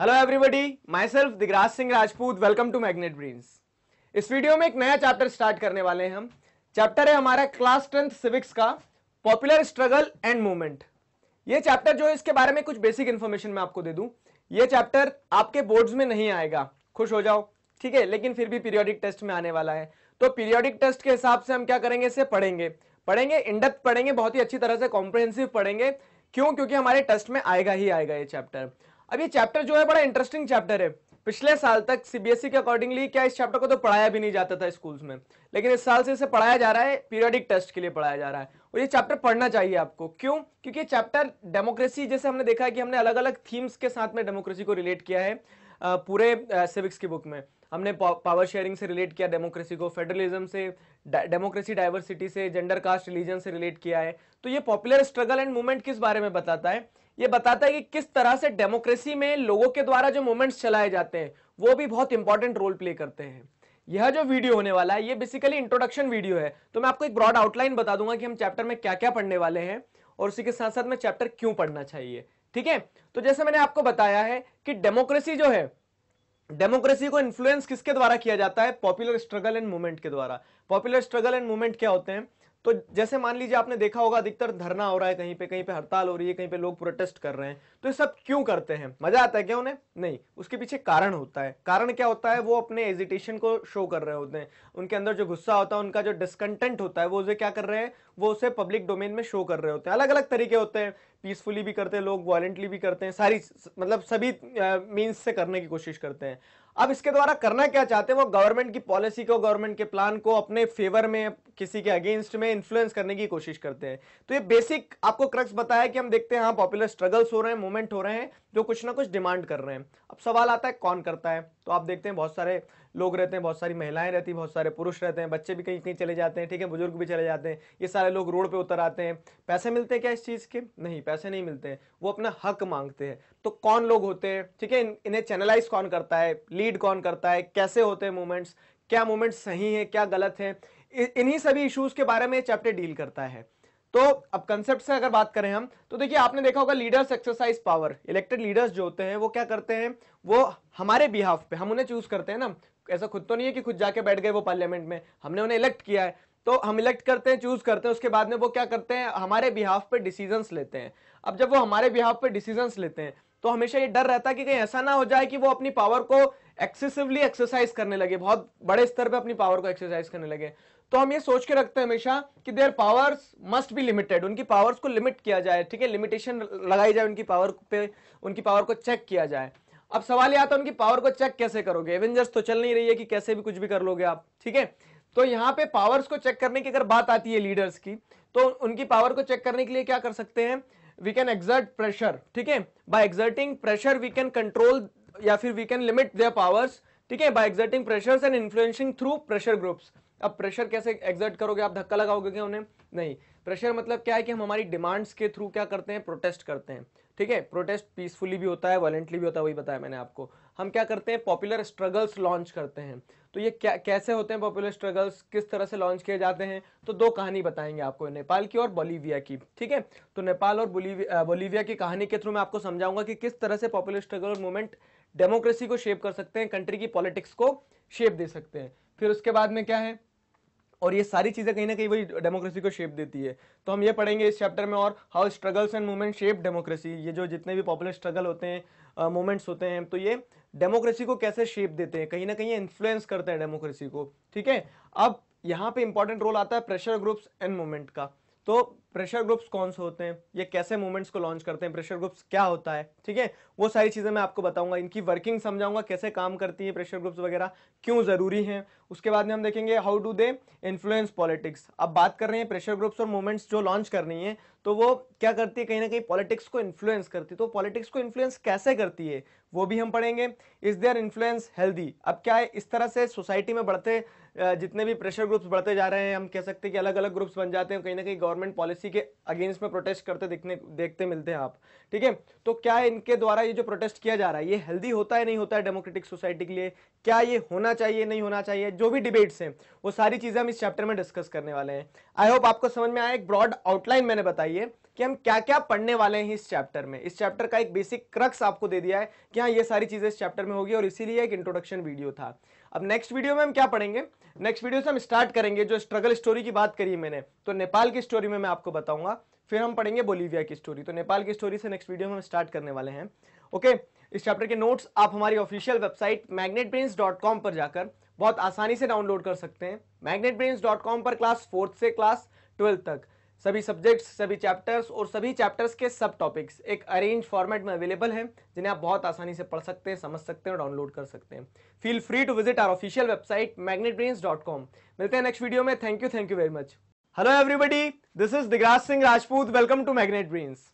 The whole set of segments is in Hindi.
Hello everybody myself Digraj Singh Rajput welcome to Magnet Brains इस वीडियो में एक नया चैप्टर स्टार्ट करने वाले हैं हम चैप्टर है हमारा क्लास टेंथ सिविक्स का पॉपुलर स्ट्रगल एंड मूवमेंट ये चैप्टर जो है इसके बारे में कुछ बेसिक इन्फॉर्मेशन मैं आपको दे दूं ये चैप्टर आपके बोर्ड्स में नहीं आएगा खुश हो जाओ ठीक है लेकिन फिर भी पीरियोडिक टेस्ट में आने वाला है तो पीरियोडिक टेस्ट के हिसाब से हम क्या करेंगे इसे पढ़ेंगे पढ़ेंगे इनडेप्थ पढ़ेंगे बहुत ही अच्छी तरह से कॉम्प्रहेंसिव पढ़ेंगे क्यों क्योंकि हमारे टेस्ट में आएगा ही आएगा ये चैप्टर अब ये चैप्टर जो है बड़ा इंटरेस्टिंग चैप्टर है पिछले साल तक सीबीएसई e के अकॉर्डिंगली क्या इस चैप्टर को तो पढ़ाया भी नहीं जाता था स्कूल्स में लेकिन इस साल से इसे पढ़ाया जा रहा है पीरियडिक टेस्ट के लिए पढ़ाया जा रहा है और ये चैप्टर पढ़ना चाहिए आपको क्यों क्योंकि चैप्टर डेमोक्रेसी जैसे हमने देखा है कि हमने अलग अलग थीम्स के साथ में डेमोक्रेसी को रिलेट किया है पूरे सिविक्स की बुक में हमने पावर शेयरिंग से रिलेट किया डेमोक्रेसी को फेडरलिज्म से डेमोक्रेसी डाइवर्सिटी से जेंडर कास्ट रिलीजन से रिलेट किया है तो ये पॉपुलर स्ट्रगल एंड मूवमेंट किस बारे में बताता है ये बताता है कि किस तरह से डेमोक्रेसी में लोगों के द्वारा जो मूवमेंट्स चलाए जाते हैं वो भी बहुत इंपॉर्टेंट रोल प्ले करते हैं यह जो वीडियो होने वाला है ये बेसिकली इंट्रोडक्शन वीडियो है तो मैं आपको एक ब्रॉड आउटलाइन बता दूंगा कि हम चैप्टर में क्या क्या पढ़ने वाले हैं और उसी के साथ साथ में चैप्टर क्यों पढ़ना चाहिए ठीक है तो जैसे मैंने आपको बताया है कि डेमोक्रेसी जो है डेमोक्रेसी को इन्फ्लुएंस किसके द्वारा किया जाता है पॉपुलर स्ट्रगल एंड मूवमेंट के द्वारा पॉपुलर स्ट्रगल एंड मूवमेंट क्या होते हैं तो जैसे मान लीजिए आपने देखा होगा अधिकतर धरना हो रहा है कहीं पे कहीं पे हड़ताल हो रही है कहीं पे लोग प्रोटेस्ट कर रहे हैं तो ये सब क्यों करते हैं मजा आता है क्या उन्हें नहीं उसके पीछे कारण होता है कारण क्या होता है वो अपने एजिटेशन को शो कर रहे होते हैं उनके अंदर जो गुस्सा होता है उनका जो डिसकंटेंट होता है वो उसे क्या कर रहे हैं वो उसे पब्लिक डोमेन में शो कर रहे होते हैं अलग अलग तरीके होते हैं पीसफुली भी करते हैं लोग वायलेंटली भी करते हैं सारी मतलब सभी मीन्स से करने की कोशिश करते हैं अब इसके द्वारा करना क्या चाहते हैं वो गवर्नमेंट की पॉलिसी को गवर्नमेंट के प्लान को अपने फेवर में किसी के अगेंस्ट में इन्फ्लुएंस करने की कोशिश करते हैं तो ये बेसिक आपको क्रक्स बताया कि हम देखते हैं हाँ पॉपुलर स्ट्रगल्स हो रहे हैं मूवमेंट हो रहे हैं जो कुछ ना कुछ डिमांड कर रहे हैं अब सवाल आता है कौन करता है तो आप देखते हैं बहुत सारे लोग रहते हैं बहुत सारी महिलाएं रहती हैं बहुत सारे पुरुष रहते हैं बच्चे भी कहीं कहीं चले जाते हैं ठीक है बुजुर्ग भी चले जाते हैं ये सारे लोग रोड पे उतर आते हैं पैसे मिलते हैं क्या इस चीज़ के नहीं पैसे नहीं मिलते हैं वो अपना हक मांगते हैं तो कौन लोग होते हैं ठीक है इन्हें चैनलाइज कौन करता है लीड कौन करता है कैसे होते हैं मूवमेंट्स क्या मूवमेंट सही है क्या गलत है इन्हीं सभी इशूज के बारे में चैप्टर डील करता है तो अब कंसेप्ट से अगर बात करें हम तो देखिए आपने देखा होगा leaders exercise power elected leaders जो होते हैं वो क्या करते हैं वो हमारे बिहाफ पे हम उन्हें चूज करते हैं ना ऐसा खुद तो नहीं है कि खुद जाके बैठ गए वो पार्लियामेंट में हमने उन्हें इलेक्ट किया है तो हम इलेक्ट करते हैं चूज करते हैं उसके बाद में वो क्या करते हैं हमारे बिहाफ पे डिसीजंस लेते हैं अब जब वो हमारे बिहाफ पे डिसीजंस लेते हैं तो हमेशा ये डर रहता है कि कहीं ऐसा ना हो जाए कि वो अपनी पावर को एक्सेसिवली एक्सरसाइज करने लगे बहुत बड़े स्तर पे अपनी पावर को एक्सरसाइज करने लगे तो हम ये सोच के रखते हैं हमेशा कि their powers must be limited उनकी पावर्स को लिमिट किया जाए ठीक है लिमिटेशन लगाई जाए उनकी पावर पे उनकी पावर को चेक किया जाए अब सवाल यह आता है उनकी पावर को चेक कैसे करोगे एवेंजर्स तो चल नहीं रही है कि कैसे भी कुछ भी कर लोगे आप ठीक है तो यहाँ पे पावर्स को चेक करने की अगर बात आती है लीडर्स की तो उनकी पावर को चेक करने के लिए क्या कर सकते हैं वी कैन एक्सर्ट प्रेशर ठीक है by exerting pressure we can control या फिर we can limit their powers ठीक है by exerting pressures and influencing through pressure groups अब प्रेशर कैसे एक्सर्ट करोगे आप धक्का लगाओगे क्या उन्हें नहीं प्रेशर मतलब क्या है कि हम हमारी डिमांड्स के थ्रू क्या करते हैं प्रोटेस्ट करते हैं ठीक है प्रोटेस्ट पीसफुली भी होता है वायलेंटली भी होता है वही बताया मैंने आपको हम क्या करते हैं पॉपुलर स्ट्रगल्स लॉन्च करते हैं तो ये क्या कैसे होते हैं पॉपुलर स्ट्रगल्स किस तरह से लॉन्च किए जाते हैं तो दो कहानी बताएंगे आपको नेपाल की और बोलीविया की ठीक है तो नेपाल और बोलीविया की कहानी के थ्रू मैं आपको समझाऊंगा कि किस तरह से पॉपुलर स्ट्रगल और मूवमेंट डेमोक्रेसी को शेप कर सकते हैं कंट्री की पॉलिटिक्स को शेप दे सकते हैं फिर उसके बाद में क्या है और ये सारी चीज़ें कहीं ना कहीं वही डेमोक्रेसी को शेप देती है तो हम ये पढ़ेंगे इस चैप्टर में और how struggles and movement shape democracy ये जो जितने भी पॉपुलर स्ट्रगल होते हैं मूवमेंट्स uh, होते हैं तो ये डेमोक्रेसी को कैसे शेप देते हैं कहीं ना कहीं इन्फ्लुएंस करते हैं डेमोक्रेसी को ठीक है अब यहाँ पे इंपॉर्टेंट रोल आता है प्रेशर ग्रुप्स एंड मूवमेंट का तो प्रेशर ग्रुप्स कौन से होते हैं ये कैसे मूवमेंट्स को लॉन्च करते हैं प्रेशर ग्रुप्स क्या होता है ठीक है वो सारी चीज़ें मैं आपको बताऊंगा इनकी वर्किंग समझाऊंगा कैसे काम करती है प्रेशर ग्रुप्स वगैरह क्यों ज़रूरी हैं उसके बाद में हम देखेंगे how do they influence politics अब बात कर रहे हैं प्रेशर ग्रुप्स और मूवमेंट्स जो लॉन्च कर रही है तो वो क्या करती है कहीं ना कहीं पॉलिटिक्स को इन्फ्लुएंस करती है तो पॉलिटिक्स को इन्फ्लुएंस कैसे करती है वो भी हम पढ़ेंगे इज देयर इन्फ्लुएंस हेल्दी अब क्या है इस तरह से सोसाइटी में बढ़ते जितने भी प्रेशर ग्रुप्स बढ़ते जा रहे हैं हम कह सकते हैं कि अलग अलग ग्रुप्स बन जाते हैं कहीं ना कहीं गवर्नमेंट पॉलिसी के अगेंस्ट में प्रोटेस्ट करते दिखने देखते मिलते हैं आप ठीक है तो क्या इनके द्वारा ये जो प्रोटेस्ट किया जा रहा है ये हेल्दी होता है नहीं होता है डेमोक्रेटिक सोसाइटी के लिए क्या ये होना चाहिए नहीं होना चाहिए जो भी डिबेट्स हैं वो सारी चीज़ें हम इस चैप्टर में डिस्कस करने वाले हैं आई होप आपको समझ में आया एक ब्रॉड आउटलाइन मैंने बताई है कि हम क्या क्या पढ़ने वाले हैं इस चैप्टर में इस चैप्टर का एक बेसिक क्रक्स आपको दे दिया है कि हाँ ये सारी चीज़ें इस चैप्टर में होगी और इसीलिए एक इंट्रोडक्शन वीडियो था अब नेक्स्ट वीडियो में हम क्या पढ़ेंगे नेक्स्ट वीडियो से हम स्टार्ट करेंगे जो स्ट्रगल स्टोरी की बात करी मैंने तो नेपाल की स्टोरी में मैं आपको बताऊंगा फिर हम पढ़ेंगे बोलीविया की स्टोरी तो नेपाल की स्टोरी से नेक्स्ट वीडियो में हम स्टार्ट करने वाले हैं ओके इस चैप्टर के नोट्स आप हमारी ऑफिशियल वेबसाइट मैग्नेट पर जाकर बहुत आसानी से डाउनलोड कर सकते हैं मैग्नेट पर क्लास फोर्थ से क्लास ट्वेल्थ तक सभी सब्जेक्ट्स सभी चैप्टर्स और सभी चैप्टर्स के सब टॉपिक्स एक अरेंज फॉर्मेट में अवेलेबल हैं जिन्हें आप बहुत आसानी से पढ़ सकते हैं समझ सकते हैं और डाउनलोड कर सकते हैं feel free to visit our official website Magnet मिलते हैं नेक्स्ट वीडियो में thank you thank you very much hello everybody this is Digraj Singh Rajput welcome to Magnet Brains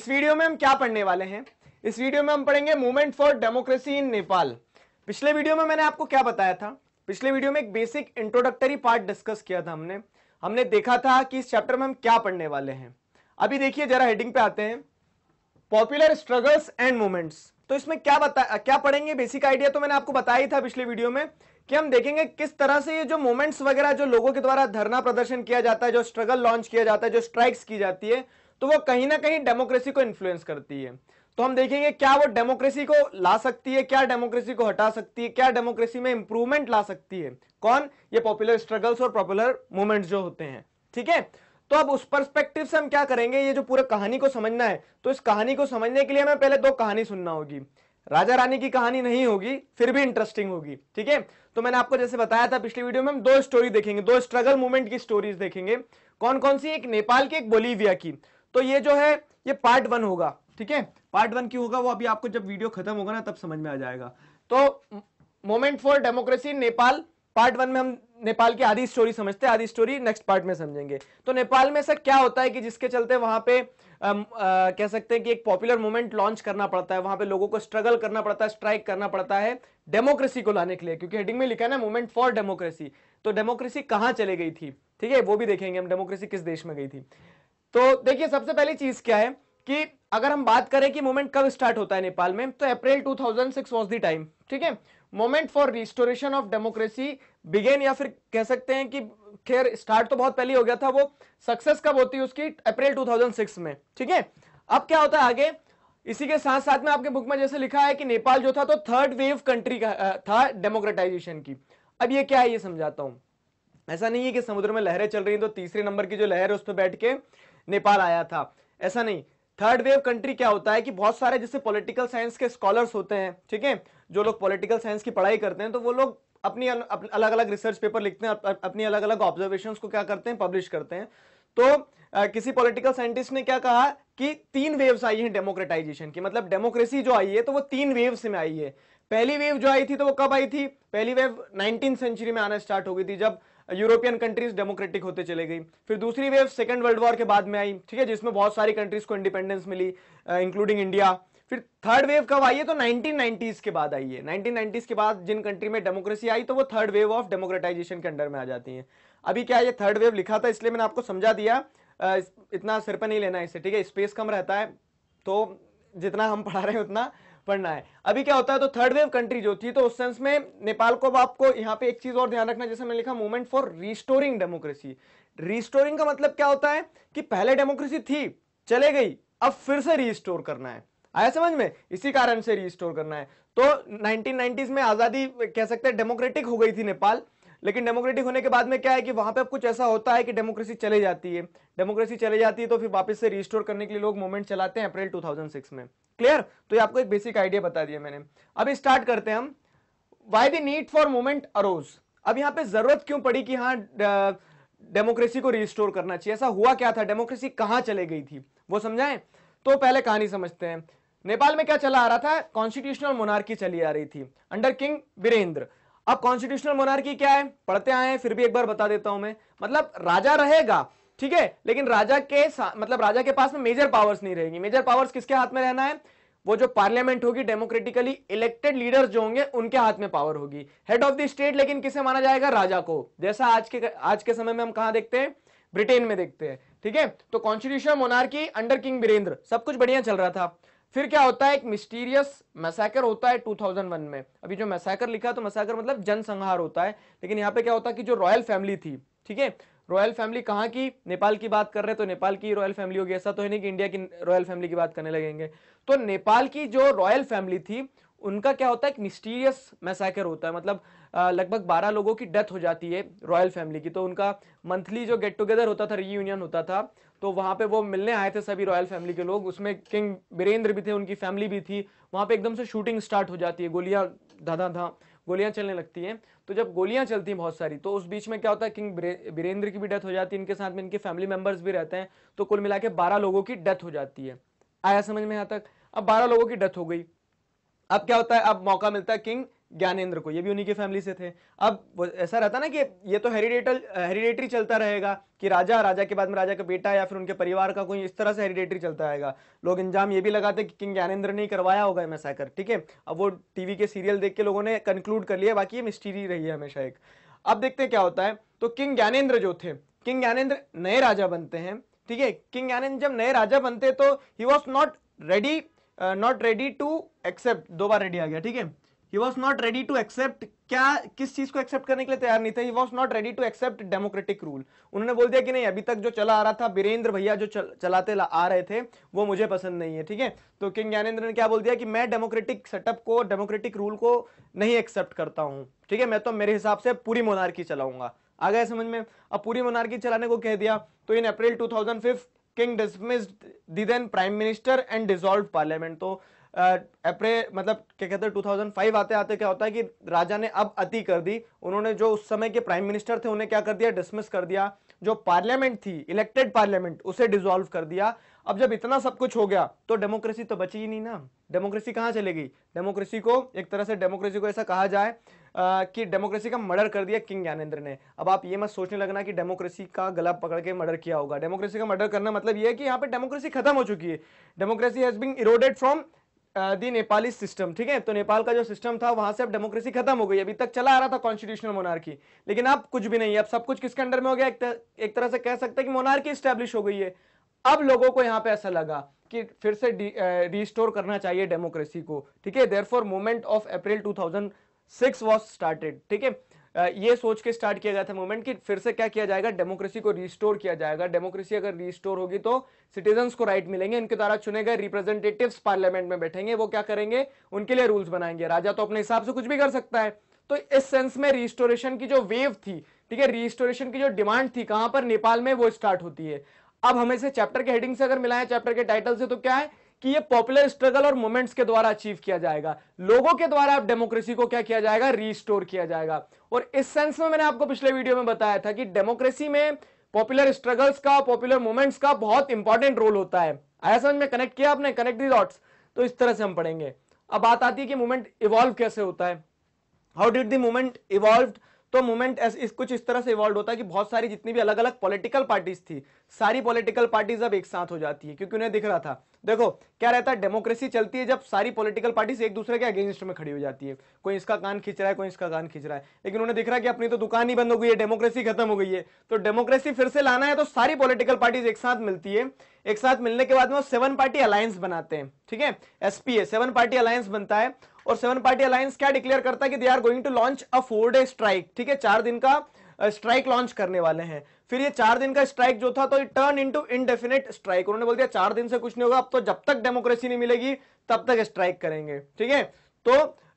इस वीडियो में हम क्या पढ़ने वाले हैं इस वीडियो में हम पढ़ेंगे movement for democracy in Nepal पिछले वीडियो में मैंने आपको क्या बताया था पिछले वीडियो में एक बेसिक इंट्रोडक्टरी पार्ट डिस्कस किया था हमने हमने देखा था कि इस चैप्टर में हम क्या पढ़ने वाले हैं अभी देखिए जरा हेडिंग पे आते हैं पॉपुलर स्ट्रगल्स एंड मूवमेंट्स तो इसमें क्या बता क्या पढ़ेंगे बेसिक आइडिया तो मैंने आपको बताया ही था पिछले वीडियो में कि हम देखेंगे किस तरह से ये जो मूवमेंट्स वगैरह जो लोगों के द्वारा धरना प्रदर्शन किया जाता है जो स्ट्रगल लॉन्च किया जाता है जो स्ट्राइक्स की जाती है तो वो कहीं ना कहीं डेमोक्रेसी को इन्फ्लुएंस करती है तो हम देखेंगे क्या वो डेमोक्रेसी को ला सकती है क्या डेमोक्रेसी को हटा सकती है क्या डेमोक्रेसी में इंप्रूवमेंट ला सकती है कौन ये पॉपुलर स्ट्रगल्स और पॉपुलर मूवमेंट जो होते हैं ठीक है तो अब उस परस्पेक्टिव से हम क्या करेंगे ये जो पूरा कहानी को समझना है तो इस कहानी को समझने के लिए हमें पहले दो कहानी सुनना होगी राजा रानी की कहानी नहीं होगी फिर भी इंटरेस्टिंग होगी ठीक है तो मैंने आपको जैसे बताया था पिछली वीडियो में हम दो स्टोरी देखेंगे दो स्ट्रगल मूवमेंट की स्टोरीज देखेंगे कौन कौन सी एक नेपाल की एक बोलीविया की तो ये जो है ये पार्ट वन होगा ठीक है पार्ट वन क्यों होगा वो अभी आपको जब वीडियो खत्म होगा ना तब समझ में आ जाएगा तो moment for democracy Nepal part one में हम नेपाल की आधी स्टोरी समझते हैं आधी स्टोरी नेक्स्ट पार्ट में समझेंगे तो नेपाल में ऐसा क्या होता है कि जिसके चलते वहां पे आ, आ, कह सकते हैं कि एक पॉपुलर मूवमेंट लॉन्च करना पड़ता है वहां पे लोगों को स्ट्रगल करना पड़ता है स्ट्राइक करना पड़ता है डेमोक्रेसी को लाने के लिए क्योंकि हेडिंग में लिखा है ना मूवमेंट फॉर डेमोक्रेसी तो डेमोक्रेसी कहां चले गई थी ठीक है वो भी देखेंगे हम डेमोक्रेसी किस देश में गई थी तो देखिए सबसे पहली चीज क्या है कि अगर हम बात करें कि मूवमेंट कब स्टार्ट होता है नेपाल में तो अप्रैल 2006 वाज द टाइम ठीक है moment for restoration of democracy began या फिर कह सकते हैं कि खैर स्टार्ट तो बहुत पहले हो गया था वो सक्सेस कब होती है उसकी अप्रैल 2006 में ठीक है अब क्या होता है आगे इसी के साथ साथ में आपके बुक में जैसे लिखा है कि नेपाल जो था तो थर्ड वेव कंट्री का था डेमोक्रेटाइजेशन की अब ये क्या है ये समझाता हूं ऐसा नहीं है कि समुद्र में लहरें चल रही तो तीसरे नंबर की जो लहर है उस पर बैठ के नेपाल आया था ऐसा नहीं थर्ड वेव कंट्री क्या होता है कि बहुत सारे जैसे पॉलिटिकल साइंस के स्कॉलर्स होते हैं ठीक है जो लोग पॉलिटिकल साइंस की पढ़ाई करते हैं तो वो लोग अपनी अलग अलग रिसर्च पेपर लिखते हैं अपनी अलग अलग ऑब्जर्वेशन को क्या करते हैं पब्लिश करते हैं तो आ, किसी पॉलिटिकल साइंटिस्ट ने क्या कहा कि तीन वेव्स आई हैं डेमोक्रेटाइजेशन की मतलब डेमोक्रेसी जो आई है तो वो तीन वेव्स में आई है पहली वेव जो आई थी तो वो कब आई थी पहली वेव नाइनटीन सेंचुरी में आना स्टार्ट हो गई थी जब यूरोपियन कंट्रीज डेमोक्रेटिक होते चले गई फिर दूसरी वेव सेकेंड वर्ल्ड वॉर के बाद में आई ठीक है जिसमें बहुत सारी कंट्रीज को इंडिपेंडेंस मिली इंक्लूडिंग इंडिया फिर थर्ड वेव कब आई है तो 1990s के बाद आई है 1990s के बाद जिन कंट्री में डेमोक्रेसी आई तो वो थर्ड वेव ऑफ डेमोक्रेटाइजेशन के अंडर में आ जाती है अभी क्या ये थर्ड वेव लिखा था इसलिए मैंने आपको समझा दिया इतना सिर पर नहीं लेना इसे ठीक है स्पेस कम रहता है तो जितना हम पढ़ा रहे हैं उतना पढ़ना है अभी क्या होता है तो थर्ड वेव कंट्री जो थी तो उस सेंस में नेपाल को अब आपको यहाँ पे एक चीज और ध्यान रखना जैसे मैंने लिखा movement for restoring democracy restoring का मतलब क्या होता है कि पहले डेमोक्रेसी थी चले गई अब फिर से रिस्टोर करना है आया समझ में इसी कारण से रिस्टोर करना है तो 1990s में आज़ादी कह सकते हैं डेमोक्रेटिक हो गई थी नेपाल लेकिन डेमोक्रेटिक होने के बाद में क्या है कि वहां पे अब कुछ ऐसा होता है कि डेमोक्रेसी चले जाती है डेमोक्रेसी चले जाती है तो फिर वापस से रिस्टोर करने के लिए लोग मूवमेंट चलाते हैं अप्रैल 2006 में क्लियर तो ये आपको एक बेसिक आइडिया बता दिया मैंने अभी स्टार्ट करते हैं हम why the need for movement arose अब यहाँ पे जरूरत क्यों पड़ी कि हाँ डेमोक्रेसी को रिस्टोर करना चाहिए ऐसा हुआ क्या था डेमोक्रेसी कहाँ चले गई थी वो समझाएं तो पहले कहानी समझते हैं नेपाल में क्या चला आ रहा था कॉन्स्टिट्यूशनल मोनार्की चली आ रही थी अंडर किंग वीरेंद्र अब कॉन्स्टिट्यूशनल मोनार्की क्या है पढ़ते आए हैं फिर भी एक बार बता देता हूं मैं मतलब राजा रहेगा ठीक है लेकिन राजा के मतलब राजा के पास में मेजर पावर्स नहीं रहेगी मेजर पावर्स किसके हाथ में रहना है वो जो पार्लियामेंट होगी डेमोक्रेटिकली इलेक्टेड लीडर्स जो होंगे उनके हाथ में पावर होगी हेड ऑफ द स्टेट लेकिन किसे माना जाएगा राजा को जैसा आज के आज के समय में हम कहा देखते हैं ब्रिटेन में देखते हैं ठीक है तो constitution monarchy under king Virendra सब कुछ बढ़िया चल रहा था फिर क्या होता है एक मिस्टीरियस मैसेकर होता है 2001 में अभी जो मैसेकर लिखा तो मैसेकर मतलब जनसंहार होता है लेकिन यहाँ पे क्या होता है कि जो रॉयल फैमिली थी ठीक है रॉयल फैमिली कहाँ की नेपाल की बात कर रहे हैं तो नेपाल की रॉयल फैमिली होगी ऐसा तो है नहीं कि इंडिया की रॉयल फैमिली की बात करने लगेंगे तो नेपाल की जो रॉयल फैमिली थी उनका क्या होता है एक मिस्टीरियस मैसाकर होता है मतलब लगभग 12 लोगों की डेथ हो जाती है रॉयल फैमिली की तो उनका मंथली जो गेट टुगेदर होता था रीयूनियन होता था तो वहाँ पे वो मिलने आए थे सभी रॉयल फैमिली के लोग उसमें किंग बीरेंद्र भी थे उनकी फैमिली भी थी वहाँ पे एकदम से शूटिंग स्टार्ट हो जाती है गोलियाँ धाधा धा गोलियाँ चलने लगती हैं तो जब गोलियाँ चलती हैं बहुत सारी तो उस बीच में क्या होता है किंग बीरेंद्र की भी डेथ हो जाती है इनके साथ में इनके फैमिली मेम्बर्स भी रहते हैं तो कुल मिला के बारह लोगों की डेथ हो जाती है आया समझ में यहाँ तक अब बारह लोगों की डेथ हो गई अब क्या होता है अब मौका मिलता है किंग ज्ञानेन्द्र को ये भी उन्हीं की फैमिली से थे अब ऐसा रहता ना कि ये तो हेरिडेटल हेरिडेटरी चलता रहेगा कि राजा राजा के बाद में राजा का बेटा या फिर उनके परिवार का कोई इस तरह से हेरिडेटरी चलता रहेगा लोग इंजाम ये भी लगाते कि किंग ज्ञानेन्द्र ने करवाया होगा एम कर ठीक है अब वो टीवी के सीरियल देख के लोगों ने कंक्लूड कर लिया बाकी ये मिस्ट्री रही है हमेशा एक अब देखते हैं क्या होता है तो किंग ज्ञानेन्द्र जो थे किंग ज्ञानेन्द्र नए राजा बनते हैं ठीक है किंग ज्ञानेन्द्र जब नए राजा बनते तो he was not ready not ready to accept दो बार रेडी आ गया ठीक है he was not ready to accept क्या किस चीज को एक्सेप्ट करने के लिए तैयार नहीं थे he was not ready to accept democratic rule उन्होंने बोल दिया कि नहीं अभी तक जो चला आ रहा था बीरेंद्र भैया जो चल, चलाते आ रहे थे वो मुझे पसंद नहीं है ठीक है तो किंग ज्ञानेन्द्र ने क्या बोल दिया कि मैं डेमोक्रेटिक सेटअप को डेमोक्रेटिक रूल को नहीं एक्सेप्ट करता हूँ ठीक है मैं तो मेरे हिसाब से पूरी मोनार्की चलाऊंगा आ गया समझ में अब पूरी मोनार्की चलाने को कह दिया तो in April two king dismissed the then prime minister and dissolve parliament तो अप्रैल मतलब क्या कहते हैं 2005 आते आते क्या होता है कि राजा ने अब अति कर दी उन्होंने जो उस समय के प्राइम मिनिस्टर थे उन्हें क्या कर दिया डिसमिस कर दिया जो पार्लियामेंट थी इलेक्टेड पार्लियामेंट उसे डिसॉल्व कर दिया अब जब इतना सब कुछ हो गया तो डेमोक्रेसी तो बची ही नहीं ना डेमोक्रेसी कहाँ चलेगी डेमोक्रेसी को एक तरह से डेमोक्रेसी को ऐसा कहा जाए कि डेमोक्रेसी का मर्डर कर दिया किंग ज्ञानेंद्र ने अब आप ये मत सोचने लगना कि डेमोक्रेसी का गला पकड़ के मर्डर किया होगा डेमोक्रेसी का मर्डर करना मतलब यह है कि यहाँ पे डेमोक्रेसी खत्म हो चुकी है democracy has been eroded from the Nepali system ठीक है तो नेपाल का जो सिस्टम था वहां से अब डेमोक्रेसी खत्म हो गई अभी तक चला आ रहा था कॉन्स्टिट्यूशनल मोनार्की लेकिन अब कुछ भी नहीं है अब सब कुछ किसके अंडर में हो गया एक, तर, एक तरह से कह सकते हैं कि मोनार्की स्टैब्लिश हो गई है अब लोगों को यहाँ पे ऐसा लगा कि फिर से रिस्टोर करना चाहिए डेमोक्रेसी को ठीक है therefore movement of April two six was started ठीक है ये सोच के स्टार्ट किया गया था मूवमेंट कि फिर से क्या किया जाएगा डेमोक्रेसी को रिस्टोर किया जाएगा डेमोक्रेसी अगर रिस्टोर होगी तो सिटीजन को राइट मिलेंगे इनके द्वारा चुने गए रिप्रेजेंटेटिव पार्लियामेंट में बैठेंगे वो क्या करेंगे उनके लिए रूल्स बनाएंगे राजा तो अपने हिसाब से कुछ भी कर सकता है तो इस सेंस में रिस्टोरेशन की जो वेव थी ठीक है रिस्टोरेशन की जो डिमांड थी कहां पर नेपाल में वो स्टार्ट होती है अब हमें से चैप्टर के हेडिंग से अगर है चैप्टर के टाइटल से तो क्या है कि ये पॉपुलर स्ट्रगल और मूवमेंट्स के द्वारा अचीव किया जाएगा लोगों के द्वारा अब डेमोक्रेसी को क्या किया जाएगा रिस्टोर किया जाएगा और इस सेंस में मैंने आपको पिछले वीडियो में बताया था कि डेमोक्रेसी में पॉपुलर स्ट्रगल्स का पॉपुलर मूवमेंट्स का बहुत इंपॉर्टेंट रोल होता है आया समझ में कनेक्ट किया आपने कनेक्ट दी डॉट्स तो इस तरह से हम पढ़ेंगे अब बात आती है कि मूवमेंट इवॉल्व कैसे होता है how did the movement evolve तो मूवमेंट इस कुछ इस तरह से इवॉल्व होता है कि बहुत सारी जितनी भी अलग अलग पॉलिटिकल पार्टीज थी सारी पॉलिटिकल पार्टीज अब एक साथ हो जाती है क्योंकि उन्हें दिख रहा था देखो क्या रहता है डेमोक्रेसी चलती है जब सारी पॉलिटिकल पार्टीज एक दूसरे के अगेंस्ट में खड़ी हो जाती है कोई इसका कान खींच रहा है कोई इसका कान खींच रहा है लेकिन उन्हें दिख रहा है कि अपनी तो दुकान ही बंद हो गई है डेमोक्रेसी खत्म हो गई है तो डेमोक्रेसी फिर से लाना है तो सारी पॉलिटिकल पार्टीज एक साथ मिलती है एक साथ मिलने के बाद में वो सेवन पार्टी अलायंस बनाते हैं ठीक है एसपीए सेवन पार्टी अलायंस बनता है और सेवन पार्टी अलायंस क्या डिक्लेयर करता है कि they are going to launch a four day strike ठीक है चार दिन का स्ट्राइक लॉन्च करने वाले हैं फिर ये चार दिन का स्ट्राइक जो था तो टर्न इनटू इनडेफिनेट स्ट्राइक उन्होंने बोल दिया चार दिन से कुछ नहीं होगा अब तो जब तक डेमोक्रेसी नहीं मिलेगी तब तक स्ट्राइक करेंगे ठीक है तो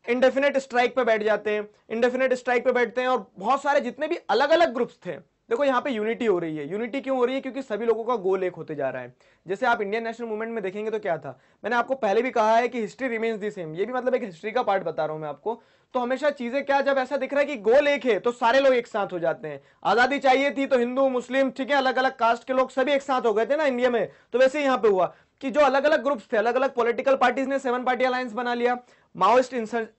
इनडेफिनेट स्ट्राइक पे बैठ जाते हैं इंडेफिनेट स्ट्राइक पे बैठते हैं और बहुत सारे जितने भी अलग अलग ग्रुप्स थे देखो यहाँ पे यूनिटी हो रही है यूनिटी क्यों हो रही है क्योंकि सभी लोगों का गोल एक होते जा रहा है जैसे आप इंडियन नेशनल मूवमेंट में देखेंगे तो क्या था मैंने आपको पहले भी कहा है कि हिस्ट्री रिमेन्स दी सेम ये भी मतलब एक हिस्ट्री का पार्ट बता रहा हूँ मैं आपको तो हमेशा चीजें क्या जब ऐसा दिख रहा है कि गोल एक है तो सारे लोग एक साथ हो जाते हैं आजादी चाहिए थी तो हिंदू मुस्लिम ठीक है अलग अलग कास्ट के लोग सभी एक साथ हो गए थे ना इंडिया में तो वैसे यहाँ पे हुआ कि जो अलग अलग ग्रुप्स थे अलग अलग पॉलिटिकल पार्टीज ने सेवन पार्टी अलायंस बना लिया माओइस्ट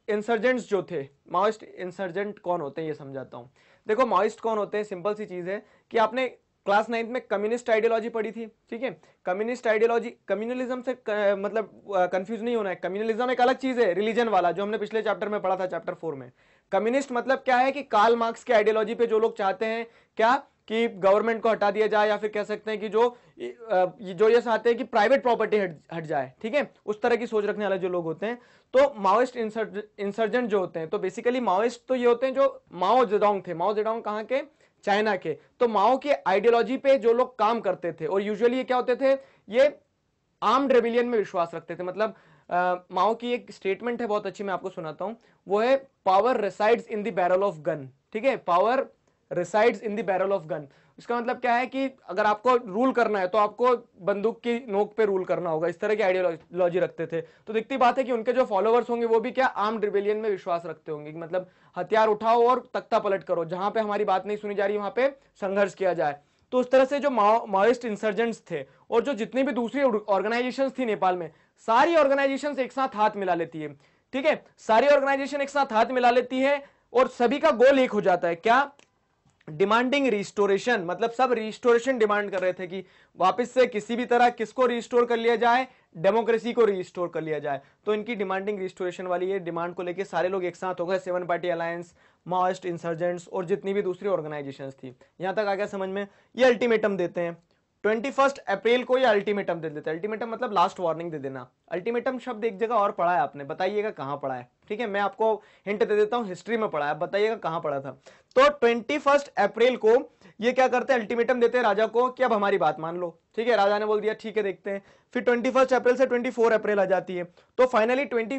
इंसर्जेंट्स जो थे माओइस्ट इंसर्जेंट कौन होते हैं ये समझाता हूँ देखो माओइस्ट कौन होते हैं सिंपल सी चीज़ है कि आपने क्लास नाइन्थ में कम्युनिस्ट आइडियोलॉजी पढ़ी थी ठीक है कम्युनिस्ट आइडियोलॉजी कम्युनलिज्म से क, मतलब कंफ्यूज नहीं होना है कम्युनलिज्म एक अलग चीज़ है रिलीजन वाला जो हमने पिछले चैप्टर में पढ़ा था चैप्टर फोर में कम्युनिस्ट मतलब क्या है कि कार्ल मार्क्स की आइडियोलॉजी पे जो लोग चाहते हैं क्या कि गवर्नमेंट को हटा दिया जाए या फिर कह सकते हैं कि जो जो ये चाहते हैं कि प्राइवेट प्रॉपर्टी हट हट जाए ठीक है उस तरह की सोच रखने वाले जो लोग होते हैं तो माओइस्ट इंसर्जेंट जो होते हैं तो बेसिकली माओइस्ट तो ये होते हैं जो माओ जेडोंग थे माओ जेडोंग कहाँ के चाइना के तो माओ के आइडियोलॉजी पे जो लोग काम करते थे और यूजुअली ये क्या होते थे ये आर्म रेबिलियन में विश्वास रखते थे मतलब आ, माओ की एक स्टेटमेंट है बहुत अच्छी मैं आपको सुनाता हूँ वो है power resides in the barrel of gun ठीक है power resides in the barrel of gun इसका मतलब क्या है कि अगर आपको रूल करना है तो आपको बंदूक की नोक पे रूल करना होगा इस तरह की आइडियोलॉजी रखते थे तो दिखती बात है कि उनके जो फॉलोवर्स होंगे वो भी क्या आर्म रिबेलियन में विश्वास रखते होंगे कि मतलब हथियार उठाओ और तख्ता पलट करो जहां पे हमारी बात नहीं सुनी जा रही वहां पे संघर्ष किया जाए तो उस तरह से जो माओइस्ट इंसर्जेंट्स थे और जो जितनी भी दूसरी ऑर्गेनाइजेशंस थी नेपाल में सारी ऑर्गेनाइजेशंस एक साथ हाथ मिला लेती है ठीक है सारी ऑर्गेनाइजेशन एक साथ हाथ मिला लेती है और सभी का गोल एक हो जाता है क्या डिमांडिंग रिस्टोरेशन मतलब सब रिस्टोरेशन डिमांड कर रहे थे कि वापस से किसी भी तरह किसको रिस्टोर कर लिया जाए डेमोक्रेसी को रिस्टोर कर लिया जाए तो इनकी डिमांडिंग रिस्टोरेशन वाली ये डिमांड को लेके सारे लोग एक साथ हो गए seven party alliance Maoist insurgents और जितनी भी दूसरी ऑर्गेनाइजेशन थी यहाँ तक आ गया समझ में ये अल्टीमेटम देते हैं ट्वेंटी फर्स्ट अप्रैल को ये अल्टीमेटम दे देते हैं अल्टीमेटम मतलब लास्ट वार्निंग दे देना अल्टीमेटम शब्द एक जगह और पढ़ा है आपने बताइएगा कहाँ पढ़ा है ठीक है मैं आपको हिंट दे देता हूँ हिस्ट्री में पढ़ा है बताइएगा कहाँ पढ़ा था तो ट्वेंटी अप्रैल को ये क्या करते हैं अल्टीमेटम देते हैं राजा को कि अब हमारी बात मान लो ठीक है राजा ने बोल दिया ठीक है देखते हैं फिर ट्वेंटी अप्रैल से ट्वेंटी अप्रैल आ जाती है तो फाइनली ट्वेंटी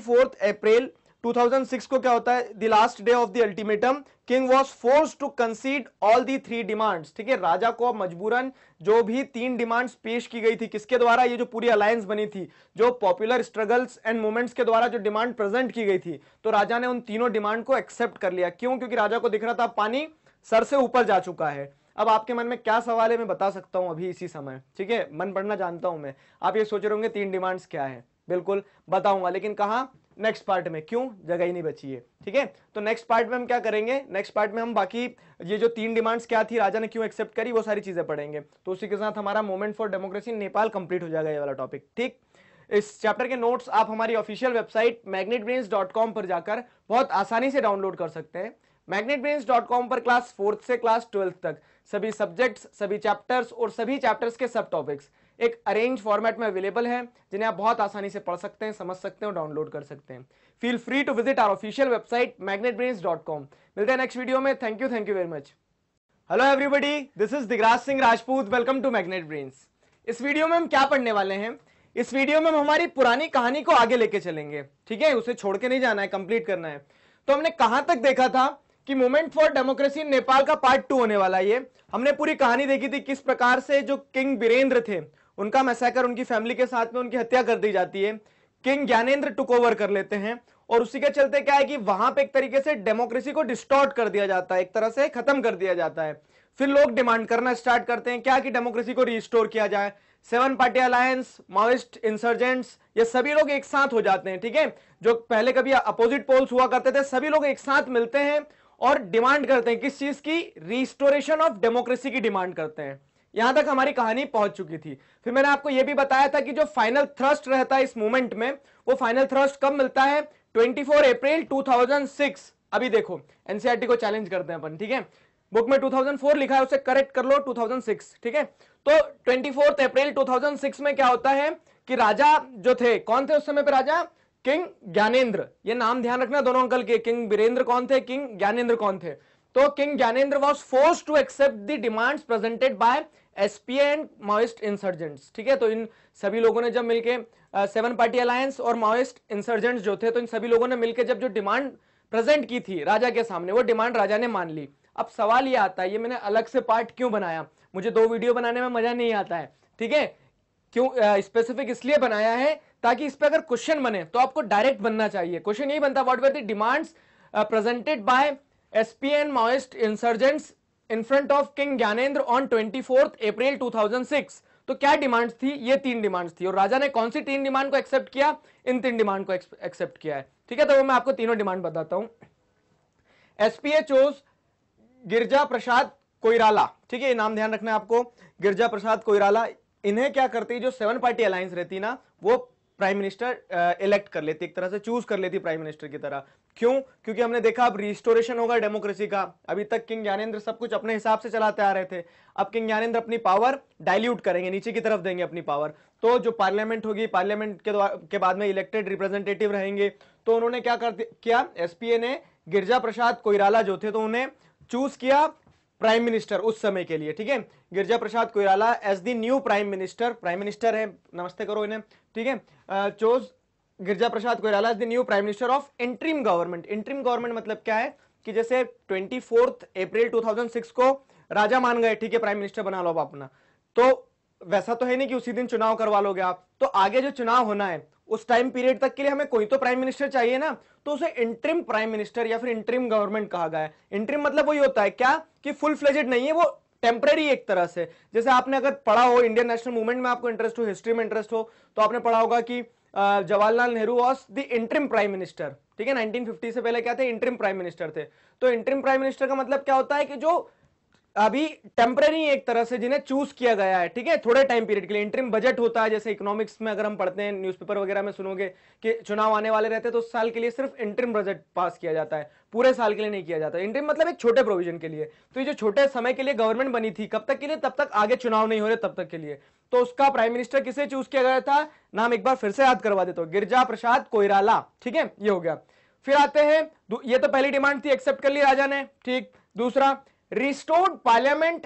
अप्रैल 2006 को क्या होता है the last day of the ultimatum king was force to concede all the three demands ठीक है राजा को मजबूरन जो भी तीन डिमांड्स पेश की गई थी किसके द्वारा ये जो पूरी अलायंस बनी थी जो पॉपुलर स्ट्रगल्स एंड मूवमेंट्स के द्वारा जो डिमांड प्रेजेंट की गई थी तो राजा ने उन तीनों डिमांड को एक्सेप्ट कर लिया क्यों क्योंकि राजा को दिख रहा था पानी सर से ऊपर जा चुका है अब आपके मन में क्या सवाल है मैं बता सकता हूं अभी इसी समय ठीक है मन पढ़ना जानता हूं मैं आप ये सोच रहे होंगे तीन डिमांड्स क्या है बिल्कुल बताऊंगा लेकिन कहा नेक्स्ट पार्ट में क्यों जगह ही नहीं बची है ठीक है तो नेक्स्ट पार्ट में हम क्या करेंगे नेक्स्ट पार्ट में हम बाकी ये जो तीन डिमांड्स क्या थी राजा ने क्यों एक्सेप्ट करी वो सारी चीजें पढ़ेंगे तो उसी के साथ हमारा movement for democracy Nepal complete हो जाएगा ये वाला टॉपिक ठीक इस चैप्टर के नोट्स आप हमारी ऑफिशियल वेबसाइट कॉम पर जाकर बहुत आसानी से डाउनलोड कर सकते हैं कॉम पर क्लास फोर्थ से क्लास ट्वेल्थ तक सभी सब्जेक्ट्स सभी चैप्टर्स और सभी चैप्टर्स के सब टॉपिक्स एक अरेंज फॉर्मेट में अवेलेबल है जिन्हें आप बहुत आसानी से पढ़ सकते हैं समझ सकते हैं और डाउनलोड कर सकते हैं feel free to visit our official website Magnet dot com मिलते हैं नेक्स्ट वीडियो में thank you thank you very much hello everybody this is Digraj Singh Rajput welcome to Magnet Brains इस वीडियो में हम क्या पढ़ने वाले हैं इस वीडियो में हम हमारी पुरानी कहानी को आगे लेके चलेंगे ठीक है उसे छोड़ के नहीं जाना है कंप्लीट करना है तो हमने कहां तक देखा था कि movement for democracy in Nepal का पार्ट टू होने वाला है ये हमने पूरी कहानी देखी थी किस प्रकार से जो किंग बीरेंद्र थे उनका मैसेकर उनकी फैमिली के साथ में उनकी हत्या कर दी जाती है किंग ज्ञानेन्द्र टुक ओवर कर लेते हैं और उसी के चलते क्या है कि वहां पे एक तरीके से डेमोक्रेसी को डिस्टॉर्ट कर दिया जाता है एक तरह से खत्म कर दिया जाता है फिर लोग डिमांड करना स्टार्ट करते हैं क्या कि डेमोक्रेसी को रिस्टोर किया जाए seven party alliance Maoist insurgents ये सभी लोग एक साथ हो जाते हैं ठीक है जो पहले कभी अपोजिट पोल्स हुआ करते थे सभी लोग एक साथ मिलते हैं और डिमांड करते हैं किस चीज की रिस्टोरेशन ऑफ डेमोक्रेसी की डिमांड करते हैं यहां तक हमारी कहानी पहुंच चुकी थी फिर मैंने आपको यह भी बताया था कि जो फाइनल थ्रस्ट रहता है इस मूवमेंट में वो फाइनल थ्रस्ट कब मिलता है 24 अप्रैल 2006 अभी देखो एनसीआरटी e को चैलेंज करते हैं अपन ठीक है बुक में 2004 लिखा है उसे करेक्ट कर लो 2006 ठीक है तो 24 अप्रैल 2006 में क्या होता है कि राजा जो थे कौन थे उस समय पर राजा किंग ज्ञानेन्द्र ये नाम ध्यान रखना दोनों अंकल के किंग वीरेंद्र कौन थे किंग ज्ञानेन्द्र कौन थे तो king Gyanendra was force to accept the demands presented by SPA and Maoist insurgents ठीक है तो इन सभी लोगों ने जब मिलकर सेवन पार्टी अलायंस और माओइस्ट इंसर्जेंट्स जो थे तो इन सभी लोगों ने मिलकर जब जो डिमांड प्रेजेंट की थी राजा के सामने वो डिमांड राजा ने मान ली अब सवाल ये आता है ये मैंने अलग से पार्ट क्यों बनाया मुझे दो वीडियो बनाने में मजा नहीं आता है ठीक है क्यों स्पेसिफिक इसलिए बनाया है ताकि इस पर अगर क्वेश्चन बने तो आपको डायरेक्ट बनना चाहिए क्वेश्चन यही बनता what were the demands presented by SPN and Maoist insurgents in front of king Gyanendra on twenty April 2006 तो क्या डिमांड्स थी ये तीन डिमांड्स थी और राजा ने कौन सी तीन डिमांड को एक्सेप्ट किया इन तीन डिमांड को एक्सेप्ट किया है ठीक है तो मैं आपको तीनों डिमांड बताता हूं एसपीएचओस गिरजा प्रसाद कोइराला ठीक है ये नाम ध्यान रखना है आपको गिरजा प्रसाद कोइराला इन्हें क्या करती है जो सेवन पार्टी अलायंस रहती ना वो प्राइम मिनिस्टर इलेक्ट कर लेती एक तरह से चूज कर लेती प्राइम मिनिस्टर की तरह क्यों क्योंकि हमने देखा अब रिस्टोरेशन होगा डेमोक्रेसी का अभी तक किंग ज्ञानेंद्र सब कुछ अपने हिसाब से चलाते आ रहे थे अब किंग ज्ञानेंद्र अपनी पावर डाइल्यूट करेंगे नीचे की तरफ देंगे अपनी पावर तो जो पार्लियामेंट होगी पार्लियामेंट के के बाद में इलेक्टेड रिप्रेजेंटेटिव रहेंगे तो उन्होंने क्या कर किया एसपीए ने गिरजा प्रसाद कोईराला जो थे तो उन्हें चूज किया प्राइम मिनिस्टर उस समय के लिए ठीक है Girija Prasad Koirala as the new prime minister prime minister है नमस्ते करो इन्हें ठीक है chose Girija Prasad Koirala is the new prime minister of interim government interim government मतलब क्या है कि जैसे ट्वेंटी अप्रैल सिक्स को राजा मान गए ठीक है प्राइम मिनिस्टर बना लो आप अपना तो वैसा तो है नहीं कि उसी दिन चुनाव करवा लोगे आप तो आगे जो चुनाव होना है उस टाइम पीरियड तक के लिए हमें कोई तो प्राइम मिनिस्टर चाहिए ना तो उसे इंट्रीम प्राइम मिनिस्टर या फिर इंट्रीम गवर्नमेंट कहा गया है इंट्रीम मतलब वही होता है क्या कि फुल फ्लेजेड नहीं है वो टेम्पररी एक तरह से जैसे आपने अगर पढ़ा हो इंडियन नेशनल मूवमेंट में आपको इंटरेस्ट हो हिस्ट्री में इंटरेस्ट हो तो आपने पढ़ा होगा कि Jawaharlal Nehru was the interim prime minister ठीक है 1950 से पहले क्या थे इंटरिम प्राइम मिनिस्टर थे तो इंटरिम प्राइम मिनिस्टर का मतलब क्या होता है कि जो अभी टेम्परेरी एक तरह से जिन्हें चूज किया गया है ठीक है थोड़े टाइम पीरियड के लिए इंटरिम बजट होता है जैसे इकोनॉमिक्स में अगर हम पढ़ते हैं न्यूज़पेपर वगैरह में सुनोगे कि चुनाव आने वाले रहते हैं तो उस साल के लिए सिर्फ इंटरिम बजट पास किया जाता है पूरे साल के लिए नहीं किया जाता इंटरिम मतलब एक छोटे प्रोविजन के लिए तो ये जो छोटे समय के लिए गवर्नमेंट बनी थी कब तक के लिए तब तक आगे चुनाव नहीं हो रहे तब तक के लिए तो उसका प्राइम मिनिस्टर किसे चूज किया गया था नाम एक बार फिर से याद करवा देते गिरजा प्रसाद कोयराला ठीक है ये हो गया फिर आते हैं ये तो पहली डिमांड थी एक्सेप्ट कर ली राजा ने ठीक दूसरा रिस्टोर्ड पार्लियामेंट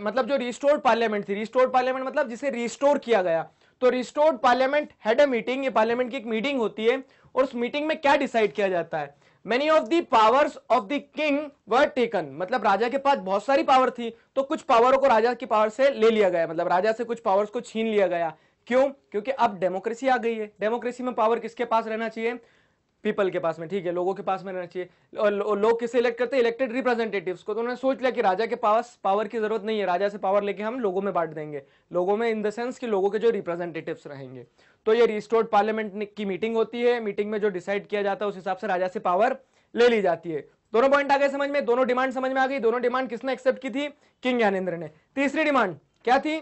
मतलब जो रिस्टोर्ड पार्लियामेंट थी रिस्टोर्ड पार्लियामेंट मतलब जिसे रिस्टोर किया गया तो restored parliament had a meeting ये पार्लियामेंट की एक मीटिंग होती है और उस मीटिंग में क्या डिसाइड किया जाता है many of the powers of the king were taken मतलब राजा के पास बहुत सारी पावर थी तो कुछ पावरों को राजा की पावर से ले लिया गया मतलब राजा से कुछ पावर्स को छीन लिया गया क्यों क्योंकि अब डेमोक्रेसी आ गई है डेमोक्रेसी में पावर किसके पास रहना चाहिए पीपल के पास में ठीक है लोगों के पास में रहना चाहिए और लो, लोग किसे इलेक्ट करते हैं इलेक्टेड रिप्रेजेंटेटिव्स को तो उन्होंने सोच लिया कि राजा के पास पावर की जरूरत नहीं है राजा से पावर लेके हम लोगों में बांट देंगे लोगों में इन द सेंस कि लोगों के जो रिप्रेजेंटेटिव्स रहेंगे तो ये रिस्टोर्ड पार्लियामेंट की मीटिंग होती है मीटिंग में जो डिसाइड किया जाता है उस हिसाब से राजा से पावर ले ली जाती है दोनों पॉइंट आ गए समझ में दोनों डिमांड समझ में आ गई दोनों डिमांड किसने एक्सेप्ट की थी किंग ज्ञानेन्द्र ने तीसरी डिमांड क्या थी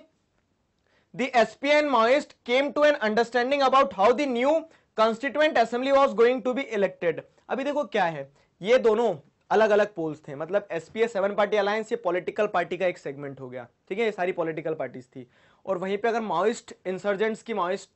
the SPN Maoist came to an understanding about how the new constituent assembly was going to be elected अभी देखो क्या है ये दोनों अलग अलग पोल्स थे मतलब S P seven party alliance ये पॉलिटिकल पार्टी का एक सेगमेंट हो गया ठीक है ये सारी पॉलिटिकल पार्टीज थी और वहीं पे अगर माओइस्ट इंसर्जेंट्स की माओइस्ट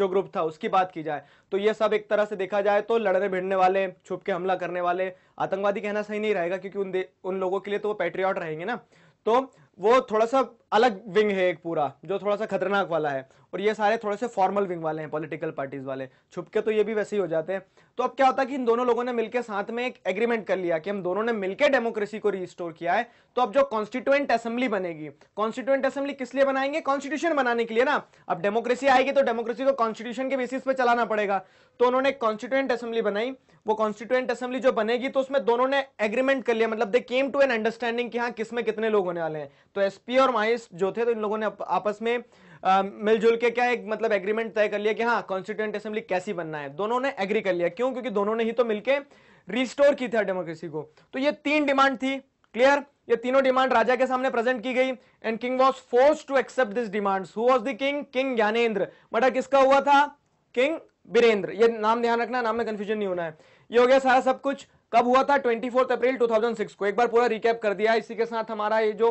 जो ग्रुप था उसकी बात की जाए तो ये सब एक तरह से देखा जाए तो लड़ने भिड़ने वाले छुप के हमला करने वाले आतंकवादी कहना सही नहीं रहेगा क्योंकि उन उन लोगों के लिए तो वो पेट्रियाट रहेंगे ना तो वो थोड़ा सा अलग विंग है एक पूरा जो थोड़ा सा खतरनाक वाला है और ये सारे थोड़े से फॉर्मल विंग वाले हैं पॉलिटिकल पार्टीज वाले छुपके तो ये भी वैसे ही हो जाते हैं तो अब क्या होता है कि इन दोनों लोगों ने मिलकर साथ में एक एग्रीमेंट कर लिया कि हम दोनों ने मिलकर डेमोक्रेसी को रिस्टोर किया है तो अब जो कॉन्स्टिट्यूएंट असेंबली बनेगी कॉन्स्टिट्यूएंट असेंबली किस लिए बनाएंगे कॉन्स्टिट्यूशन बनाने के लिए ना अब डेमोक्रेसी आएगी तो डेमोक्रेसी को कॉन्स्टिट्यूशन के बेसिस पर चलाना पड़ेगा तो उन्होंने कॉन्स्टिट्यूएंट असेंबली बनाई वो कॉन्स्टिट्यूएंट असेंबली जो बनेगी तो उसमें दोनों ने एग्रीमेंट कर लिया मतलब they came to an understanding कि हाँ किसमें कितने लोग होने वाले हैं तो एसपी और माई एनालिस्ट जो थे तो इन लोगों ने आपस में मिलजुल के क्या एक मतलब एग्रीमेंट तय कर लिया कि हाँ कॉन्स्टिट्यूंट असेंबली कैसी बनना है दोनों ने एग्री कर लिया क्यों क्योंकि दोनों ने ही तो मिलकर रिस्टोर की था डेमोक्रेसी को तो ये तीन डिमांड थी क्लियर ये तीनों डिमांड राजा के सामने प्रेजेंट की गई and king was force to accept this demand who was the king king Gyanendra murder किसका हुआ था किंग बीरेंद्र ये नाम ध्यान रखना नाम में कंफ्यूजन नहीं होना है ये हो गया सारा सब कुछ कब हुआ था ट्वेंटी अप्रैल 2006 को एक बार पूरा रिकैप कर दिया इसी के साथ हमारा ये जो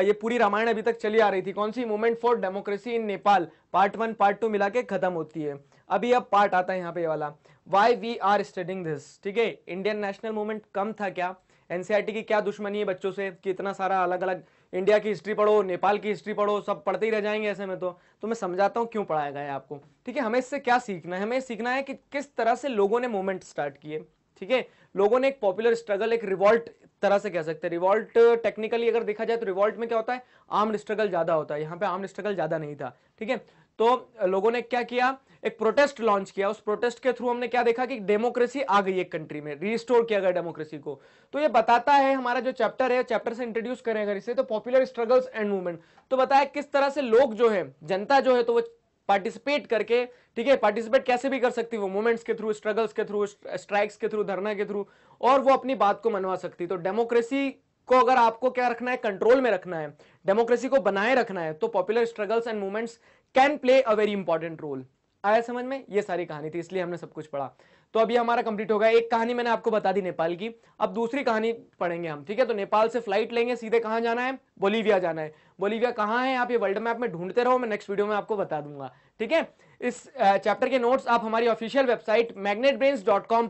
ये पूरी रामायण अभी तक चली आ रही थी कौन सी movement for democracy in Nepal part one part two मिला के खत्म होती है अभी अब पार्ट आता है यहाँ पे वाला why we are studying this ठीक है इंडियन नेशनल मूवमेंट कम था क्या एनसीईआरटी e की क्या दुश्मनी है बच्चों से कि इतना सारा अलग अलग इंडिया की हिस्ट्री पढ़ो नेपाल की हिस्ट्री पढ़ो सब पढ़ते ही रह जाएंगे ऐसे में तो तो मैं समझाता हूँ क्यों पढ़ाया गया है आपको ठीक है हमें इससे क्या सीखना है हमें सीखना है कि किस तरह से लोगों ने मूवमेंट स्टार्ट किए ठीक है लोगों ने एक पॉपुलर स्ट्रगल एक रिवॉल्ट तरह से कह सकते हैं रिवॉल्ट टेक्निकली अगर देखा जाए तो रिवॉल्ट में क्या होता है आम स्ट्रगल ज्यादा होता है यहाँ पे आम स्ट्रगल ज्यादा नहीं था ठीक है तो लोगों ने क्या किया एक प्रोटेस्ट लॉन्च किया उस प्रोटेस्ट के थ्रू हमने क्या देखा कि डेमोक्रेसी आ गई एक कंट्री में रिस्टोर किया गया डेमोक्रेसी को तो ये बताता है हमारा जो चैप्टर है चैप्टर से इंट्रोड्यूस करें अगर इसे तो पॉपुलर स्ट्रगल्स एंड मूवमेंट तो बताया किस तरह से लोग जो है जनता जो है तो वो पार्टिसिपेट करके ठीक है पार्टिसिपेट कैसे भी कर सकती वो मूवमेंट्स के थ्रू स्ट्रगल्स के थ्रू स्ट्राइक्स के थ्रू धरना के थ्रू और वो अपनी बात को मनवा सकती तो डेमोक्रेसी को अगर आपको क्या रखना है कंट्रोल में रखना है डेमोक्रेसी को बनाए रखना है तो popular struggles and movements can play a very important role आया समझ में ये सारी कहानी थी इसलिए हमने सब कुछ पढ़ा तो अभी हमारा कंप्लीट होगा एक कहानी मैंने आपको बता दी नेपाल की अब दूसरी कहानी पढ़ेंगे हम ठीक है तो नेपाल से फ्लाइट लेंगे सीधे कहाँ जाना है बोलीविया जाना है बोलीविया कहाँ है आप ये वर्ल्ड मैप में ढूंढते रहो मैं नेक्स्ट वीडियो में आपको बता दूंगा ठीक है इस चैप्टर के नोट्स आप हमारी ऑफिशियल वेबसाइट मैग्नेट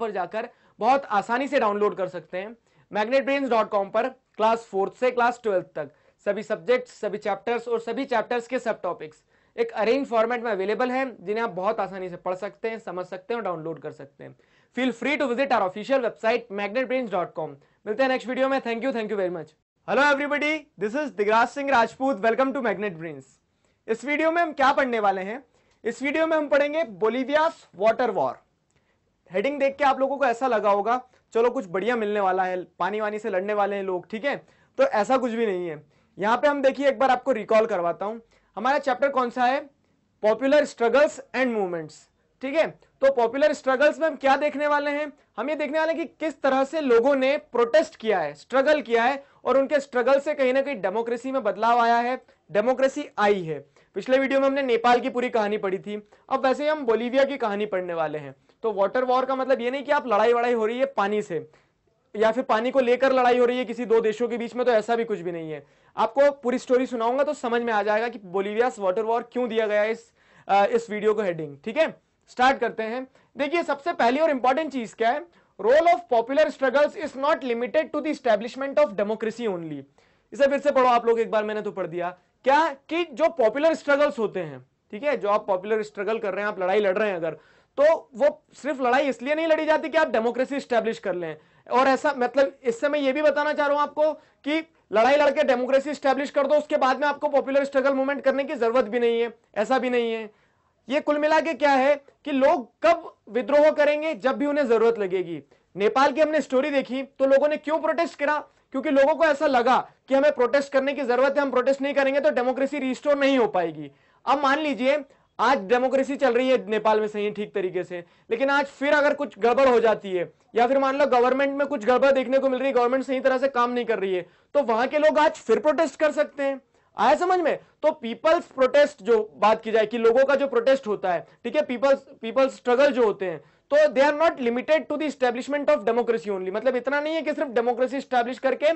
पर जाकर बहुत आसानी से डाउनलोड कर सकते हैं मैग्नेट पर क्लास फोर्थ से क्लास ट्वेल्थ तक सभी सब्जेक्ट्स सभी चैप्टर्स और सभी चैप्टर्स के सब टॉपिक्स एक अरेंज फॉर्मेट में अवेलेबल है जिन्हें आप बहुत आसानी से पढ़ सकते हैं समझ सकते हैं और डाउनलोड कर सकते हैं feel free to visit our official website magnetbrains.com मिलते हैं नेक्स्ट वीडियो में thank you thank you very much hello everybody this is Digraj Singh Rajput welcome to Magnet Brains इस वीडियो में हम क्या पढ़ने वाले हैं इस वीडियो में हम पढ़ेंगे बोलीवियास वाटर वॉर हेडिंग देख के आप लोगों को ऐसा लगा होगा चलो कुछ बढ़िया मिलने वाला है पानी वानी से लड़ने वाले हैं लोग ठीक है तो ऐसा कुछ भी नहीं है यहाँ पे हम देखिए एक बार आपको रिकॉल करवाता हूँ हमारा चैप्टर कौन सा है पॉपुलर स्ट्रगल्स एंड मूवमेंट्स ठीक है तो पॉपुलर स्ट्रगल्स में हम क्या देखने वाले हैं हम ये देखने वाले हैं कि किस तरह से लोगों ने प्रोटेस्ट किया है स्ट्रगल किया है और उनके स्ट्रगल से कहीं ना कहीं डेमोक्रेसी में बदलाव आया है डेमोक्रेसी आई है पिछले वीडियो में हमने नेपाल की पूरी कहानी पढ़ी थी अब वैसे ही हम बोलीविया की कहानी पढ़ने वाले हैं तो वाटर वॉर का मतलब ये नहीं कि आप लड़ाई वड़ाई हो रही है पानी से या फिर पानी को लेकर लड़ाई हो रही है किसी दो देशों के बीच में तो ऐसा भी कुछ भी नहीं है आपको पूरी स्टोरी सुनाऊंगा तो समझ में आ जाएगा कि बोलीवियास वाटर वॉर क्यों दिया गया इस इस वीडियो को हेडिंग ठीक है स्टार्ट करते हैं देखिए सबसे पहली और इंपॉर्टेंट चीज क्या है role of popular struggles is not limited to the of democracy only इसे फिर से पढ़ो आप लोग एक बार मैंने तो पढ़ दिया क्या कि जो पॉपुलर स्ट्रगल्स होते हैं ठीक है जो आप पॉपुलर स्ट्रगल कर रहे हैं आप लड़ाई लड़ रहे हैं अगर तो वो सिर्फ लड़ाई इसलिए नहीं लड़ी जाती कि आप डेमोक्रेसी स्टैब्लिश कर लें और ऐसा मतलब इससे मैं ये भी बताना चाह रहा हूं आपको कि लड़ाई लड़के डेमोक्रेसी स्टैब्लिश कर दो उसके बाद में आपको पॉपुलर स्ट्रगल मूवमेंट करने की जरूरत भी नहीं है ऐसा भी नहीं है ये कुल मिला के क्या है कि लोग कब विद्रोह करेंगे जब भी उन्हें जरूरत लगेगी नेपाल की हमने स्टोरी देखी तो लोगों ने क्यों प्रोटेस्ट करा क्योंकि लोगों को ऐसा लगा कि हमें प्रोटेस्ट करने की जरूरत है हम प्रोटेस्ट नहीं करेंगे तो डेमोक्रेसी रिस्टोर नहीं हो पाएगी अब मान लीजिए आज डेमोक्रेसी चल रही है नेपाल में सही ठीक तरीके से लेकिन आज फिर अगर कुछ गड़बड़ हो जाती है या फिर मान लो गवर्नमेंट में कुछ गड़बड़ देखने को मिल रही है गवर्नमेंट सही तरह से काम नहीं कर रही है तो वहां के लोग आज फिर प्रोटेस्ट कर सकते हैं आया समझ में तो पीपल्स प्रोटेस्ट जो बात की जाए कि लोगों का जो प्रोटेस्ट होता है ठीक है पीपल्स पीपल्स स्ट्रगल जो होते हैं तो they are not limited to the of democracy only मतलब इतना नहीं है कि सिर्फ डेमोक्रेसी स्टैब्लिश करके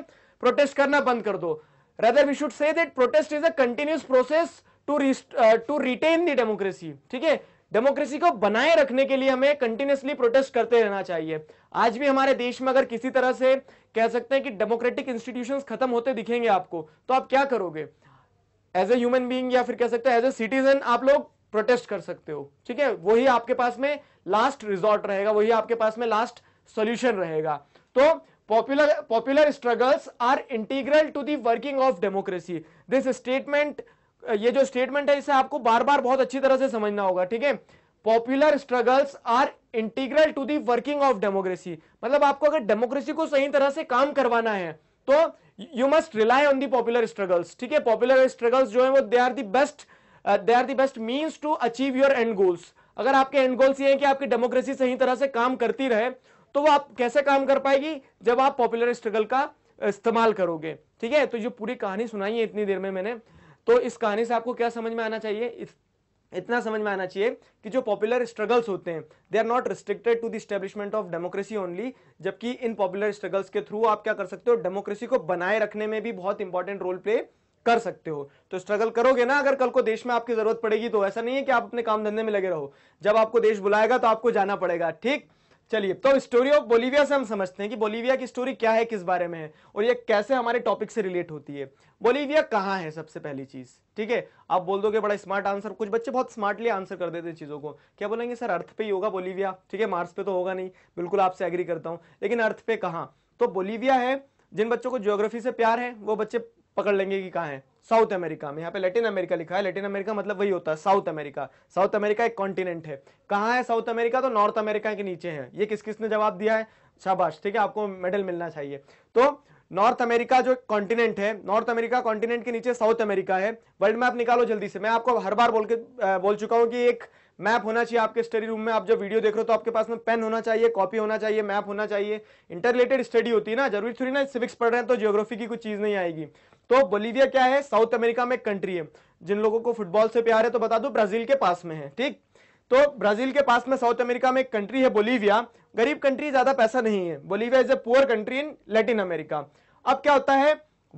प्रोटेस्ट करना बंद कर दो rather we should say that protest is a continuous process to to retain the democracy ठीक है डेमोक्रेसी को बनाए रखने के लिए हमें कंटिन्यूसली प्रोटेस्ट करते रहना चाहिए आज भी हमारे देश में अगर किसी तरह से कह सकते हैं कि डेमोक्रेटिक इंस्टीट्यूशंस खत्म होते दिखेंगे आपको तो आप क्या करोगे एज ए ह्यूमन बीइंग या फिर कह सकते हैं एज ए सिटीजन आप लोग प्रोटेस्ट कर सकते हो ठीक है वही आपके पास में लास्ट रिजॉर्ट रहेगा वही आपके पास में लास्ट सोल्यूशन रहेगा तो popular popular struggles are integral to the working of democracy this statement ये जो स्टेटमेंट है इसे आपको बार बार बहुत अच्छी तरह से समझना होगा ठीक है popular struggles are integral to the working of democracy मतलब आपको अगर डेमोक्रेसी को सही तरह से काम करवाना है तो you must rely on the popular struggles ठीक है पॉपुलर स्ट्रगल्स जो है वो they are the best they are the best means to achieve your end goals अगर आपके एंड गोल्स ये हैं कि आपकी डेमोक्रेसी सही तरह से काम करती रहे तो वो आप कैसे काम कर पाएगी जब आप पॉपुलर स्ट्रगल का इस्तेमाल करोगे ठीक है तो जो पूरी कहानी सुनाई है इतनी देर में मैंने तो इस कहानी से आपको क्या समझ में आना चाहिए इतना समझ में आना चाहिए कि जो पॉपुलर स्ट्रगल्स होते हैं they are not restricted to the of democracy only जबकि इन पॉपुलर स्ट्रगल्स के थ्रू आप क्या कर सकते हो डेमोक्रेसी को बनाए रखने में भी बहुत इंपॉर्टेंट रोल प्ले कर सकते हो तो स्ट्रगल करोगे ना अगर कल को देश में आपकी जरूरत पड़ेगी तो ऐसा नहीं है कि आप अपने काम धंधे में लगे रहो जब आपको देश बुलाएगा तो आपको जाना पड़ेगा ठीक चलिए तो स्टोरी ऑफ बोलीविया से हम समझते हैं कि बोलीविया की स्टोरी क्या है किस बारे में है और ये कैसे हमारे टॉपिक से रिलेट होती है बोलीविया कहाँ है सबसे पहली चीज ठीक है आप बोल दोगे बड़ा स्मार्ट आंसर कुछ बच्चे बहुत स्मार्टली आंसर कर देते हैं चीज़ों को क्या बोलेंगे सर अर्थ पे ही होगा बोलीविया ठीक है मार्स पे तो होगा नहीं बिल्कुल आपसे एग्री करता हूँ लेकिन अर्थ पे कहाँ तो बोलीविया है जिन बच्चों को ज्योग्राफी से प्यार है वो बच्चे पकड़ लेंगे कि कहाँ है साउथ अमेरिका में यहाँ पे लेटिन अमेरिका लिखा है लेटिन अमेरिका मतलब वही होता है साउथ अमेरिका साउथ अमेरिका एक कॉन्टिनेंट है कहाँ है साउथ अमेरिका तो नॉर्थ अमेरिका के नीचे है ये किस किसने जवाब दिया है शाबाश ठीक है आपको मेडल मिलना चाहिए तो नॉर्थ अमेरिका जो कॉन्टिनेंट है नॉर्थ अमेरिका कॉन्टिनेंट के नीचे साउथ अमेरिका है वर्ल्ड मैप निकालो जल्दी से मैं आपको हर बार बोल के बोल चुका हूँ कि एक मैप होना चाहिए आपके स्टडी रूम में आप जब वीडियो देख रहे हो तो आपके पास में पेन होना चाहिए कॉपी होना चाहिए मैप होना चाहिए इंटरलेटेड स्टडी होती है ना जरूरी थोड़ी ना सिविक्स पढ़ रहे हैं तो जियोग्राफी की कुछ चीज नहीं आएगी तो बोलीविया क्या है साउथ अमेरिका में कंट्री है जिन लोगों को फुटबॉल से प्यार है तो बता दो ब्राजील के पास में है ठीक तो ब्राजील के पास में साउथ अमेरिका में एक कंट्री है बोलीविया गरीब कंट्री ज्यादा पैसा नहीं है Bolivia is a poor country in Latin America अब क्या होता है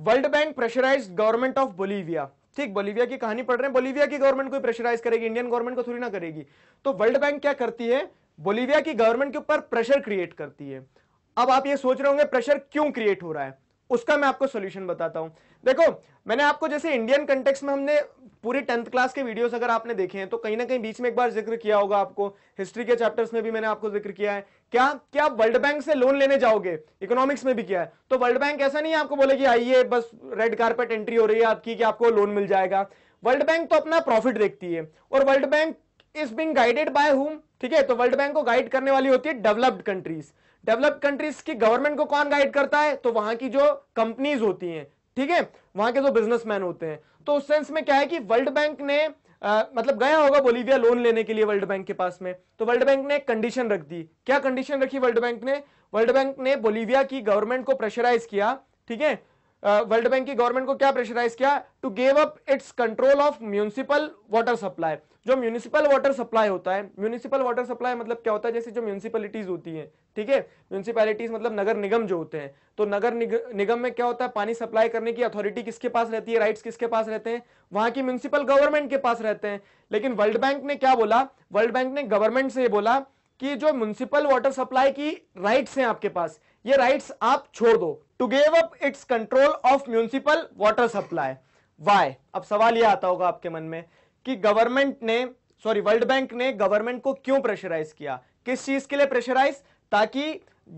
World Bank pressurise government of Bolivia ठीक बोलीविया की कहानी पढ़ रहे हैं बोलीविया की गवर्नमेंट कोई प्रेशराइज करेगी इंडियन गवर्नमेंट को थोड़ी ना करेगी तो वर्ल्ड बैंक क्या करती है बोलीविया की गवर्नमेंट के ऊपर प्रेशर क्रिएट करती है अब आप ये सोच रहे होंगे प्रेशर क्यों क्रिएट हो रहा है उसका मैं आपको सोल्यूशन बताता हूं देखो मैंने आपको जैसे इंडियन कंटेक्स में हमने पूरी टेंथ क्लास के वीडियोस अगर आपने देखे हैं तो कहीं ना कहीं बीच में एक बार जिक्र किया होगा आपको हिस्ट्री के चैप्टर्स में भी मैंने आपको जिक्र किया है क्या क्या वर्ल्ड बैंक से लोन लेने जाओगे इकोनॉमिक्स में भी किया है तो वर्ल्ड बैंक ऐसा नहीं है आपको बोले कि आइए बस रेड कार्पेट एंट्री हो रही है आपकी कि आपको लोन मिल जाएगा वर्ल्ड बैंक तो अपना प्रॉफिट देखती है और World Bank is being guided by whom ठीक है तो वर्ल्ड बैंक को गाइड करने वाली होती है डेवलप्ड कंट्रीज डेवलप कंट्रीज की गवर्नमेंट को कौन गाइड करता है तो वहां की जो कंपनीज होती हैं ठीक है वहां के जो बिजनेसमैन होते हैं तो उस सेंस में क्या है कि वर्ल्ड बैंक ने आ, मतलब गया होगा बोलीविया लोन लेने के लिए वर्ल्ड बैंक के पास में तो वर्ल्ड बैंक ने कंडीशन रख दी क्या कंडीशन रखी वर्ल्ड बैंक ने वर्ल्ड बैंक ने बोलीविया की गवर्नमेंट को प्रेशराइज किया ठीक है वर्ल्ड बैंक की गवर्नमेंट को क्या प्रेशराइज किया to gave up its control of municipal water supply जो म्यूनिसिपल वाटर सप्लाई होता है म्यूनिसिपल वाटर सप्लाई मतलब क्या होता है जैसे जो म्यूनिसिपलिटीज होती हैं ठीक है म्यूनिसिपैलिटीज मतलब नगर निगम जो होते हैं तो नगर निग, निगम में क्या होता है पानी सप्लाई करने की अथॉरिटी किसके पास रहती है राइट्स किसके पास रहते हैं वहां की म्यूनिसिपल गवर्नमेंट के पास रहते हैं लेकिन वर्ल्ड बैंक ने क्या बोला वर्ल्ड बैंक ने गवर्नमेंट से बोला कि जो म्यूनिसिपल वाटर सप्लाई की राइट्स हैं आपके पास ये राइट्स आप छोड़ दो to gave up its control of municipal water supply why अब सवाल ये आता होगा आपके मन में कि गवर्नमेंट ने सॉरी वर्ल्ड बैंक ने गवर्नमेंट को क्यों प्रेशराइज किया किस चीज के लिए प्रेशराइज ताकि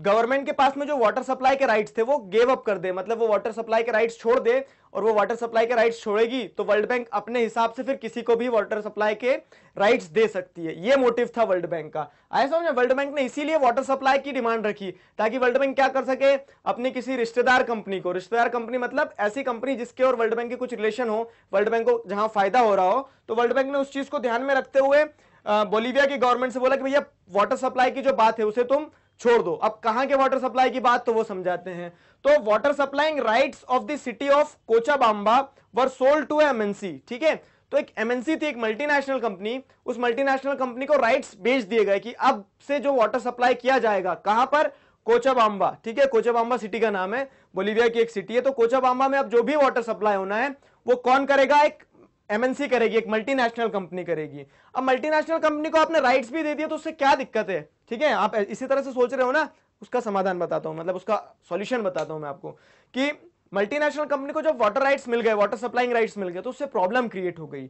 गवर्नमेंट के पास में जो वाटर सप्लाई के राइट्स थे वो गेव अप कर दे मतलब वो वाटर सप्लाई के राइट्स छोड़ दे और वो वाटर सप्लाई के राइट्स छोड़ेगी तो वर्ल्ड बैंक अपने हिसाब से फिर किसी को भी वाटर सप्लाई के राइट्स दे सकती है ये मोटिव था वर्ल्ड बैंक का आया समझ वर्ल्ड बैंक ने इसीलिए वाटर सप्लाई की डिमांड रखी ताकि वर्ल्ड बैंक क्या कर सके अपने किसी रिश्तेदार कंपनी को रिश्तेदार कंपनी मतलब ऐसी कंपनी जिसके और वर्ल्ड बैंक के कुछ रिलेशन हो वर्ल्ड बैंक को जहां फायदा हो रहा हो तो वर्ल्ड बैंक ने उस चीज को ध्यान में रखते हुए बोलीविया की गवर्नमेंट से बोला कि भैया वाटर सप्लाई की जो बात है उसे तुम छोड़ दो अब कहां के वाटर सप्लाई की बात तो वो समझाते हैं तो water supplying rights of the city of Cochabamba were sold to MNC ठीक है तो एक एमएनसी थी एक मल्टीनेशनल कंपनी उस मल्टीनेशनल कंपनी को राइट्स बेच दिए गए कि अब से जो वाटर सप्लाई किया जाएगा कहां पर कोचाबाम्बा ठीक है कोचाबाम्बा सिटी का नाम है बोलीविया की एक सिटी है तो कोचाबाम्बा में अब जो भी वाटर सप्लाई होना है वो कौन करेगा एक एमएनसी करेगी एक मल्टीनेशनल कंपनी करेगी अब मल्टीनेशनल कंपनी को आपने राइट्स भी दे दिया तो उससे क्या दिक्कत है ठीक है आप इसी तरह से सोच रहे हो ना उसका समाधान बताता हूं मतलब उसका सॉल्यूशन बताता हूं मैं आपको कि मल्टीनेशनल कंपनी को जब वाटर राइट्स मिल गए वाटर सप्लाइंग राइट्स मिल गए तो उससे प्रॉब्लम क्रिएट हो गई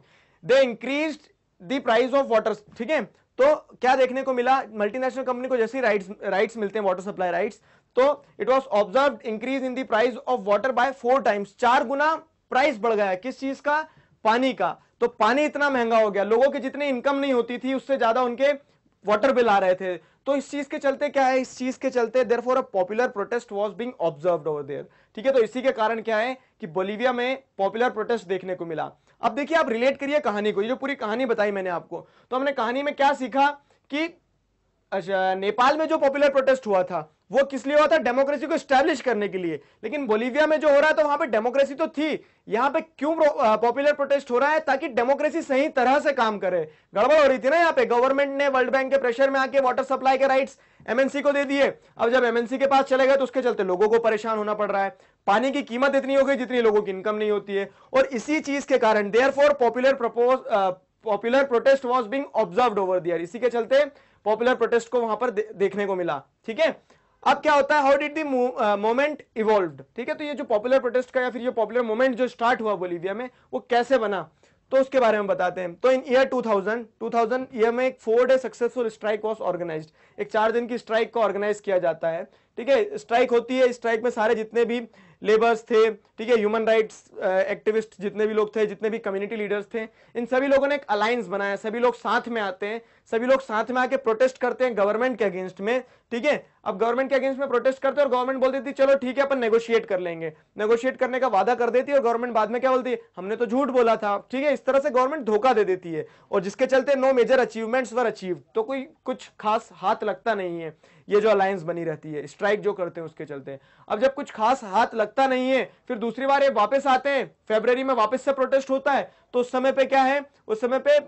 they increase the price of water ठीक है तो क्या देखने को मिला मल्टीनेशनल कंपनी को जैसे राइट्स राइट्स मिलते हैं वाटर सप्लाई राइट्स तो it was observe increase in the price of water by four times चार गुना प्राइस बढ़ गया किस चीज का पानी का तो पानी इतना महंगा हो गया लोगों की जितनी इनकम नहीं होती थी उससे ज्यादा उनके वाटर बिल आ रहे थे तो इस चीज के चलते क्या है इस चीज के चलते therefore a popular protest was being observe over there ठीक है तो इसी के कारण क्या है कि बोलीविया में पॉपुलर प्रोटेस्ट देखने को मिला अब देखिए आप रिलेट करिए कहानी को ये जो पूरी कहानी बताई मैंने आपको तो हमने कहानी में क्या सीखा कि अच्छा नेपाल में जो पॉपुलर प्रोटेस्ट हुआ था वो किस लिए हुआ था डेमोक्रेसी को स्टैब्लिश करने के लिए लेकिन बोलीविया में जो हो रहा है तो वहां पे डेमोक्रेसी तो थी यहाँ पे क्यों पॉपुलर प्रोटेस्ट हो रहा है ताकि डेमोक्रेसी सही तरह से काम करे गड़बड़ हो रही थी ना यहाँ पे गवर्नमेंट ने वर्ल्ड बैंक के प्रेशर में आके वाटर सप्लाई के राइट्स एमएनसी को दे दिए अब जब एमएनसी के पास चले गए तो उसके चलते लोगों को परेशान होना पड़ रहा है पानी की कीमत इतनी हो गई जितनी लोगों की इनकम नहीं होती है और इसी चीज के कारण therefore popular propose popular protest was being observe over there इसी के चलते पॉपुलर प्रोटेस्ट को वहां पर देखने को मिला ठीक है अब क्या होता है how did the movement evolve ठीक है तो ये जो पॉपुलर प्रोटेस्ट का या फिर ये पॉपुलर मोमेंट जो स्टार्ट हुआ बोलीविया में वो कैसे बना तो उसके बारे में बताते हैं तो इन ईयर 2000 2000 ईयर में एक four day successful strike was organise एक चार दिन की स्ट्राइक को ऑर्गेनाइज किया जाता है ठीक है स्ट्राइक होती है स्ट्राइक में सारे जितने भी लेबर्स थे ठीक है ह्यूमन राइट्स एक्टिविस्ट जितने भी लोग थे जितने भी कम्युनिटी लीडर्स थे इन सभी लोगों ने एक अलायंस बनाया सभी लोग साथ में आते हैं सभी लोग साथ में आके प्रोटेस्ट करते हैं गवर्नमेंट के अगेंस्ट में ठीक है अब गवर्नमेंट के अगेंस्ट में प्रोटेस्ट करते हैं और गवर्नमेंट बोल देती चलो ठीक है अपन नेगोशिएट कर लेंगे नेगोशिएट करने का वादा कर देती है और गवर्नमेंट बाद में क्या बोलती है हमने तो झूठ बोला था ठीक है इस तरह से गवर्नमेंट धोखा दे देती है और जिसके चलते no major achievements were achieve तो कोई कुछ खास हाथ लगता नहीं है ये जो अलायंस बनी रहती है स्ट्राइक जो करते हैं उसके चलते अब जब कुछ खास हाथ लगता नहीं है फिर दूसरी बार ये वापस आते हैं फेब्रवरी में वापस से प्रोटेस्ट होता है तो उस समय पे क्या है उस समय पे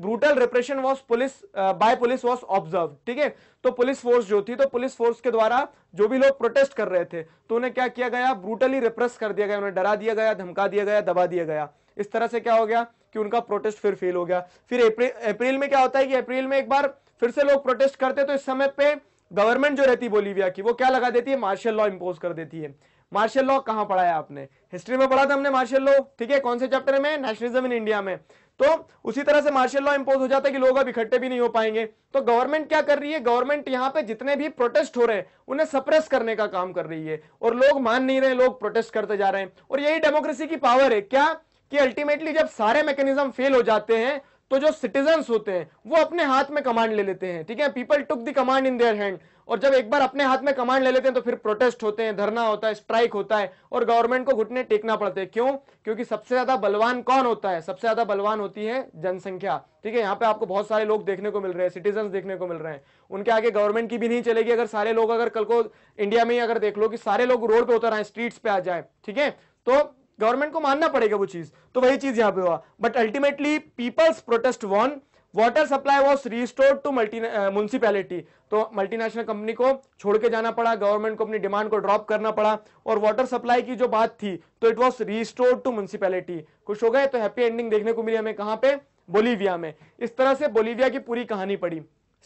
brutal repression was police by police was observe ठीक है तो पुलिस फोर्स जो थी तो पुलिस फोर्स के द्वारा जो भी लोग प्रोटेस्ट कर रहे थे तो उन्हें क्या किया गया ब्रूटली रिप्रेस कर दिया गया उन्हें डरा दिया गया धमका दिया गया दबा दिया गया इस तरह से क्या हो गया कि उनका प्रोटेस्ट फिर फेल हो गया फिर अप्रैल में क्या होता है कि अप्रैल में एक बार फिर से लोग प्रोटेस्ट करते तो इस समय पे गवर्नमेंट जो रहती बोलीविया की वो क्या लगा देती है मार्शल लॉ इम्पोज कर देती है मार्शल लॉ कहां पढ़ाया आपने हिस्ट्री में पढ़ा था हमने मार्शल लॉ ठीक है कौन से चैप्टर में नेशनलिज्म इन इंडिया में तो उसी तरह से मार्शल लॉ इम्पोज हो जाता है कि लोग अब इकट्ठे भी नहीं हो पाएंगे तो गवर्नमेंट क्या कर रही है गवर्नमेंट यहाँ पे जितने भी प्रोटेस्ट हो रहे हैं उन्हें सप्रेस करने का काम कर रही है और लोग मान नहीं रहे लोग प्रोटेस्ट करते जा रहे हैं और यही डेमोक्रेसी की पावर है क्या कि अल्टीमेटली जब सारे मैकेनिज्म फेल हो जाते हैं तो जो सिटीजन होते हैं वो अपने हाथ में कमांड ले लेते हैं ठीक है people took the command in their hand और जब एक बार अपने हाथ में कमांड ले लेते हैं तो फिर प्रोटेस्ट होते हैं धरना होता है स्ट्राइक होता है और गवर्नमेंट को घुटने टेकना पड़ते हैं क्यों क्योंकि सबसे ज्यादा बलवान कौन होता है सबसे ज्यादा बलवान होती है जनसंख्या ठीक है यहाँ पे आपको बहुत सारे लोग देखने को मिल रहे हैं सिटीजन देखने को मिल रहे हैं उनके आगे गवर्नमेंट की भी नहीं चलेगी अगर सारे लोग अगर कल को इंडिया में ही अगर देख लो कि सारे लोग रोड पे उतर आए स्ट्रीट्स पे आ जाए ठीक है तो गवर्नमेंट को मानना पड़ेगा वो चीज तो वही चीज यहाँ पे हुआ but ultimately people's protest won water supply was restored to multi municipality तो मल्टीनेशनल कंपनी को छोड़ के जाना पड़ा गवर्नमेंट को अपनी डिमांड को ड्रॉप करना पड़ा और वाटर सप्लाई की जो बात थी तो it was restored to municipality खुश हो गए तो हैप्पी एंडिंग देखने को मिली हमें कहाँ पे बोलीविया में इस तरह से बोलीविया की पूरी कहानी पड़ी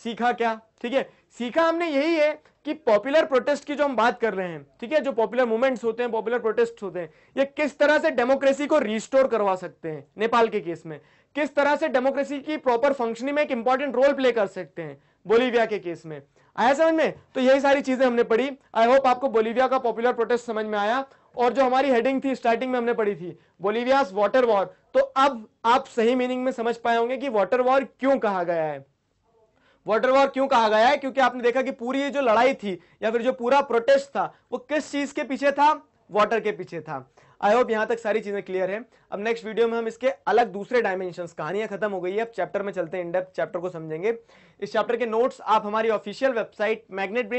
सीखा क्या ठीक है सीखा हमने यही है कि पॉपुलर प्रोटेस्ट की जो हम बात कर रहे हैं ठीक है जो पॉपुलर मूवमेंट्स होते हैं पॉपुलर प्रोटेस्ट होते हैं ये किस तरह से डेमोक्रेसी को रिस्टोर करवा सकते हैं नेपाल के केस में किस तरह से डेमोक्रेसी की प्रॉपर फंक्शनिंग में एक इंपॉर्टेंट रोल प्ले कर सकते हैं बोलीविया के केस में आया समझ में तो यही सारी चीजें हमने पढ़ी आई होप आपको बोलीविया का पॉपुलर प्रोटेस्ट समझ में आया और जो हमारी हेडिंग थी स्टार्टिंग में हमने पढ़ी थी बोलीवियाज वॉटर वॉर तो अब आप सही मीनिंग में समझ पाए होंगे कि वॉटर वॉर क्यों कहा गया है वाटर वॉर क्यों कहा गया है क्योंकि आपने देखा कि पूरी ये जो लड़ाई थी या फिर जो पूरा प्रोटेस्ट था वो किस चीज के पीछे था वाटर के पीछे था आई होप यहां तक सारी चीजें क्लियर है अब नेक्स्ट वीडियो में हम इसके अलग दूसरे डायमेंशन कहानियां खत्म हो गई है अब चैप्टर में चलते हैं इंडेप चैप्टर को समझेंगे इस चैप्टर के नोट्स आप हमारी ऑफिशियल वेबसाइट मैग्नेट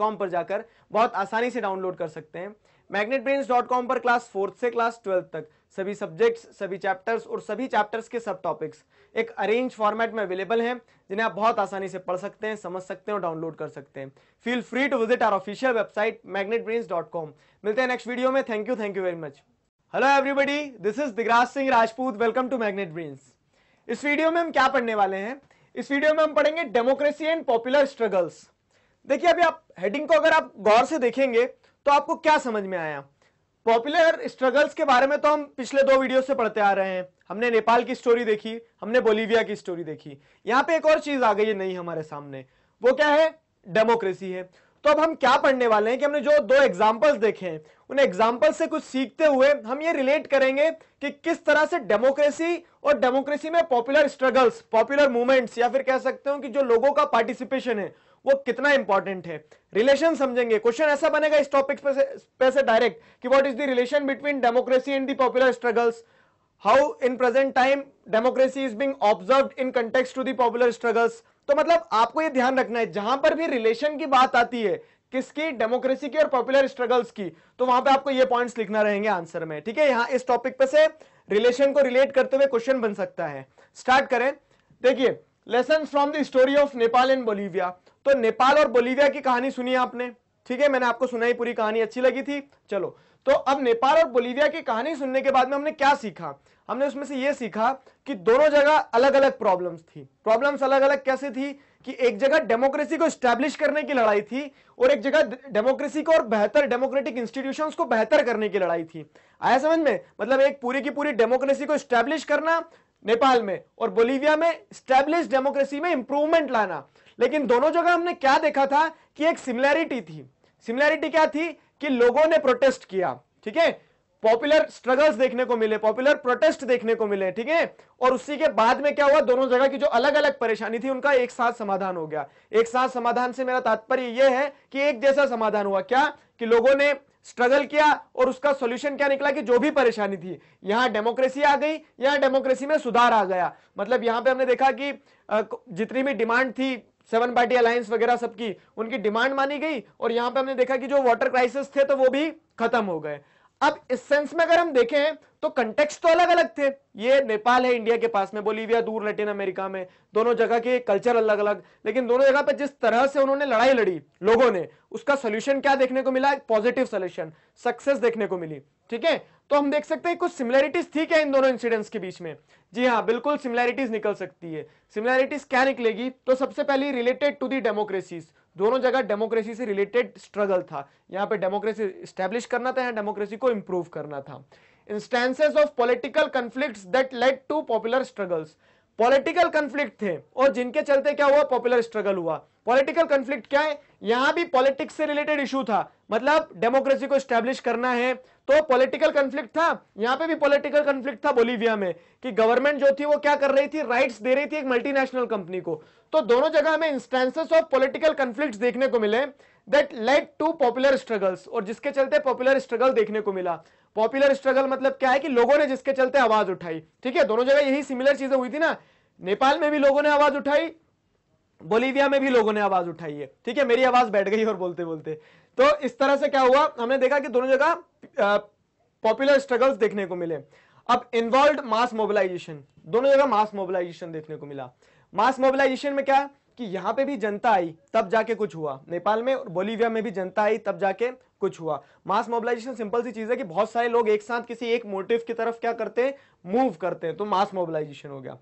पर जाकर बहुत आसानी से डाउनलोड कर सकते हैं magnetbrains.com पर क्लास फोर्थ से क्लास ट्वेल्थ तक सभी सब्जेक्ट्स सभी चैप्टर्स और सभी चैप्टर्स के सब टॉपिक्स एक अरेंज फॉर्मेट में अवेलेबल हैं जिन्हें आप बहुत आसानी से पढ़ सकते हैं समझ सकते हैं और डाउनलोड कर सकते हैं feel free to visit our official website com मिलते हैं नेक्स्ट वीडियो में thank you thank you very much hello everybody this is Digraj Singh Rajput welcome to Magnet Brains इस वीडियो में हम क्या पढ़ने वाले हैं इस वीडियो में हम पढ़ेंगे डेमोक्रेसी एंड पॉपुलर स्ट्रगल्स देखिए अभी आप हेडिंग को अगर आप गौर से देखेंगे तो आपको क्या समझ में आया पॉपुलर स्ट्रगल्स के बारे में तो हम पिछले दो वीडियो से पढ़ते आ रहे हैं हमने नेपाल की स्टोरी देखी हमने बोलीविया की स्टोरी देखी यहाँ पे एक और चीज आ गई है नहीं हमारे सामने वो क्या है डेमोक्रेसी है तो अब हम क्या पढ़ने वाले हैं कि हमने जो दो एग्जाम्पल्स देखे हैं उन एग्जाम्पल से कुछ सीखते हुए हम ये रिलेट करेंगे कि किस तरह से डेमोक्रेसी और डेमोक्रेसी में पॉपुलर स्ट्रगल्स पॉपुलर मूवमेंट्स या फिर कह सकते हो कि जो लोगों का पार्टिसिपेशन है वो कितना इंपॉर्टेंट है रिलेशन समझेंगे क्वेश्चन ऐसा बनेगा इस टॉपिक पे से, डायरेक्ट कि what is the relation between democracy and popular struggles how in present time democracy is being observe in context to the popular struggles तो मतलब आपको यह ध्यान रखना है जहां पर भी रिलेशन की बात आती है किसकी डेमोक्रेसी की और पॉपुलर स्ट्रगल्स की तो वहां पे आपको ये पॉइंट्स लिखना रहेंगे आंसर में ठीक है यहां इस टॉपिक पे से रिलेशन को रिलेट करते हुए क्वेश्चन बन सकता है स्टार्ट करें देखिए lesson from the story of Nepal and Bolivia तो नेपाल और बोलीविया की कहानी सुनी आपने ठीक है मैंने आपको सुनाई पूरी कहानी अच्छी लगी थी चलो तो अब नेपाल और बोलीविया की कहानी सुनने के बाद में हमने क्या सीखा हमने उसमें से ये सीखा कि दोनों जगह अलग अलग प्रॉब्लम्स थी प्रॉब्लम्स अलग अलग कैसे थी कि एक जगह डेमोक्रेसी को स्टैब्लिश करने की लड़ाई थी और एक जगह डेमोक्रेसी को और बेहतर डेमोक्रेटिक इंस्टीट्यूशंस को बेहतर करने की लड़ाई थी आया समझ में मतलब एक पूरी की पूरी डेमोक्रेसी को स्टैब्लिश करना नेपाल में और बोलीविया में स्टैब्लिश डेमोक्रेसी में इंप्रूवमेंट लाना लेकिन दोनों जगह हमने क्या देखा था कि एक सिमिलैरिटी थी सिमिलैरिटी क्या थी कि लोगों ने प्रोटेस्ट किया ठीक है पॉपुलर स्ट्रगल्स देखने को मिले पॉपुलर प्रोटेस्ट देखने को मिले ठीक है और उसी के बाद में क्या हुआ दोनों जगह की जो अलग अलग परेशानी थी उनका एक साथ समाधान हो गया एक साथ समाधान से मेरा तात्पर्य यह है कि एक जैसा समाधान हुआ क्या कि लोगों ने स्ट्रगल किया और उसका सोल्यूशन क्या निकला कि जो भी परेशानी थी यहां डेमोक्रेसी आ गई यहां डेमोक्रेसी में सुधार आ गया मतलब यहां पे हमने देखा कि जितनी भी डिमांड थी सेवन पार्टी अलायंस वगैरह सबकी उनकी डिमांड मानी गई और यहां पे हमने देखा कि जो वाटर क्राइसिस थे तो वो भी खत्म हो गए अब इस सेंस में अगर हम देखें तो कंटेक्स तो अलग अलग थे ये नेपाल है इंडिया के पास में बोलीविया दूर लेटिन अमेरिका में दोनों जगह के कल्चर अलग अलग लेकिन दोनों जगह पर जिस तरह से उन्होंने लड़ाई लड़ी लोगों ने उसका सोल्यूशन क्या देखने को मिला पॉजिटिव सोल्यूशन सक्सेस देखने को मिली ठीक है तो हम देख सकते हैं कुछ सिमिलैरिटीज थी क्या इन दोनों इंसिडेंट्स के बीच में जी हाँ बिल्कुल सिमिलैरिटीज निकल सकती है सिमिलैरिटीज क्या निकलेगी तो सबसे पहले रिलेटेड टू दी डेमोक्रेसीज दोनों जगह डेमोक्रेसी से रिलेटेड स्ट्रगल था यहाँ पे डेमोक्रेसी स्टैब्लिश करना था यहाँ डेमोक्रेसी को इम्प्रूव करना था instances of political conflicts that led to popular struggles political conflict थे और जिनके चलते क्या हुआ पॉपुलर स्ट्रगल हुआ पॉलिटिकल कंफ्लिक्ट क्या है यहां भी पॉलिटिक्स से रिलेटेड इशू था मतलब डेमोक्रेसी को स्टैब्लिश करना है तो पॉलिटिकल कंफ्लिक्ट था यहां पे भी पॉलिटिकल कंफ्लिक्ट था बोलीविया में कि गवर्नमेंट जो थी वो क्या कर रही थी राइट्स दे रही थी एक मल्टीनेशनल कंपनी को तो दोनों जगह हमें इंस्टेंसेस ऑफ पॉलिटिकल कंफ्लिक्ट देखने को मिले that led to popular struggles और जिसके चलते पॉपुलर स्ट्रगल देखने को मिला पॉपुलर स्ट्रगल मतलब क्या है कि लोगों ने जिसके चलते आवाज उठाई ठीक है दोनों जगह यही सिमिलर चीजें हुई थी ना नेपाल में भी लोगों ने आवाज उठाई बोलीविया में भी लोगों ने आवाज उठाई है ठीक है मेरी आवाज बैठ गई और बोलते बोलते तो इस तरह से क्या हुआ हमने देखा कि दोनों जगह पॉपुलर स्ट्रगल्स देखने को मिले अब इन्वॉल्व मास मोबिलाइजेशन दोनों जगह मास मोबिलाइजेशन देखने को मिला मास मोबिलाइजेशन में क्या कि यहां पे भी जनता आई तब जाके कुछ हुआ नेपाल में और बोलीविया में भी जनता आई तब जाके कुछ हुआ मास मोबिलाइजेशन सिंपल सी चीज है कि बहुत सारे लोग एक साथ किसी एक मोटिव की तरफ क्या करते हैं मूव करते हैं तो मास मोबिलाइजेशन हो गया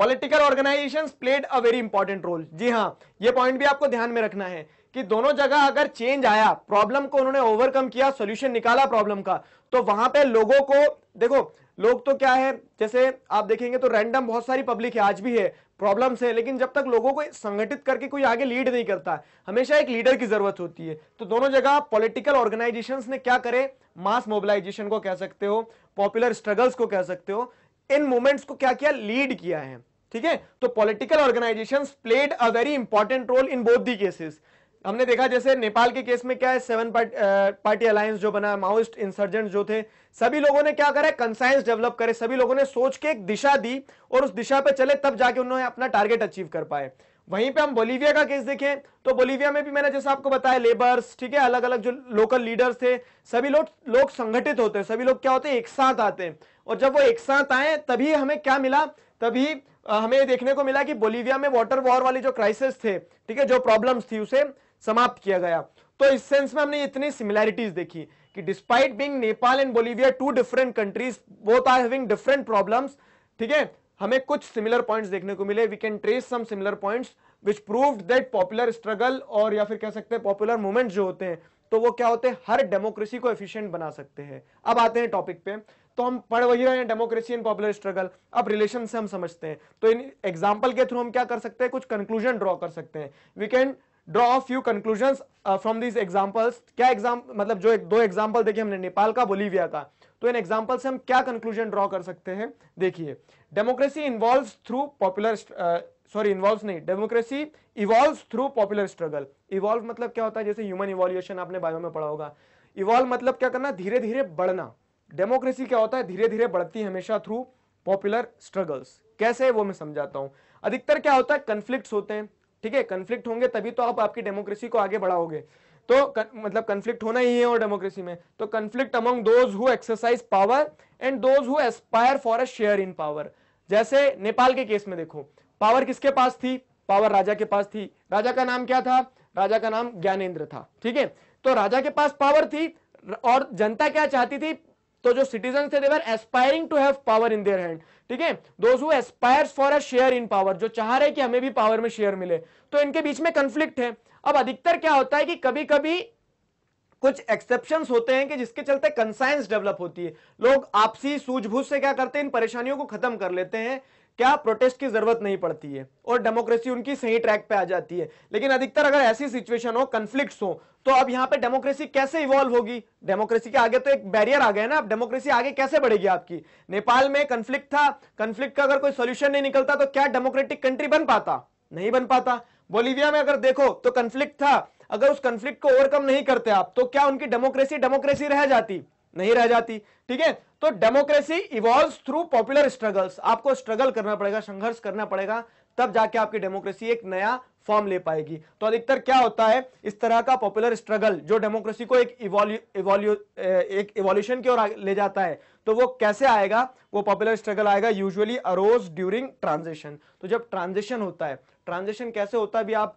political organisation played a very important role जी हाँ ये पॉइंट भी आपको ध्यान में रखना है कि दोनों जगह अगर चेंज आया प्रॉब्लम को उन्होंने ओवरकम किया सोल्यूशन निकाला प्रॉब्लम का तो वहां पे लोगों को देखो लोग तो क्या है जैसे आप देखेंगे तो रैंडम बहुत सारी पब्लिक है आज भी है प्रॉब्लम्स है लेकिन जब तक लोगों को संगठित करके कोई आगे लीड नहीं करता हमेशा एक लीडर की जरूरत होती है तो दोनों जगह पॉलिटिकल ऑर्गेनाइजेशंस ने क्या करे मास मोबिलाइजेशन को कह सकते हो पॉपुलर स्ट्रगल्स को कह सकते हो इन मूवमेंट्स को क्या किया लीड किया है ठीक है तो political organisation played a very important role in both the cases हमने देखा जैसे नेपाल के केस में क्या है सेवन पार्ट, पार्टी अलायंस जो बना माओइस्ट इंसर्जेंट जो थे सभी लोगों ने क्या करा कंसाइंस डेवलप करे सभी लोगों ने सोच के एक दिशा दी और उस दिशा पे चले तब जाके उन्होंने अपना टारगेट अचीव कर पाए वहीं पे हम बोलीविया का केस देखें तो बोलीविया में भी मैंने जैसे आपको बताया लेबर्स ठीक है अलग अलग जो लोकल लीडर्स थे सभी लोग लोग संगठित होते हैं सभी लोग क्या होते हैं एक साथ आते हैं और जब वो एक साथ आए तभी हमें क्या मिला तभी हमें देखने को मिला कि बोलीविया में वाटर वॉर वाली जो क्राइसिस थे ठीक है जो प्रॉब्लम्स थी उसे समाप्त किया गया तो इस सेंस में हमने इतनी सिमिलैरिटीज देखी कि despite being Nepal and Bolivia two different countries both are having different problems ठीक है हमें कुछ सिमिलर पॉइंट्स देखने को मिले we can trace some similar points which prove that popular struggle और या फिर कह सकते हैं पॉपुलर मूवमेंट जो होते हैं तो वो क्या होते हैं हर डेमोक्रेसी को एफिशिएंट बना सकते हैं अब आते हैं टॉपिक पे तो हम पढ़ वही रहे हैं डेमोक्रेसी एंड पॉपुलर स्ट्रगल अब रिलेशन से हम समझते हैं तो इन एग्जाम्पल के थ्रू हम क्या कर सकते हैं कुछ कंक्लूजन ड्रॉ कर सकते हैं we can draw of few conclusion from these examples क्या एग्जाम मतलब जो एक दो एग्जाम्पल देखिए हमने नेपाल का बोलीविया का तो इन एग्जाम्पल से हम क्या कंक्लूजन ड्रॉ कर सकते हैं देखिए democracy involve through popular sorry involve नहीं democracy evolve through popular struggle evolve मतलब क्या होता है जैसे ह्यूमन इवॉल्यूशन आपने बायो में पढ़ा होगा इवॉल्व मतलब क्या करना धीरे धीरे बढ़ना डेमोक्रेसी क्या होता है धीरे धीरे बढ़ती है हमेशा थ्रू पॉपुलर स्ट्रगल्स कैसे है वो मैं समझाता हूं अधिकतर क्या होता है कन्फ्लिक्ट होते हैं ठीक है कन्फ्लिक्ट होंगे तभी तो आप आपकी डेमोक्रेसी को आगे बढ़ाओगे तो कन, मतलब कन्फ्लिक्ट होना ही है और डेमोक्रेसी में तो conflict among those who exercise power and those who aspire for a share in power जैसे नेपाल के केस में देखो पावर किसके पास थी पावर राजा के पास थी राजा का नाम क्या था राजा का नाम ज्ञानेंद्र था ठीक है तो राजा के पास पावर थी और जनता क्या चाहती थी तो जो सिटीजन थे they were aspiring to have power in their hand ठीक है those aspires for a share in power जो चाह रहे कि हमें भी पावर में शेयर मिले तो इनके बीच में कंफ्लिक्ट है अब अधिकतर क्या होता है कि कभी कभी कुछ एक्सेप्शन होते हैं कि जिसके चलते कंसाइंस डेवलप होती है लोग आपसी सूझबूझ से क्या करते हैं इन परेशानियों को खत्म कर लेते हैं क्या प्रोटेस्ट की जरूरत नहीं पड़ती है और डेमोक्रेसी उनकी सही ट्रैक पे आ जाती है लेकिन अधिकतर अगर ऐसी सिचुएशन हो कंफ्लिक्ट हो तो अब यहाँ पे डेमोक्रेसी कैसे इवॉल्व होगी डेमोक्रेसी के आगे तो एक बैरियर आ गया ना अब डेमोक्रेसी आगे कैसे बढ़ेगी आपकी नेपाल में कंफ्लिक्ट था कंफ्लिक्ट का अगर कोई सोल्यूशन नहीं निकलता तो क्या डेमोक्रेटिक कंट्री बन पाता नहीं बन पाता बोलीविया में अगर देखो तो कंफ्लिक्ट था अगर उस कंफ्लिक्ट को ओवरकम नहीं करते आप तो क्या उनकी डेमोक्रेसी डेमोक्रेसी रह जाती नहीं रह जाती ठीक है तो democracy evolve through popular struggles आपको स्ट्रगल करना पड़ेगा संघर्ष करना पड़ेगा तब जाके आपकी डेमोक्रेसी एक नया फॉर्म ले पाएगी तो अधिकतर क्या होता है इस तरह का पॉपुलर स्ट्रगल जो डेमोक्रेसी को एक इवॉल्यू एक इवोल्यूशन की ओर ले जाता है तो वो कैसे आएगा वो पॉपुलर स्ट्रगल आएगा यूजुअली अरोज ड्यूरिंग ट्रांजिशन तो जब ट्रांजिशन होता है ट्रांजिशन कैसे होता है भी आप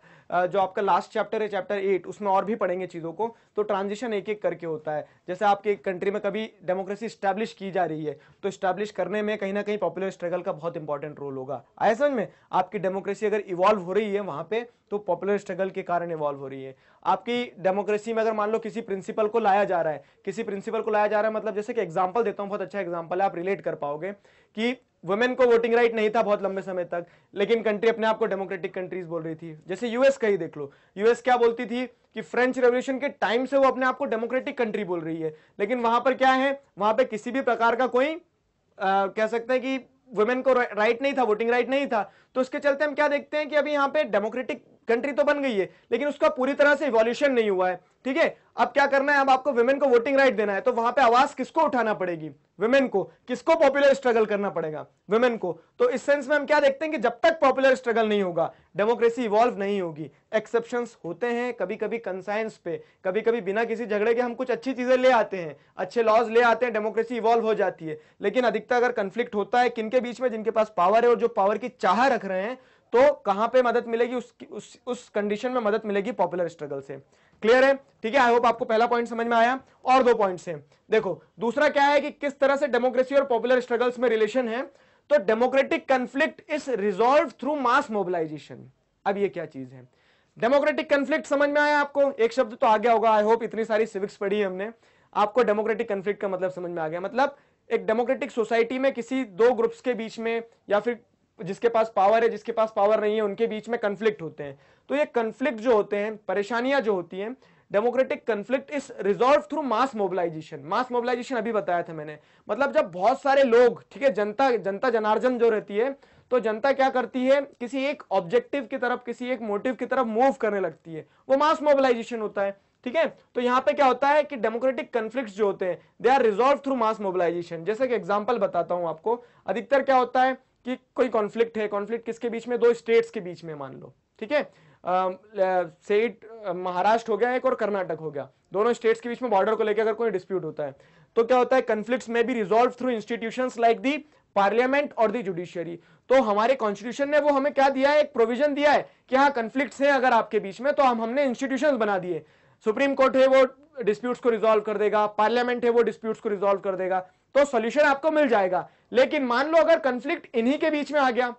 जो आपका लास्ट चैप्टर है चैप्टर एट उसमें और भी पढ़ेंगे चीज़ों को तो ट्रांजिशन एक एक करके होता है जैसे आपके कंट्री में कभी डेमोक्रेसी स्टैब्लिश की जा रही है तो स्टैब्लिश करने में कहीं ना कहीं पॉपुलर स्ट्रगल का बहुत इंपॉर्टेंट रोल होगा आया समझ में आपकी डेमोक्रेसी अगर इवॉल्व हो रही है वहां पर तो पॉपुलर स्ट्रगल के कारण इवॉल्व हो रही है आपकी डेमोक्रेसी में अगर मान लो किसी प्रिंसिपल को लाया जा रहा है किसी प्रिंसिपल को लाया जा रहा है मतलब जैसे कि एग्जाम्पल देता हूँ बहुत अच्छा एग्जाम्पल है आप रिलेट कर पाओगे कि वुमेन को वोटिंग राइट नहीं था बहुत लंबे समय तक लेकिन कंट्री अपने आप को डेमोक्रेटिक कंट्रीज बोल रही थी जैसे यूएस का ही देख लो यूएस क्या बोलती थी कि फ्रेंच रेवोल्यूशन के टाइम से वो अपने आप को डेमोक्रेटिक कंट्री बोल रही है लेकिन वहां पर क्या है वहां पर किसी भी प्रकार का कोई आ, कह सकते हैं कि वुमेन को राइट नहीं था वोटिंग राइट नहीं था तो उसके चलते हम क्या देखते हैं कि अभी यहाँ पे डेमोक्रेटिक कंट्री तो बन गई है लेकिन उसका पूरी तरह से इवोल्यूशन नहीं हुआ है ठीक है अब क्या करना है अब आपको वुमेन को वोटिंग राइट देना है तो वहां पे आवाज किसको उठाना पड़ेगी वुमेन को किसको पॉपुलर स्ट्रगल करना पड़ेगा वुमेन को तो इस सेंस में हम क्या देखते हैं कि जब तक पॉपुलर स्ट्रगल नहीं होगा डेमोक्रेसी इवॉल्व नहीं होगी एक्सेप्शन होते हैं कभी कभी कंसाइंस पे कभी कभी बिना किसी झगड़े के हम कुछ अच्छी चीजें ले आते हैं अच्छे लॉज ले आते हैं डेमोक्रेसी इवॉल्व हो जाती है लेकिन अधिकतर अगर कंफ्लिक्ट होता है किनके बीच में जिनके पास पावर है और जो पावर की चाह रख रहे हैं तो कहां पे मदद मिलेगी उस उस, कंडीशन में मदद मिलेगी पॉपुलर स्ट्रगल से क्लियर है ठीक है आई होप आपको पहला पॉइंट समझ में आया और दो पॉइंट्स हैं देखो दूसरा क्या है कि किस तरह से डेमोक्रेसी और पॉपुलर स्ट्रगल्स में रिलेशन है तो democratic conflict is resolve through mass mobilisation अब ये क्या चीज है डेमोक्रेटिक कंफ्लिक्ट समझ में आया आपको एक शब्द तो आ गया होगा आई होप इतनी सारी सिविक्स पढ़ी है हमने आपको डेमोक्रेटिक कंफ्लिक्ट का मतलब समझ में आ गया मतलब एक डेमोक्रेटिक सोसाइटी में किसी दो ग्रुप्स के बीच में या फिर जिसके पास पावर है जिसके पास पावर नहीं है उनके बीच में कंफ्लिक्ट होते हैं तो ये कंफ्लिक्ट जो होते हैं परेशानियां जो होती हैं democratic conflict is resolve through mass mobilisation mass mobilisation अभी बताया था मैंने मतलब जब बहुत सारे लोग ठीक है जनता जनता जनार्जन जो रहती है तो जनता क्या करती है किसी एक ऑब्जेक्टिव की तरफ किसी एक मोटिव की तरफ मूव करने लगती है वो मास मोबिलाइजेशन होता है ठीक है तो यहाँ पे क्या होता है कि डेमोक्रेटिक कंफ्लिक्ट्स जो होते हैं they are resolve through mass mobilisation जैसे कि एग्जांपल बताता हूं आपको अधिकतर क्या होता है कि कोई कॉन्फ्लिक्ट है कॉन्फ्लिक्ट किसके बीच में दो स्टेट्स के बीच में मान लो ठीक है सेट महाराष्ट्र हो गया एक और कर्नाटक हो गया दोनों स्टेट्स के बीच में बॉर्डर को लेकर अगर कोई डिस्प्यूट होता है तो क्या होता है कंफ्लिक्ट में भी resolve through institution like the parliament और दी जुडिशियरी तो हमारे कॉन्स्टिट्यूशन ने वो हमें क्या दिया है एक प्रोविजन दिया है कि हाँ कंफ्लिक्ट है अगर आपके बीच में तो हम हमने इंस्टीट्यूशन बना दिए सुप्रीम कोर्ट है वो डिस्प्यूट्स को रिजोल्व कर देगा पार्लियामेंट है वो डिस्प्यूट्स को रिजोल्व कर देगा तो सोल्यूशन आपको मिल जाएगा लेकिन मान लो अगर कंफ्लिक्ट इन्हीं के बीच में आ गया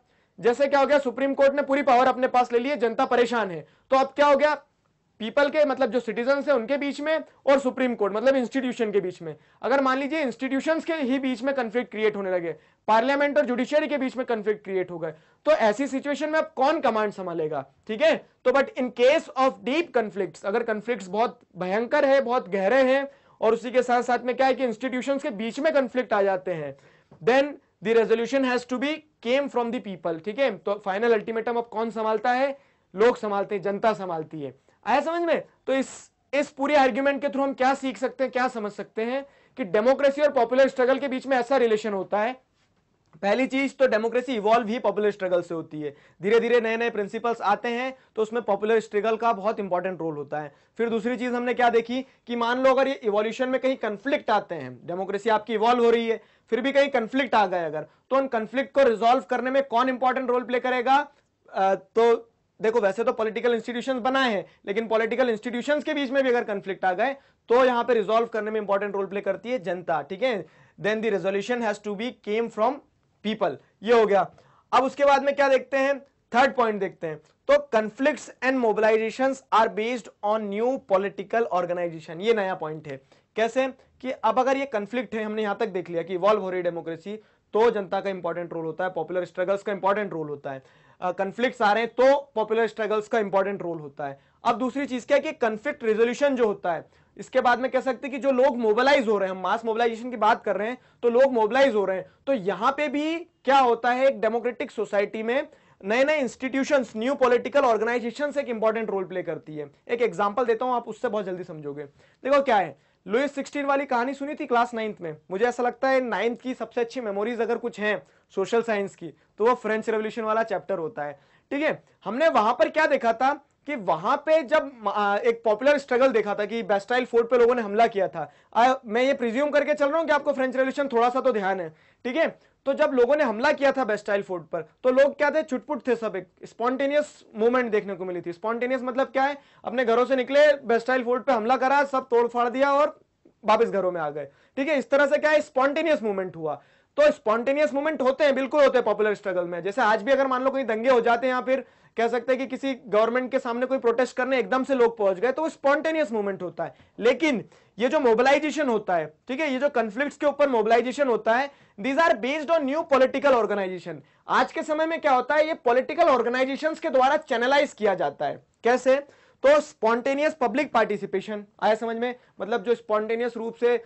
जैसे क्या हो गया सुप्रीम कोर्ट ने पूरी पावर अपने पास ले ली है जनता परेशान है तो अब क्या हो गया पीपल के मतलब जो सिटीजन है उनके बीच में और सुप्रीम कोर्ट मतलब इंस्टीट्यूशन के बीच में अगर मान लीजिए इंस्टीट्यूशन के ही बीच में कंफ्लिक्ट क्रिएट होने लगे पार्लियामेंट और जुडिशियरी के बीच में कंफ्लिक्ट क्रिएट हो गए तो ऐसी सिचुएशन में अब कौन कमांड संभालेगा ठीक है तो but in case of deep conflict अगर कंफ्लिक्ट बहुत भयंकर है बहुत गहरे हैं और उसी के साथ साथ में क्या है कि इंस्टीट्यूशन के बीच में कंफ्लिक्ट आ जाते हैं then the resolution has to be came from the people ठीक है तो फाइनल अल्टीमेटम अब कौन संभालता है लोग संभालते हैं जनता संभालती है आया समझ में तो इस इस पूरे आर्ग्यूमेंट के थ्रू हम क्या सीख सकते हैं क्या समझ सकते हैं कि डेमोक्रेसी और पॉपुलर स्ट्रगल के बीच में ऐसा रिलेशन होता है पहली चीज तो डेमोक्रेसी इवॉल्व ही पॉपुलर स्ट्रगल से होती है धीरे धीरे नए नए प्रिंसिपल्स आते हैं तो उसमें पॉपुलर स्ट्रगल का बहुत इंपॉर्टेंट रोल होता है फिर दूसरी चीज हमने क्या देखी कि मान लो अगर ये इवोल्यूशन में कहीं कंफ्लिक्ट आते हैं डेमोक्रेसी आपकी इवॉल्व हो रही है फिर भी कहीं कंफ्लिक्ट आ गए अगर तो उन कंफ्लिक्ट को रिजोल्व करने में कौन इंपॉर्टेंट रोल प्ले करेगा आ, तो देखो वैसे तो पॉलिटिकल इंस्टीट्यूशंस बनाए हैं लेकिन पॉलिटिकल इंस्टीट्यूशंस के बीच में भी अगर कंफ्लिक्ट आ गए तो यहाँ पे रिजोल्व करने में इंपॉर्टेंट रोल प्ले करती है जनता ठीक है then the resolution has to be came from people ये हो गया अब उसके बाद में क्या देखते हैं थर्ड पॉइंट देखते हैं तो conflicts and mobilisation are based on new political organisation ये नया पॉइंट है कैसे कि अब अगर ये कंफ्लिक्ट है हमने यहां तक देख लिया कि इवॉल्व हो रही डेमोक्रेसी तो जनता का इंपॉर्टेंट रोल होता है पॉपुलर स्ट्रगल्स का इंपॉर्टेंट रोल होता है कंफ्लिक्ट्स uh, आ रहे हैं तो पॉपुलर स्ट्रगल्स का इंपॉर्टेंट रोल होता है अब दूसरी चीज क्या है कि कंफ्लिक्ट रेजोल्यूशन जो होता है इसके बाद में कह सकते हैं कि जो लोग मोबिलाइज हो रहे हैं हम मास मोबिलाइजेशन की बात कर रहे हैं तो लोग मोबिलाइज हो रहे हैं तो यहां पे भी क्या होता है एक डेमोक्रेटिक सोसाइटी में नए नए इंस्टीट्यूशंस न्यू पॉलिटिकल ऑर्गेनाइजेशन एक इंपॉर्टेंट रोल प्ले करती है एक एग्जाम्पल देता हूं आप उससे बहुत जल्दी समझोगे देखो क्या है लुइस सिक्सटीन वाली कहानी सुनी थी क्लास नाइन्थ में मुझे ऐसा लगता है नाइन्थ की सबसे अच्छी मेमोरीज अगर कुछ हैं सोशल साइंस की तो वो फ्रेंच रेवल्यूशन वाला चैप्टर होता है ठीक है हमने वहां पर क्या देखा था कि वहां पे जब एक पॉपुलर स्ट्रगल देखा था कि बेस्टाइल फोर्ट पे लोगों ने हमला किया था आ, मैं ये प्रिज्यूम करके चल रहा हूं कि आपको फ्रेंच रेवल्यूशन थोड़ा सा तो ध्यान है ठीक है तो जब लोगों ने हमला किया था बेस्टाइल फोर्ट पर तो लोग क्या थे छुटपुट थे सब एक स्पॉन्टेनियस मूवमेंट देखने को मिली थी स्पॉन्टेनियस मतलब क्या है अपने घरों से निकले बेस्टाइल फोर्ट पर हमला करा सब तोड़ फाड़ दिया और वापिस घरों में आ गए ठीक है इस तरह से क्या है स्पॉन्टेनियस मूवमेंट हुआ तो स्पॉन्टेनियस मूवमेंट होते हैं बिल्कुल होते हैं पॉपुलर स्ट्रगल में जैसे आज भी अगर मान लो कहीं दंगे हो जाते हैं या फिर कह सकते हैं कि किसी गवर्नमेंट के सामने कोई प्रोटेस्ट करने एकदम से लोग पहुंच गए तो वो स्पॉन्टेनियस मूवमेंट होता है लेकिन ये जो मोबिलाइजेशन होता है ठीक है ये जो कंफ्लिक्ट्स के ऊपर मोबिलाइजेशन होता है these are based on new political organisation आज के समय में क्या होता है ये पॉलिटिकल ऑर्गेनाइजेशन के द्वारा चैनलाइज किया जाता है कैसे तो स्पॉन्टेनियस पब्लिक पार्टिसिपेशन आया समझ में मतलब जो स्पॉन्टेनियस रूप से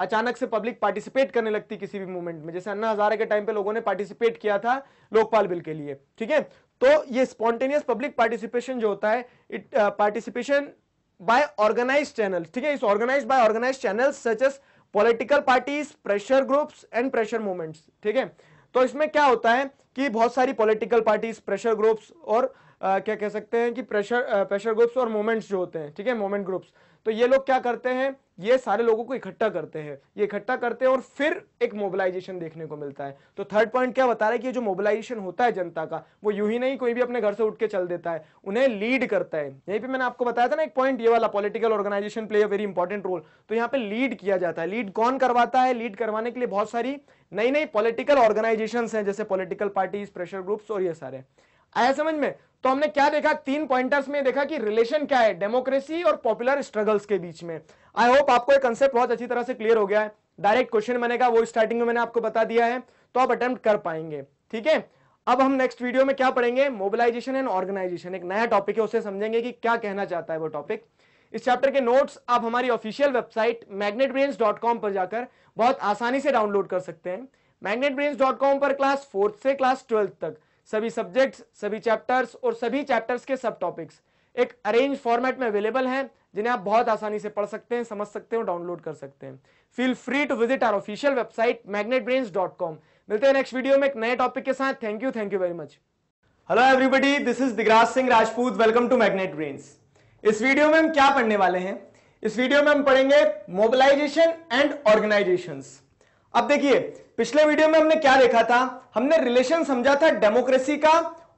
अचानक से पब्लिक पार्टिसिपेट करने लगती किसी भी मूवमेंट में जैसे अन्ना हजारे के टाइम पे लोगों ने पार्टिसिपेट किया था लोकपाल बिल के लिए ठीक है तो ये स्पॉन्टेनियस पब्लिक पार्टिसिपेशन जो होता है it participation by organise channel ठीक है इस organise by organise channel such as political parties pressure groups and pressure movements ठीक है तो इसमें क्या होता है कि बहुत सारी पॉलिटिकल पार्टीज प्रेशर ग्रुप्स और uh, आ, क्या कह सकते हैं कि प्रेशर प्रेशर ग्रुप्स और मोमेंट्स जो होते हैं ठीक है मोमेंट ग्रुप्स तो ये लोग क्या करते हैं ये सारे लोगों को इकट्ठा करते हैं ये इकट्ठा करते हैं और फिर एक मोबिलाइजेशन देखने को मिलता है तो थर्ड पॉइंट क्या बता रहा है कि जो मोबिलाइजेशन होता है जनता का वो यूं ही नहीं कोई भी अपने घर से उठ के चल देता है उन्हें लीड करता है यहीं पे मैंने आपको बताया था ना एक पॉइंट ये वाला political organisation play a very important role तो यहाँ पे लीड किया जाता है लीड कौन करवाता है लीड करवाने के लिए बहुत सारी नई नई पॉलिटिकल ऑर्गेनाइजेशन है जैसे पोलिटिकल पार्टीज प्रेशर ग्रुप्स और ये सारे आया समझ में तो हमने क्या देखा तीन पॉइंटर्स में देखा कि रिलेशन क्या है डेमोक्रेसी और पॉपुलर स्ट्रगल्स के बीच में आई होप आपको एक कंसेप्ट बहुत अच्छी तरह से क्लियर हो गया है डायरेक्ट क्वेश्चन बनेगा वो स्टार्टिंग में मैंने आपको बता दिया है तो आप अटेम्प्ट कर पाएंगे ठीक है अब हम नेक्स्ट वीडियो में क्या पढ़ेंगे मोबिलाइजेशन एंड ऑर्गेनाइजेशन एक नया टॉपिक है उसे समझेंगे कि क्या कहना चाहता है वो टॉपिक इस चैप्टर के नोट्स आप हमारी ऑफिशियल वेबसाइट कॉम पर जाकर बहुत आसानी से डाउनलोड कर सकते हैं कॉम पर क्लास फोर्थ से क्लास ट्वेल्थ तक सभी सब्जेक्ट्स सभी चैप्टर्स और सभी चैप्टर्स के सब टॉपिक्स एक अरेंज फॉर्मेट में अवेलेबल हैं जिन्हें आप बहुत आसानी से पढ़ सकते हैं समझ सकते हैं डाउनलोड कर सकते हैं feel free to visit our official website com मिलते हैं नेक्स्ट वीडियो में एक नए टॉपिक के साथ thank you thank you very much hello everybody this is Digraj Singh Rajput welcome to Magnet Brains इस वीडियो में हम क्या पढ़ने वाले हैं इस वीडियो में हम पढ़ेंगे मोबिलाइजेशन एंड ऑर्गेनाइजेशंस अब देखिए पिछले वीडियो में हमने क्या देखा था हमने रिलेशन समझा था डेमोक्रेसी का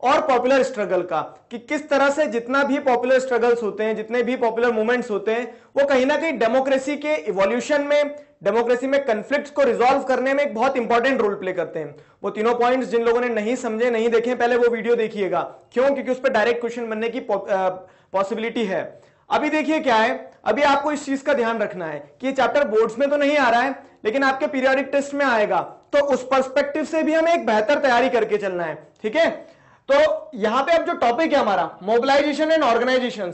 और पॉपुलर स्ट्रगल का कि किस तरह से जितना भी पॉपुलर स्ट्रगल्स होते हैं जितने भी पॉपुलर मूवमेंट्स होते हैं वो कहीं ना कहीं डेमोक्रेसी के इवोल्यूशन में डेमोक्रेसी में कंफ्लिक्ट्स को रिजॉल्व करने में एक बहुत इंपॉर्टेंट रोल प्ले करते हैं वो तीनों पॉइंट्स जिन लोगों ने नहीं समझे नहीं देखे पहले वो वीडियो देखिएगा क्यों क्योंकि उस पर डायरेक्ट क्वेश्चन बनने की पॉसिबिलिटी है अभी देखिए क्या है अभी आपको इस चीज का ध्यान रखना है कि ये चैप्टर बोर्ड्स में तो नहीं आ रहा है लेकिन आपके पीरियडिक टेस्ट में आएगा तो उस परस्पेक्टिव से भी हमें एक बेहतर तैयारी करके चलना है ठीक है तो यहां पे अब जो टॉपिक है हमारा मोबिलाइजेशन एंड ऑर्गेनाइजेशन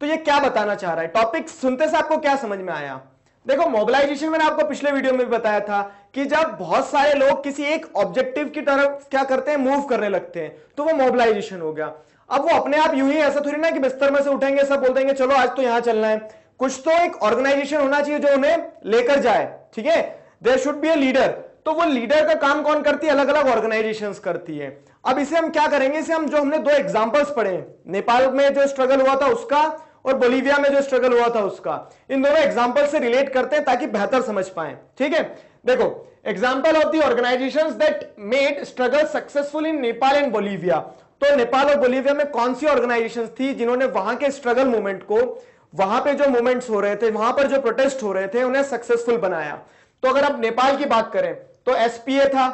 तो ये क्या बताना चाह रहा है टॉपिक सुनते से आपको क्या समझ में आया देखो मोबिलाइजेशन मैंने आपको पिछले वीडियो में भी बताया था कि जब बहुत सारे लोग किसी एक ऑब्जेक्टिव की तरफ क्या करते हैं मूव करने लगते हैं तो वो मोबिलाइजेशन हो गया अब वो अपने आप यूं ही ऐसा थोड़ी ना कि बिस्तर में से उठेंगे सब बोल देंगे चलो आज तो यहां चलना है कुछ तो एक ऑर्गेनाइजेशन होना चाहिए जो उन्हें लेकर जाए ठीक है there should be a leader तो वो लीडर का काम कौन करती है अलग अलग ऑर्गेनाइजेशन करती है अब इसे हम क्या करेंगे इसे हम जो हमने दो एग्जाम्पल्स पढ़े नेपाल में जो स्ट्रगल हुआ था उसका और बोलीविया में जो स्ट्रगल हुआ था उसका इन दोनों एग्जाम्पल से रिलेट करते हैं ताकि बेहतर समझ पाए ठीक है देखो example of the organisation that made struggle successful in Nepal and Bolivia तो नेपाल और बोलीविया में कौन सी ऑर्गेनाइजेशन थी जिन्होंने वहां के स्ट्रगल मूवमेंट को वहां पे जो मूवमेंट्स हो रहे थे वहां पर जो प्रोटेस्ट हो रहे थे उन्हें सक्सेसफुल बनाया तो अगर आप नेपाल की बात करें तो एसपीए था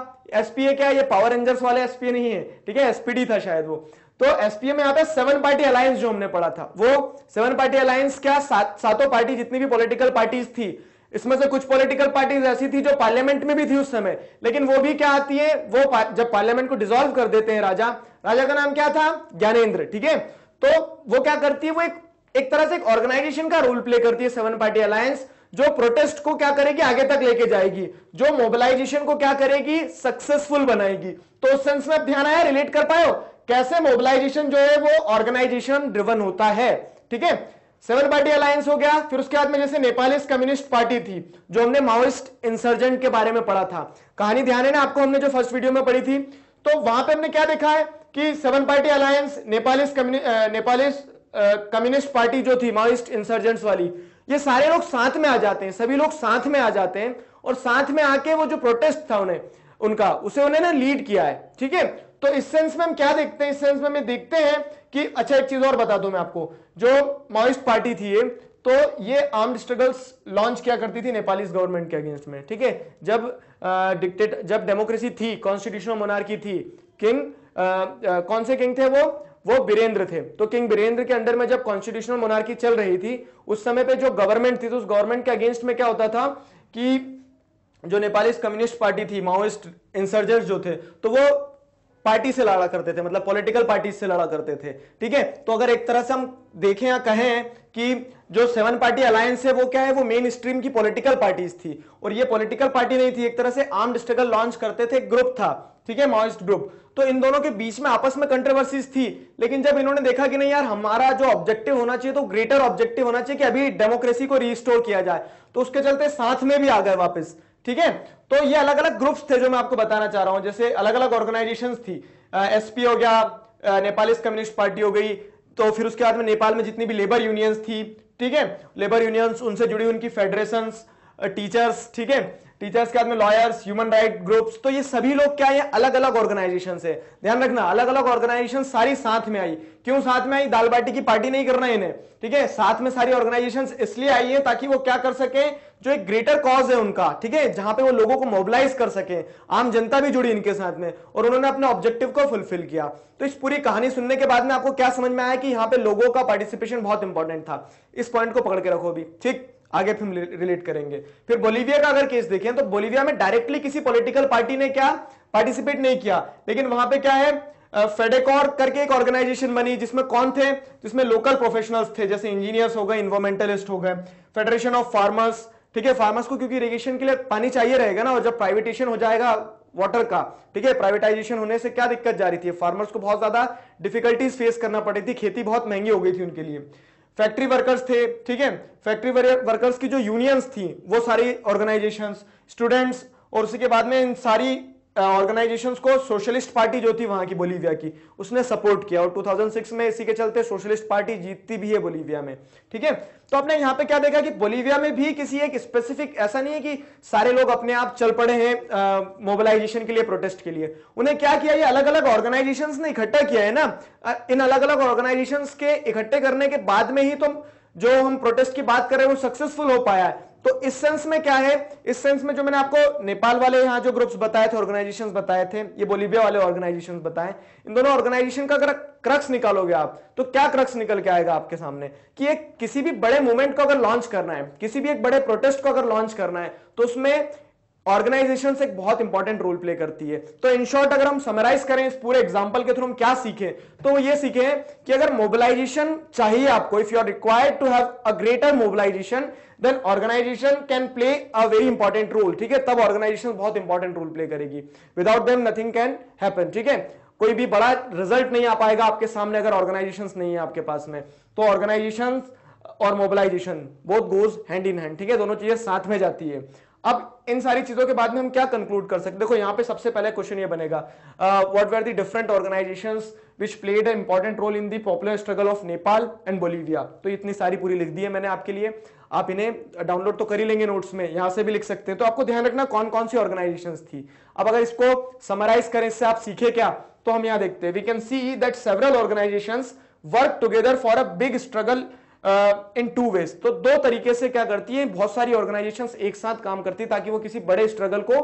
एसपीए क्या है ये पावर रेंजर्स वाले एसपीए नहीं है ठीक है एसपीडी था शायद वो तो एसपीए में यहाँ पे सेवन पार्टी अलायंस जो हमने पढ़ा था वो सेवन पार्टी अलायंस क्या सातों पार्टी जितनी भी पॉलिटिकल पार्टीज थी इसमें से कुछ पॉलिटिकल पार्टीज ऐसी थी जो पार्लियामेंट में भी थी उस समय लेकिन वो भी क्या आती है वो पा, जब पार्लियामेंट को डिसॉल्व कर देते हैं राजा राजा का नाम क्या था ज्ञानेन्द्र ठीक है तो वो क्या करती है वो एक एक तरह से एक ऑर्गेनाइजेशन का रोल प्ले करती है सेवन पार्टी अलायंस जो प्रोटेस्ट को क्या करेगी आगे तक लेके जाएगी जो मोबिलाइजेशन को क्या करेगी सक्सेसफुल बनाएगी तो उस सेंस में ध्यान आया रिलेट कर पाए कैसे मोबिलाइजेशन जो है वो ऑर्गेनाइजेशन ड्रिवन होता है ठीक है सेवन पार्टी अलायंस हो गया फिर उसके बाद में जैसे नेपालिस्ट कम्युनिस्ट पार्टी थी जो हमने माओइस्ट इंसर्जेंट के बारे में पढ़ा था कहानी ध्यान है ना आपको हमने जो फर्स्ट वीडियो में पढ़ी थी तो वहां पे हमने क्या देखा है कि सेवन पार्टी अलायंस नेपालिस्ट नेपालिस्ट कम्युनिस्ट पार्टी जो थी माओइस्ट इंसर्जेंट्स वाली ये सारे लोग साथ में आ जाते हैं सभी लोग साथ में आ जाते हैं और साथ में आके वो जो प्रोटेस्ट था उन्हें उनका उसे उन्हें ना लीड किया है ठीक है तो इस सेंस में हम क्या देखते हैं इस सेंस में हम देखते हैं कि अच्छा एक चीज और बता दू मैं आपको जो माओइस्ट पार्टी थी ये तो ये आर्म्ड स्ट्रगल्स लॉन्च क्या करती थी नेपालीज गवर्नमेंट के अगेंस्ट में ठीक है जब डिक्टेट जब डेमोक्रेसी थी कॉन्स्टिट्यूशनल मोनार्की थी किंग कौन से किंग थे वो वो बीरेंद्र थे तो किंग बीरेंद्र के अंडर में जब कॉन्स्टिट्यूशनल मोनार्की चल रही थी उस समय पे जो गवर्नमेंट थी तो उस गवर्नमेंट के अगेंस्ट में क्या होता था कि जो नेपाली कम्युनिस्ट पार्टी थी माओइस्ट इंसर्जेंट्स जो थे तो वो पार्टी से लड़ा करते थे मतलब पॉलिटिकल पार्टी से लड़ा करते थे ठीक है तो अगर एक तरह से हम देखें या कहें कि जो सेवन पार्टी अलायंस है वो क्या है वो मेन स्ट्रीम की पॉलिटिकल पार्टीज थी और ये पॉलिटिकल पार्टी नहीं थी एक तरह से आर्म्ड स्ट्रगल लॉन्च करते थे ग्रुप था ठीक है माओइस्ट ग्रुप तो इन दोनों के बीच में आपस में कंट्रोवर्सीज थी लेकिन जब इन्होंने देखा कि नहीं यार हमारा जो ऑब्जेक्टिव होना चाहिए तो ग्रेटर ऑब्जेक्टिव होना चाहिए कि अभी डेमोक्रेसी को रिस्टोर किया जाए तो उसके चलते साथ में भी आ गए वापस ठीक है तो ये अलग अलग ग्रुप्स थे जो मैं आपको बताना चाह रहा हूं जैसे अलग अलग ऑर्गेनाइजेशन थी एसपी हो गया नेपाली कम्युनिस्ट पार्टी हो गई तो फिर उसके बाद में नेपाल में जितनी भी लेबर यूनियंस थी ठीक है लेबर यूनियंस उनसे जुड़ी उनकी फेडरेशन टीचर्स ठीक है टीचर्स के बाद में लॉयर्स ह्यूमन राइट ग्रुप्स तो ये सभी लोग क्या है अलग अलग ऑर्गेनाइजेशन है ध्यान रखना अलग अलग ऑर्गेनाइजेशन सारी साथ में आई क्यों साथ में आई दाल बाटी की पार्टी नहीं करना इन्हें ठीक है साथ में सारी ऑर्गेनाइजेशन इसलिए आई है ताकि वो क्या कर सके जो एक ग्रेटर कॉज है उनका ठीक है जहां पे वो लोगों को मोबिलाइज कर सके आम जनता भी जुड़ी इनके साथ में और उन्होंने अपने ऑब्जेक्टिव को फुलफिल किया तो इस पूरी कहानी सुनने के बाद में आपको क्या समझ में आया कि यहाँ पे लोगों का पार्टिसिपेशन बहुत इंपॉर्टेंट था इस पॉइंट को पकड़ के रखो अभी ठीक आगे फिर रिलेट करेंगे फिर बोलीविया का अगर केस देखें तो बोलीविया में डायरेक्टली किसी पॉलिटिकल पार्टी ने क्या पार्टिसिपेट नहीं किया लेकिन वहां पे क्या है फेडेकॉर करके एक ऑर्गेनाइजेशन बनी जिसमें कौन थे जिसमें लोकल प्रोफेशनल्स थे जैसे इंजीनियर्स हो गए इन्वायरमेंटलिस्ट हो गए फेडरेशन ऑफ फार्मर्स ठीक है फार्मर्स को क्योंकि इरीगेशन के लिए पानी चाहिए रहेगा ना और जब प्राइवेटेशन हो जाएगा वाटर का ठीक है प्राइवेटाइजेशन होने से क्या दिक्कत जा रही थी फार्मर्स को बहुत ज्यादा डिफिकल्टीज फेस करना पड़ी थी खेती बहुत महंगी हो गई थी उनके लिए फैक्ट्री वर्कर्स थे ठीक है फैक्ट्री वर्कर्स की जो यूनियंस थी वो सारी ऑर्गेनाइजेशंस स्टूडेंट्स और उसके बाद में इन सारी ऑर्गेनाइजेशंस को सोशलिस्ट पार्टी जो थी वहां की बोलीविया की उसने सपोर्ट किया और 2006 में इसी के चलते सोशलिस्ट पार्टी जीतती भी है बोलीविया में ठीक है तो आपने यहां पे क्या देखा कि बोलीविया में भी किसी एक स्पेसिफिक ऐसा नहीं है कि सारे लोग अपने आप चल पड़े हैं मोबिलाइजेशन के लिए प्रोटेस्ट के लिए उन्हें क्या किया ये अलग अलग ऑर्गेनाइजेशन ने इकट्ठा किया है ना इन अलग अलग ऑर्गेनाइजेशन के इकट्ठे करने के बाद में ही तो जो हम प्रोटेस्ट की बात कर रहे हैं वो सक्सेसफुल हो पाया है तो इस सेंस में क्या है इस सेंस में जो मैंने आपको नेपाल वाले यहां जो ग्रुप्स बताए थे ऑर्गेनाइजेशन बताए थे ये बोलीविया वाले ऑर्गेनाइजेशन बताए इन दोनों ऑर्गेनाइजेशन का अगर क्रक्स निकालोगे आप तो क्या क्रक्स निकल के आएगा आपके सामने कि एक किसी भी बड़े मूवमेंट को अगर लॉन्च करना है किसी भी एक बड़े प्रोटेस्ट को अगर लॉन्च करना है तो उसमें ऑर्गेनाइजेशन एक बहुत इंपॉर्टेंट रोल प्ले करती है तो इन शॉर्ट अगर हम समराइज करें इस पूरे एग्जाम्पल के थ्रू हम क्या सीखें तो ये सीखें कि अगर मोबिलाइजेशन चाहिए आपको if you are required to have a greater mobilisation then organisation can play a very important role ठीक है तब ऑर्गेनाइजेशन बहुत इंपॉर्टेंट रोल प्ले करेगी without them nothing can happen ठीक है कोई भी बड़ा रिजल्ट नहीं आ पाएगा आपके सामने अगर ऑर्गेनाइजेशन नहीं है आपके पास में तो ऑर्गेनाइजेशन और mobilisation both goes hand in hand ठीक है दोनों चीजें साथ में जाती है अब इन सारी चीजों के बाद में हम क्या कंक्लूड कर सकते देखो यहां पे सबसे पहले क्वेश्चन ये बनेगा what were the different organisation which played a important role in the popular struggle of Nepal and Bolivia तो इतनी सारी पूरी लिख दी है मैंने आपके लिए आप इन्हें डाउनलोड तो कर ही लेंगे नोट्स में यहां से भी लिख सकते हैं तो आपको ध्यान रखना कौन कौन सी ऑर्गेनाइजेशन थी अब अगर इसको समराइज करें इससे आप सीखे क्या तो हम यहां देखते हैं we can see that several organisation work together for a big struggle in two ways तो दो तरीके से क्या करती है बहुत सारी ऑर्गेनाइजेशन एक साथ काम करती है ताकि वो किसी बड़े स्ट्रगल को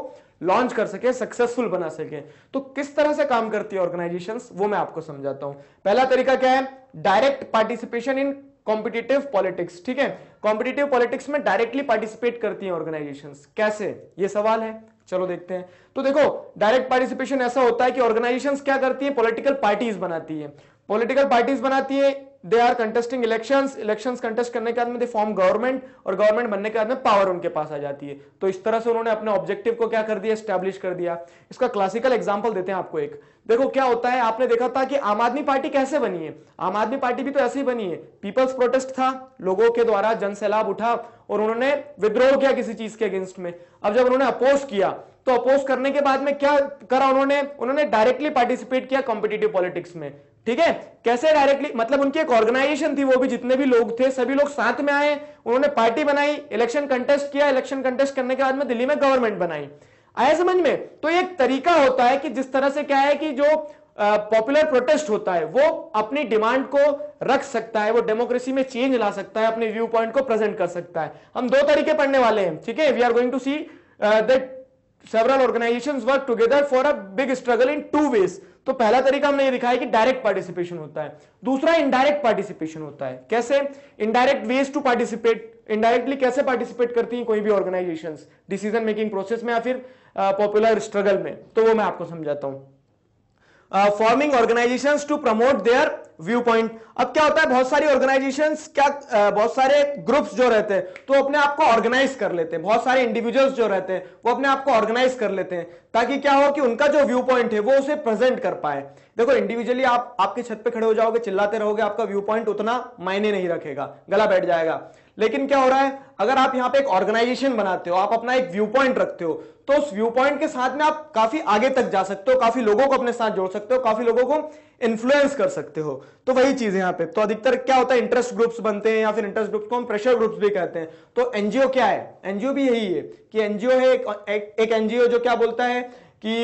लॉन्च कर सके सक्सेसफुल बना सके तो किस तरह से काम करती है ऑर्गेनाइजेशन वो मैं आपको समझाता हूं पहला तरीका क्या है direct participation in competitive politics ठीक है कॉम्पिटेटिव पॉलिटिक्स में डायरेक्टली पार्टिसिपेट करती है ऑर्गेनाइजेशन कैसे ये सवाल है चलो देखते हैं तो देखो डायरेक्ट पार्टिसिपेशन ऐसा होता है कि ऑर्गेनाइजेशन क्या करती है पोलिटिकल पार्टीज बनाती है पोलिटिकल पार्टीज बनाती है they are contesting election election contest करने के बाद में दे फॉर्म गवर्नमेंट और गवर्नमेंट बनने के बाद में पावर उनके पास आ जाती है तो इस तरह से उन्होंने अपने ऑब्जेक्टिव को क्या कर दिया स्टैब्लिश कर दिया इसका क्लासिकल एग्जाम्पल देते हैं आपको एक देखो क्या होता है आपने देखा था कि आम आदमी पार्टी कैसे बनी है आम आदमी पार्टी भी तो ऐसे ही बनी है पीपल्स प्रोटेस्ट था लोगों के द्वारा जन सैलाब उठा और उन्होंने विद्रोह किया किसी चीज के अगेंस्ट में अब जब उन्होंने अपोज किया तो अपोज करने के बाद में क्या करा उन्होंने उन्होंने डायरेक्टली पार्टिसिपेट किया कॉम्पिटेटिव पॉलिटिक्स में ठीक है कैसे डायरेक्टली मतलब उनकी एक ऑर्गेनाइजेशन थी वो भी जितने भी लोग थे सभी लोग साथ में आए उन्होंने पार्टी बनाई इलेक्शन कंटेस्ट किया इलेक्शन कंटेस्ट करने के बाद में दिल्ली में गवर्नमेंट बनाई आया समझ में तो एक तरीका होता है कि जिस तरह से क्या है कि जो पॉपुलर प्रोटेस्ट होता है वो अपनी डिमांड को रख सकता है वो डेमोक्रेसी में चेंज ला सकता है अपने व्यू पॉइंट को प्रेजेंट कर सकता है हम दो तरीके पढ़ने वाले हैं ठीक है we are going to see that several organisation work together for a big struggle in two ways तो पहला तरीका हमने ये दिखाया कि डायरेक्ट पार्टिसिपेशन होता है दूसरा इनडायरेक्ट पार्टिसिपेशन होता है कैसे indirect ways to participate indirectly कैसे पार्टिसिपेट करती हैं कोई भी ऑर्गेनाइजेशंस डिसीजन मेकिंग प्रोसेस में या फिर पॉपुलर स्ट्रगल में तो वो मैं आपको समझाता हूं forming organisation to promote their viewpoint अब क्या होता है बहुत सारी ऑर्गेनाइजेशन क्या uh, बहुत सारे ग्रुप्स जो रहते हैं तो अपने आप को ऑर्गेनाइज कर लेते हैं बहुत सारे इंडिविजुअल्स जो रहते हैं वो अपने आप को ऑर्गेनाइज कर लेते हैं ताकि क्या हो कि उनका जो व्यू पॉइंट है वो उसे प्रेजेंट कर पाए देखो इंडिविजुअली आप आपके छत पे खड़े हो जाओगे चिल्लाते रहोगे आपका व्यू पॉइंट उतना मायने नहीं रखेगा गला बैठ जाएगा लेकिन क्या हो रहा है अगर आप यहाँ पे एक ऑर्गेनाइजेशन बनाते हो आप अपना एक व्यू पॉइंट रखते हो तो उस व्यू पॉइंट के साथ में आप काफी आगे तक जा सकते हो काफी लोगों को अपने साथ जोड़ सकते हो काफी लोगों को इन्फ्लुएंस कर सकते हो तो वही चीज यहाँ पे तो अधिकतर क्या होता है इंटरेस्ट ग्रुप्स बनते हैं या फिर इंटरेस्ट ग्रुप्स को हम प्रेशर ग्रुप्स भी कहते हैं तो एनजीओ क्या है एनजीओ भी यही है कि एनजीओ है एक एनजीओ जो क्या बोलता है कि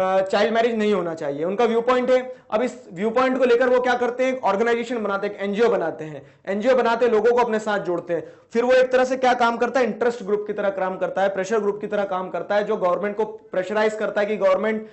चाइल्ड मैरिज नहीं होना चाहिए उनका व्यू पॉइंट है अब इस व्यू पॉइंट को लेकर वो क्या करते हैं ऑर्गेनाइजेशन बनाते हैं एनजीओ बनाते हैं एनजीओ बनाते हैं लोगों को अपने साथ जोड़ते हैं फिर वो एक तरह से क्या काम करता है इंटरेस्ट ग्रुप की तरह काम करता है प्रेशर ग्रुप की तरह काम करता है जो गवर्नमेंट को प्रेशराइज करता है कि गवर्नमेंट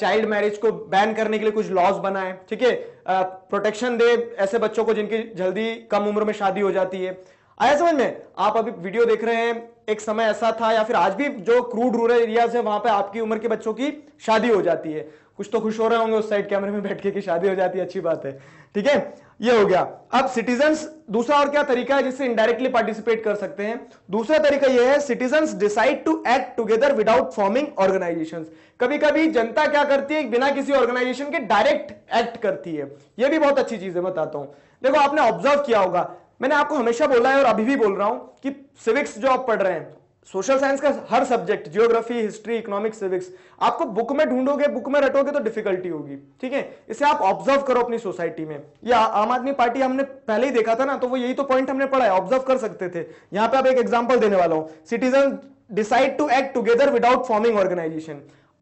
चाइल्ड मैरिज को बैन करने के लिए कुछ लॉज बनाए ठीक है प्रोटेक्शन दे ऐसे बच्चों को जिनकी जल्दी कम उम्र में शादी हो जाती है आया समझ में आप अभी वीडियो देख रहे हैं एक समय ऐसा था या फिर आज भी जो क्रूड रूरल एरियाज है वहां पे आपकी उम्र के बच्चों की शादी हो जाती है कुछ तो खुश हो रहे होंगे उस साइड कैमरे में बैठ के की शादी हो जाती है अच्छी बात है ठीक है ये हो गया अब सिटीजन दूसरा और क्या तरीका है जिससे इनडायरेक्टली पार्टिसिपेट कर सकते हैं दूसरा तरीका यह है citizen decide to act together without forming organisation कभी कभी जनता क्या करती है बिना किसी ऑर्गेनाइजेशन के डायरेक्ट एक्ट करती है यह भी बहुत अच्छी चीज है बताता हूं देखो आपने ऑब्जर्व किया होगा मैंने आपको हमेशा बोला है और अभी भी बोल रहा हूं कि सिविक्स जो आप पढ़ रहे हैं सोशल साइंस का हर subject geography history economics civics आपको बुक में ढूंढोगे बुक में रटोगे तो डिफिकल्टी होगी ठीक है इसे आप ऑब्जर्व करो अपनी सोसाइटी में या आम आदमी पार्टी हमने पहले ही देखा था ना तो वो यही तो पॉइंट हमने पढ़ा है ऑब्जर्व कर सकते थे यहां पे आप एक एग्जाम्पल देने वाला हूं citizen decide to act together without forming organisation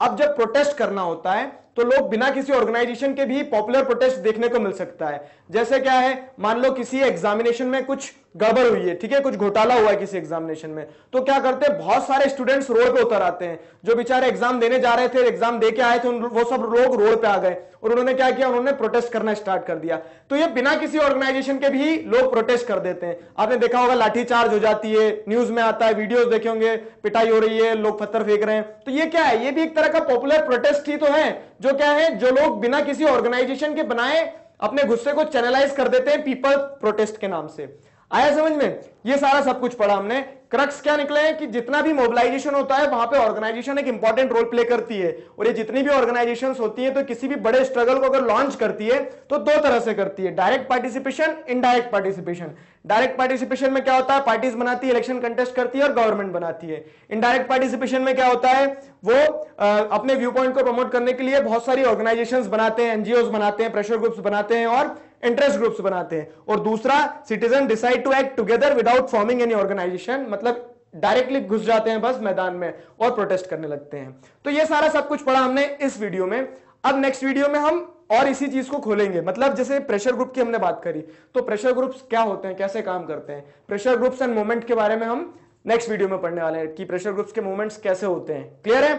अब जब प्रोटेस्ट करना होता है तो लोग बिना किसी ऑर्गेनाइजेशन के भी पॉपुलर प्रोटेस्ट देखने को मिल सकता है जैसे क्या है मान लो किसी एग्जामिनेशन में कुछ गड़बड़ हुई है ठीक है कुछ घोटाला हुआ है किसी एग्जामिनेशन में तो क्या करते हैं बहुत सारे स्टूडेंट्स रोड पे उतर आते हैं जो बेचारे एग्जाम देने जा रहे थे एग्जाम दे के आए थे वो सब लोग रोड पे आ गए और उन्होंने क्या किया उन्होंने प्रोटेस्ट करना स्टार्ट कर दिया तो ये बिना किसी ऑर्गेनाइजेशन के भी लोग प्रोटेस्ट कर देते हैं आपने देखा होगा लाठीचार्ज हो जाती है न्यूज में आता है वीडियो देखे होंगे पिटाई हो रही है लोग पत्थर फेंक रहे हैं तो ये क्या है ये भी एक तरह का पॉपुलर प्रोटेस्ट ही तो है जो क्या है जो लोग बिना किसी ऑर्गेनाइजेशन के बनाए अपने गुस्से को चैनलाइज कर देते हैं पीपल प्रोटेस्ट के नाम से आया समझ में ये सारा सब कुछ पढ़ा हमने क्रक्स क्या निकले हैं कि जितना भी मोबिलाइजेशन होता है वहां पे ऑर्गेनाइजेशन एक इंपॉर्टेंट रोल प्ले करती है और ये जितनी भी ऑर्गेनाइजेशन होती है तो किसी भी बड़े स्ट्रगल को अगर लॉन्च करती है तो दो तरह से करती है direct participation indirect participation direct participation में क्या होता है पार्टीज बनाती है इलेक्शन कंटेस्ट करती है और गवर्नमेंट बनाती है इनडायरेक्ट पार्टिसिपेशन में क्या होता है वो आ, अपने व्यू पॉइंट को प्रमोट करने के लिए बहुत सारी ऑर्गेनाइजेशन बनाते हैं एनजीओ बनाते हैं प्रेशर ग्रुप्स बनाते हैं और इंटरेस्ट ग्रुप्स बनाते हैं और दूसरा citizen decide to act together without forming any organisation मतलब डायरेक्टली घुस जाते हैं बस मैदान में और प्रोटेस्ट करने लगते हैं तो ये सारा सब कुछ पढ़ा हमने इस वीडियो में अब नेक्स्ट वीडियो में हम और इसी चीज को खोलेंगे मतलब जैसे प्रेशर ग्रुप की हमने बात करी तो प्रेशर ग्रुप्स क्या होते हैं कैसे काम करते हैं प्रेशर ग्रुप्स एंड मूवमेंट के बारे में हम नेक्स्ट वीडियो में पढ़ने वाले हैं कि प्रेशर ग्रुप्स के मूवमेंट्स कैसे होते हैं क्लियर है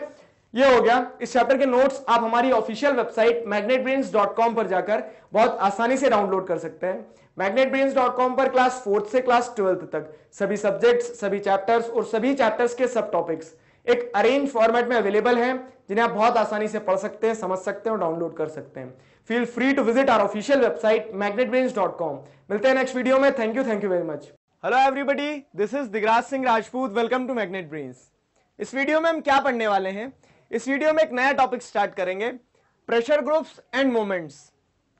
ये हो गया इस चैप्टर के नोट्स आप हमारी ऑफिशियल वेबसाइट कॉम पर जाकर बहुत आसानी से डाउनलोड कर सकते हैं कॉम पर क्लास फोर्थ से क्लास ट्वेल्थ तक सभी सब्जेक्ट्स सभी चैप्टर्स और सभी चैप्टर्स के सब टॉपिक्स एक अरेंज फॉर्मेट में अवेलेबल है जिन्हें आप बहुत आसानी से पढ़ सकते हैं समझ सकते हैं और डाउनलोड कर सकते हैं feel free to visit our official website com मिलते हैं नेक्स्ट वीडियो में thank you thank you very much hello everybody this is Digraj Singh Rajput welcome to Magnet Brains इस वीडियो में हम क्या पढ़ने वाले हैं इस वीडियो में एक नया टॉपिक स्टार्ट करेंगे प्रेशर ग्रुप्स एंड मोमेंट्स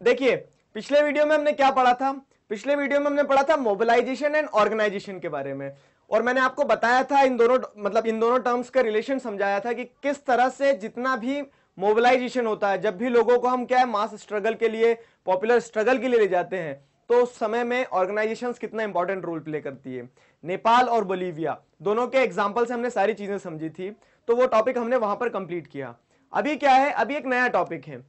देखिए पिछले वीडियो में हमने क्या पढ़ा था पिछले वीडियो में हमने पढ़ा था मोबिलाइजेशन एंड ऑर्गेनाइजेशन के बारे में और मैंने आपको बताया था इन दोनों मतलब इन दोनों टर्म्स का रिलेशन समझाया था कि किस तरह से जितना भी मोबिलाइजेशन होता है जब भी लोगों को हम क्या है मास स्ट्रगल के लिए पॉपुलर स्ट्रगल के लिए ले जाते हैं तो उस समय में ऑर्गेनाइजेशंस कितना इंपॉर्टेंट रोल प्ले करती है नेपाल और बोलीविया दोनों के एग्जाम्पल से हमने सारी चीजें समझी थी तो वो टॉपिक हमने वहां पर कंप्लीट किया अभी क्या है अभी एक नया टॉपिक है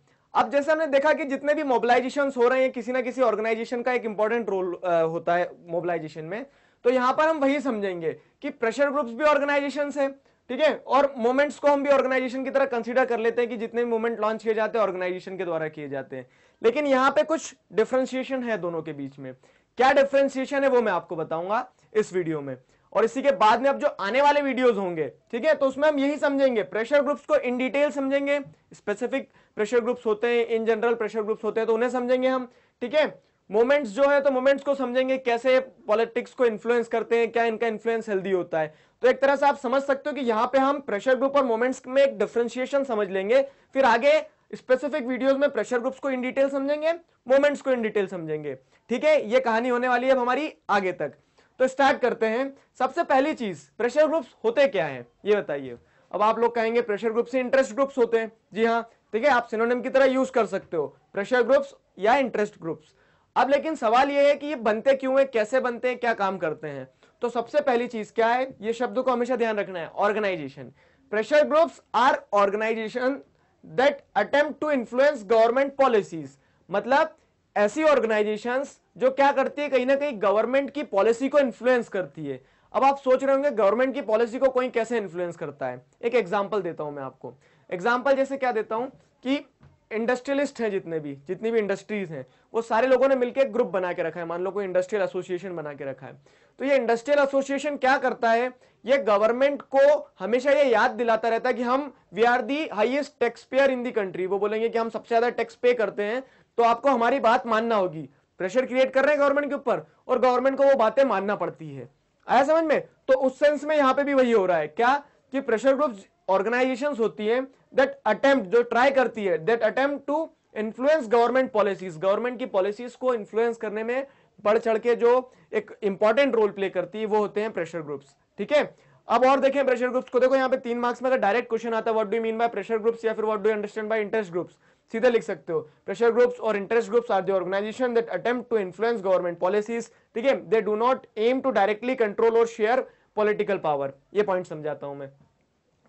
अब जैसे हमने देखा कि जितने भी मोबिलाइजेशन हो रहे हैं किसी ना किसी ऑर्गेनाइजेशन का एक इंपॉर्टेंट रोल होता है मोबिलाइजेशन में तो यहां पर हम वही समझेंगे कि प्रेशर ग्रुप्स भी ऑर्गेनाइजेशन है ठीक है और मोमेंट्स को हम भी ऑर्गेनाइजेशन की तरह कंसिडर कर लेते हैं कि जितने भी मोमेंट लॉन्च किए जाते हैं ऑर्गेनाइजेशन के द्वारा किए जाते हैं लेकिन यहां पर कुछ डिफ्रेंसिएशन है दोनों के बीच में क्या डिफ्रेंसिएशन है वो मैं आपको बताऊंगा इस वीडियो में और इसी के बाद में अब जो आने वाले वीडियोस होंगे ठीक है तो उसमें हम यही समझेंगे प्रेशर ग्रुप्स को इन डिटेल समझेंगे स्पेसिफिक प्रेशर ग्रुप्स होते हैं इन जनरल प्रेशर ग्रुप्स होते हैं तो उन्हें समझेंगे हम ठीक है मोमेंट्स जो है तो मोमेंट्स को समझेंगे कैसे पॉलिटिक्स को इन्फ्लुएंस करते हैं क्या इनका इन्फ्लुएंस हेल्दी होता है तो एक तरह से आप समझ सकते हो कि यहाँ पे हम प्रेशर ग्रुप और मोमेंट्स में एक डिफ्रेंशिएशन समझ लेंगे फिर आगे स्पेसिफिक वीडियोस में प्रेशर ग्रुप्स को इन डिटेल समझेंगे मोमेंट्स को इन डिटेल समझेंगे ठीक है ये कहानी होने वाली है हमारी आगे तक तो स्टार्ट करते हैं सबसे पहली चीज प्रेशर ग्रुप्स होते क्या है ये बताइए अब आप लोग कहेंगे प्रेशर ग्रुप से इंटरेस्ट ग्रुप्स होते हैं जी हाँ ठीक है आप सिनोनिम की तरह यूज कर सकते हो प्रेशर ग्रुप्स या इंटरेस्ट ग्रुप्स अब लेकिन सवाल ये है कि ये बनते क्यों हैं कैसे बनते हैं क्या काम करते हैं तो सबसे पहली चीज क्या है ये शब्द को हमेशा ध्यान रखना है organisation pressure groups are organisation that attempt to influence government policies मतलब ऐसी ऑर्गेनाइजेशंस जो क्या करती है कहीं ना कहीं गवर्नमेंट की पॉलिसी को इन्फ्लुएंस करती है अब आप सोच रहे होंगे गवर्नमेंट की पॉलिसी को कोई कैसे इन्फ्लुएंस करता है एक एग्जाम्पल देता हूं मैं आपको एग्जाम्पल जैसे क्या देता हूं कि इंडस्ट्रियलिस्ट हैं जितने भी जितनी भी इंडस्ट्रीज हैं वो सारे लोगों ने मिलकर ग्रुप बना के रखा है मान लो कोई इंडस्ट्रियल एसोसिएशन बना के रखा है तो ये इंडस्ट्रियल एसोसिएशन क्या करता है ये गवर्नमेंट को हमेशा ये याद दिलाता रहता है कि हम we are the highest tax payer in the country वो बोलेंगे कि हम सबसे ज्यादा टैक्स पे करते हैं तो आपको हमारी बात मानना होगी प्रेशर क्रिएट कर रहे हैं गवर्नमेंट के ऊपर और गवर्नमेंट को वो बातें मानना पड़ती है आया समझ में तो उस सेंस में यहाँ पे भी वही हो रहा है क्या कि प्रेशर ग्रुप ऑर्गेनाइजेशन होती है दैट अटेम्प्ट जो ट्राई करती है that attempt to influence government policies government की पॉलिसीज को इन्फ्लुएंस करने में बढ़ चढ़ के जो एक इंपॉर्टेंट रोल प्ले करती है वो होते हैं प्रेशर ग्रुप्स ठीक है अब और देखें प्रेशर ग्रुप्स को देखो यहाँ पे तीन मार्क्स में अगर डायरेक्ट क्वेश्चन आता है what do mean by pressure groups या फिर what do understand by interest groups सीधा लिख सकते हो प्रेशर ग्रुप्स और interest groups are organisation that attempt to influence government policies ठीक है they do not aim to directly control और शेयर पॉलिटिकल पावर ये पॉइंट समझाता हूं मैं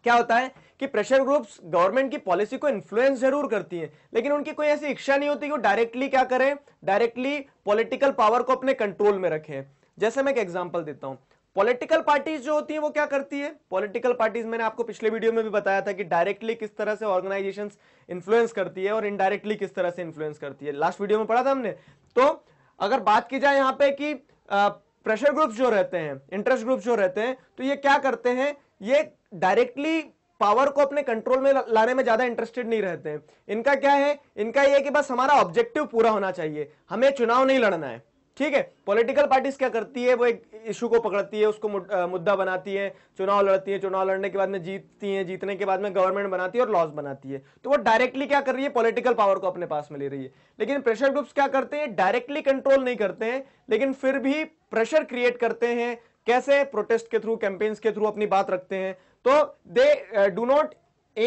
क्या होता है कि प्रेशर ग्रुप्स गवर्नमेंट की पॉलिसी को इन्फ्लुएंस जरूर करती हैं लेकिन उनकी कोई ऐसी इच्छा नहीं होती कि वो डायरेक्टली क्या करें डायरेक्टली पॉलिटिकल पावर को अपने कंट्रोल में रखें जैसे मैं एक एग्जांपल देता हूं पॉलिटिकल पार्टीज जो होती है वो क्या करती है पॉलिटिकल पार्टीज मैंने आपको पिछले वीडियो में भी बताया था कि डायरेक्टली किस तरह से ऑर्गेनाइजेशन इन्फ्लुएंस करती है और इनडायरेक्टली किस तरह से इन्फ्लुएंस करती है लास्ट वीडियो में पढ़ा था हमने तो अगर बात की जाए यहाँ पे कि प्रेशर ग्रुप्स जो रहते हैं इंटरेस्ट ग्रुप्स जो रहते हैं तो ये क्या करते हैं ये डायरेक्टली पावर को अपने कंट्रोल में लाने में ज्यादा इंटरेस्टेड नहीं रहते हैं इनका क्या है इनका यह कि बस हमारा ऑब्जेक्टिव पूरा होना चाहिए हमें चुनाव नहीं लड़ना है ठीक है पॉलिटिकल पार्टीज क्या करती है वो एक इशू को पकड़ती है उसको मुद्दा बनाती है चुनाव लड़ती है चुनाव लड़ने के बाद में जीतती है जीतने के बाद में गवर्नमेंट बनाती है और लॉज बनाती है तो वो डायरेक्टली क्या कर रही है पॉलिटिकल पावर को अपने पास में ले रही है लेकिन प्रेशर ग्रुप्स क्या करते हैं डायरेक्टली कंट्रोल नहीं करते हैं लेकिन फिर भी प्रेशर क्रिएट करते हैं कैसे प्रोटेस्ट के थ्रू कैंपेन्स के थ्रू अपनी बात रखते हैं तो they do not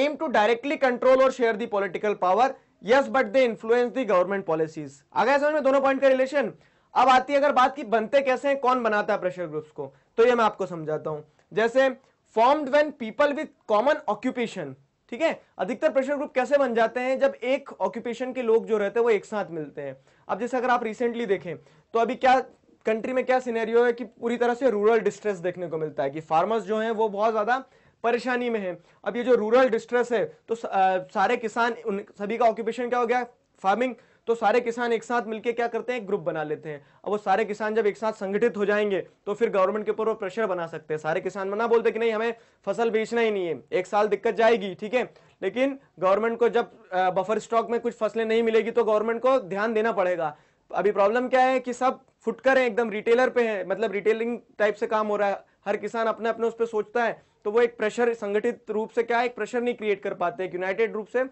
aim to directly control और share the political power yes but they influence the government policies आगे समझ में दोनों पॉइंट का रिलेशन अब आती है अगर बात की बनते कैसे हैं कौन बनाता है प्रेशर ग्रुप्स को तो ये मैं आपको समझाता हूं जैसे formed when people with common occupation ठीक है अधिकतर प्रेशर ग्रुप कैसे बन जाते हैं जब एक ऑक्यूपेशन के लोग जो रहते हैं वो एक साथ मिलते हैं अब जैसे अगर आप रिसेंटली देखें तो अभी क्या कंट्री में क्या सिनेरियो है कि पूरी तरह से रूरल डिस्ट्रेस देखने को मिलता है कि फार्मर्स जो हैं वो बहुत ज़्यादा परेशानी में हैं अब ये जो रूरल डिस्ट्रेस है तो सारे किसान उन सभी का ऑक्यूपेशन क्या हो गया फार्मिंग तो सारे किसान एक साथ मिलकर क्या करते हैं ग्रुप बना लेते हैं अब वो सारे किसान जब एक साथ संगठित हो जाएंगे तो फिर गवर्नमेंट के ऊपर वो प्रेशर बना सकते हैं सारे किसान मना बोलते कि नहीं हमें फसल बेचना ही नहीं है एक साल दिक्कत जाएगी ठीक है लेकिन गवर्नमेंट को जब बफर स्टॉक में कुछ फसलें नहीं मिलेगी तो गवर्नमेंट को ध्यान देना पड़ेगा अभी प्रॉब्लम क्या है कि सब फुटकर है एकदम रिटेलर पे है मतलब रिटेलिंग टाइप से काम हो रहा है हर किसान अपने अपने उस पर सोचता है तो वो एक प्रेशर संगठित रूप से क्या है एक प्रेशर नहीं क्रिएट कर पाते हैं यूनाइटेड रूप से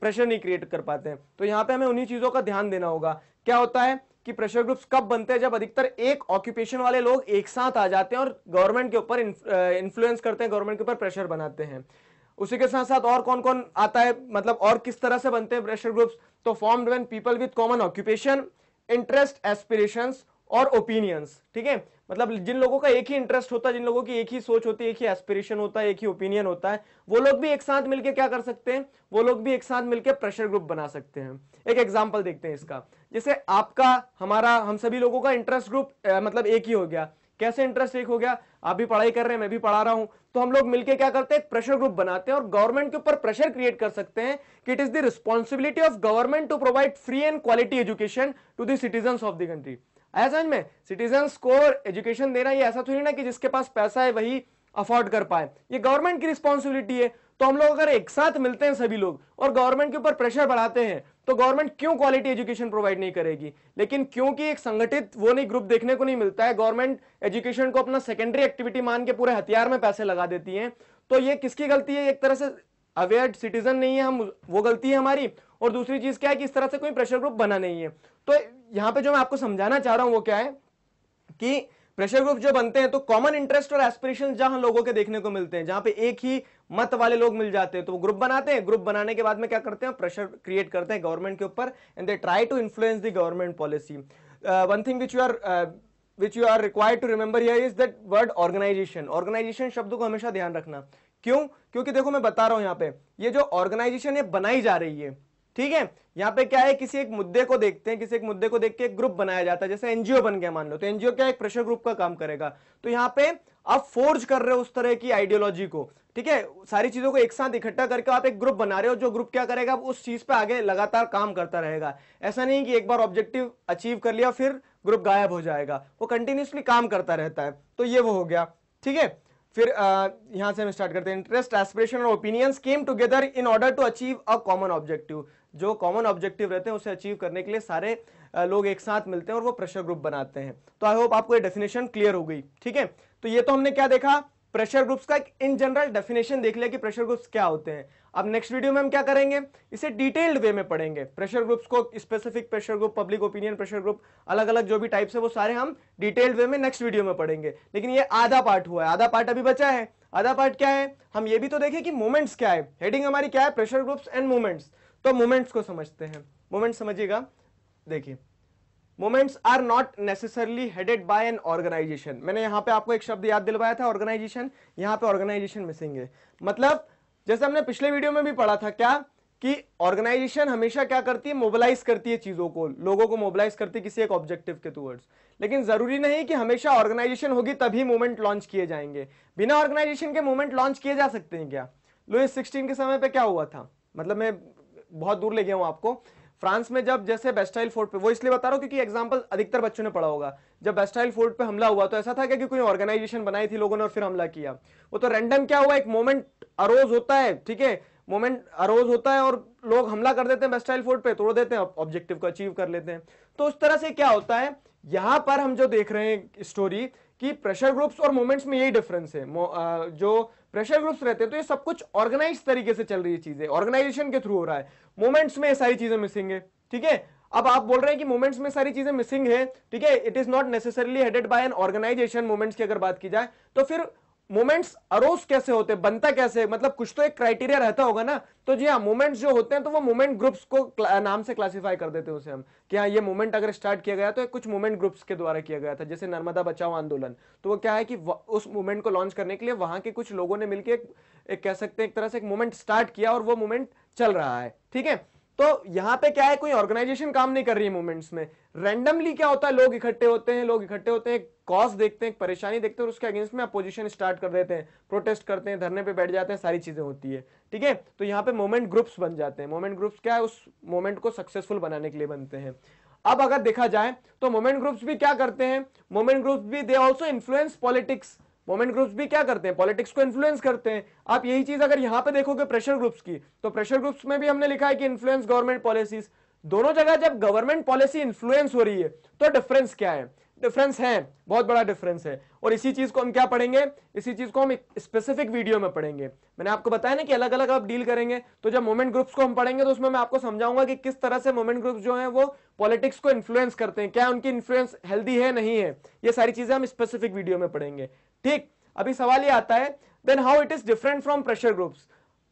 प्रेशर नहीं क्रिएट कर पाते हैं तो यहाँ पे हमें उन्हीं चीजों का ध्यान देना होगा क्या होता है कि प्रेशर ग्रुप्स कब बनते हैं जब अधिकतर एक ऑक्यूपेशन वाले लोग एक साथ आ जाते हैं और गवर्नमेंट के ऊपर इन्फ्लुएंस करते हैं गवर्नमेंट के ऊपर प्रेशर बनाते हैं उसी के साथ साथ और कौन कौन आता है मतलब और किस तरह से बनते हैं प्रेशर ग्रुप्स तो formed when people with common occupation interest aspirations और ओपिनियंस ठीक है मतलब जिन लोगों का एक ही इंटरेस्ट होता है जिन लोगों की एक ही सोच होती है एक ही एस्पिरेशन होता है एक ही ओपिनियन होता है वो लोग भी एक साथ मिलकर क्या कर सकते हैं वो लोग भी एक साथ मिलकर प्रेशर ग्रुप बना सकते हैं एक एग्जाम्पल देखते हैं इसका जैसे आपका हमारा हम सभी लोगों का इंटरेस्ट ग्रुप मतलब एक ही हो गया कैसे इंटरेस्ट एक हो गया आप भी पढ़ाई कर रहे हैं मैं भी पढ़ा रहा हूं तो हम लोग मिलकर क्या करते हैं प्रेशर ग्रुप बनाते हैं और गवर्नमेंट के ऊपर प्रेशर क्रिएट कर सकते हैं कि it is the responsibility of government to provide free and quality education to the citizen of the country आया समझ में सिटीजन को एजुकेशन देना ये ऐसा थोड़ी ना कि जिसके पास पैसा है वही अफोर्ड कर पाए ये गवर्नमेंट की रिस्पॉन्सिबिलिटी है तो हम लोग अगर एक साथ मिलते हैं सभी लोग और गवर्नमेंट के ऊपर प्रेशर बढ़ाते हैं तो गवर्नमेंट क्यों क्वालिटी एजुकेशन प्रोवाइड नहीं करेगी लेकिन क्योंकि एक संगठित वो नहीं ग्रुप देखने को नहीं मिलता है गवर्नमेंट एजुकेशन को अपना सेकेंडरी एक्टिविटी मान के पूरे हथियार में पैसे लगा देती है तो ये किसकी गलती है एक तरह से अवेयर सिटीजन नहीं है हम वो गलती है हमारी और दूसरी चीज क्या है कि इस तरह से कोई प्रेशर ग्रुप बना नहीं है तो यहाँ पे जो मैं आपको समझाना चाह रहा हूं वो क्या है कि प्रेशर ग्रुप जो बनते हैं तो कॉमन इंटरेस्ट और एस्पिरेशन जहां लोगों के देखने को मिलते हैं जहां पे एक ही मत वाले लोग मिल जाते हैं तो वो ग्रुप बनाते हैं ग्रुप बनाने के बाद में क्या करते हैं प्रेशर क्रिएट करते हैं गवर्नमेंट के ऊपर and they try to influence the government policy one thing which you are which you are required to remember here is that word organisation organisation शब्द को हमेशा ध्यान रखना क्यों क्योंकि देखो मैं बता रहा हूं यहाँ पे ये जो ऑर्गेनाइजेशन है बनाई जा रही है ठीक है यहाँ पे क्या है किसी एक मुद्दे को देखते हैं किसी एक मुद्दे को देख के एक ग्रुप बनाया जाता है जैसे एनजीओ बन गया मान लो तो एनजीओ क्या एक प्रेशर ग्रुप का काम करेगा तो यहाँ पे आप फोर्ज कर रहे हो उस तरह की आइडियोलॉजी को ठीक है सारी चीजों को एक साथ इकट्ठा करके आप एक ग्रुप बना रहे हो जो ग्रुप क्या करेगा उस चीज पे आगे लगातार काम करता रहेगा ऐसा नहीं कि एक बार ऑब्जेक्टिव अचीव कर लिया फिर ग्रुप गायब हो जाएगा वो कंटिन्यूसली काम करता रहता है तो ये वो हो गया ठीक है फिर यहाँ से हम स्टार्ट करते हैं इंटरेस्ट एस्पिरेशन और opinions came together in order to achieve a common objective जो कॉमन ऑब्जेक्टिव रहते हैं उसे अचीव करने के लिए सारे लोग एक साथ मिलते हैं और वो प्रेशर ग्रुप बनाते हैं तो आई होप आपको ये डेफिनेशन क्लियर हो गई ठीक है तो ये तो हमने क्या देखा प्रेशर ग्रुप्स का एक इन जनरल डेफिनेशन देख लिया कि प्रेशर ग्रुप्स क्या होते हैं अब नेक्स्ट वीडियो में हम क्या करेंगे इसे डिटेल्ड वे में पढ़ेंगे प्रेशर ग्रुप्स को specific pressure group public opinion pressure group अलग अलग जो भी टाइप्स है वो सारे हम डिटेल्ड वे में नेक्स्ट वीडियो में पढ़ेंगे लेकिन ये आधा पार्ट हुआ है आधा पार्ट अभी बचा है आधा पार्ट क्या है हम ये भी तो देखें कि मूवमेंट्स क्या है हेडिंग हमारी क्या है प्रेशर ग्रुप्स एंड मूवमेंट्स तो मोमेंट्स को समझते हैं मोमेंट समझिएगा देखिए moments are not necessarily headed by an organisation मैंने यहां पे आपको एक शब्द याद दिलवाया था ऑर्गेनाइजेशन यहां पे ऑर्गेनाइजेशन मिसिंग है मतलब जैसे हमने पिछले वीडियो में भी पढ़ा था क्या कि ऑर्गेनाइजेशन हमेशा क्या करती है मोबिलाइज करती है चीजों को लोगों को मोबिलाइज करती है किसी एक ऑब्जेक्टिव के टूवर्ड्स लेकिन जरूरी नहीं कि हमेशा ऑर्गेनाइजेशन होगी तभी मूवमेंट लॉन्च किए जाएंगे बिना ऑर्गेनाइजेशन के मूवमेंट लॉन्च किए जा सकते हैं क्या लुइस 16 के समय पे क्या हुआ था मतलब मैं बहुत दूर ले गया हूं आपको फ्रांस में जब जैसे बेस्टाइल फोर्ट पे वो इसलिए बता रहा हूँ क्योंकि एग्जाम्पल अधिकतर बच्चों ने पढ़ा होगा जब बेस्टाइल फोर्ट पे हमला हुआ तो ऐसा था कि कोई ऑर्गेनाइजेशन बनाई थी लोगों ने और फिर हमला किया वो तो रैंडम क्या हुआ एक मोमेंट अरोज होता है ठीक है मोमेंट अरोज होता है और लोग हमला कर देते हैं बेस्टाइल फोर्ट पे तोड़ देते हैं ऑब्जेक्टिव को अचीव कर लेते हैं तो उस तरह से क्या होता है यहां पर हम जो देख रहे हैं स्टोरी कि प्रेशर ग्रुप्स और मोमेंट्स में यही डिफरेंस है जो प्रेशर ग्रुप्स रहते हैं तो ये सब कुछ ऑर्गेनाइज तरीके से चल रही है चीजें ऑर्गेनाइजेशन के थ्रू हो रहा है मोमेंट्स में सारी चीजें मिसिंग है ठीक है अब आप बोल रहे हैं कि मोमेंट्स में सारी चीजें मिसिंग है ठीक है it is not necessarily headed by an organisation moments की अगर बात की जाए तो फिर मोमेंट्स अरोज कैसे होते बनता कैसे मतलब कुछ तो एक क्राइटेरिया रहता होगा ना तो जी हाँ मोमेंट्स जो होते हैं तो वो मोमेंट ग्रुप्स को नाम से क्लासिफाई कर देते हैं उसे हम कि हाँ ये मोमेंट अगर स्टार्ट किया गया तो कुछ मोमेंट ग्रुप्स के द्वारा किया गया था जैसे नर्मदा बचाओ आंदोलन तो वो क्या है कि उस मूवमेंट को लॉन्च करने के लिए वहां के कुछ लोगों ने मिलकर एक, एक कह सकते हैं एक तरह से एक मूवमेंट स्टार्ट किया और वो मूवमेंट चल रहा है ठीक है तो यहाँ पे क्या है कोई ऑर्गेनाइजेशन काम नहीं कर रही है मूवमेंट्स में रैंडमली क्या होता है लोग इकट्ठे होते हैं लोग इकट्ठे होते हैं कॉज देखते हैं परेशानी देखते हैं और उसके अगेंस्ट में अपोजिशन स्टार्ट कर देते हैं प्रोटेस्ट करते हैं धरने पे बैठ जाते हैं सारी चीजें होती है ठीक है तो यहाँ पे मोमेंट ग्रुप्स बन जाते हैं मोमेंट ग्रुप्स क्या है उस मोमेंट को सक्सेसफुल बनाने के लिए बनते हैं अब अगर देखा जाए तो मोमेंट ग्रुप्स भी क्या करते हैं मोमेंट ग्रुप्स भी they also influence politics moment groups भी क्या करते हैं पॉलिटिक्स को इन्फ्लुएंस करते हैं आप यही चीज अगर यहाँ पे देखोगे प्रेशर ग्रुप्स की तो प्रेशर ग्रुप्स में भी हमने लिखा है कि इन्फ्लुएंस गवर्नमेंट पॉलिसीज दोनों जगह जब गवर्नमेंट पॉलिसी इन्फ्लुएंस हो रही है तो डिफरेंस क्या है डिफरेंस है बहुत बड़ा डिफरेंस है और इसी चीज को हम क्या पढ़ेंगे इसी चीज को हम एक स्पेसिफिक वीडियो में पढ़ेंगे मैंने आपको बताया ना कि अलग अलग आप डील करेंगे तो जब मोमेंट ग्रुप्स को हम पढ़ेंगे तो उसमें मैं आपको समझाऊंगा कि किस तरह से मोमेंट ग्रुप्स जो है वो पॉलिटिक्स को इन्फ्लुएंस करते हैं क्या उनकी इन्फ्लुएंस हेल्दी है नहीं है ये सारी चीजें हम स्पेसिफिक वीडियो में पढ़ेंगे ठीक अभी सवाल ये आता है then how it is different from pressure groups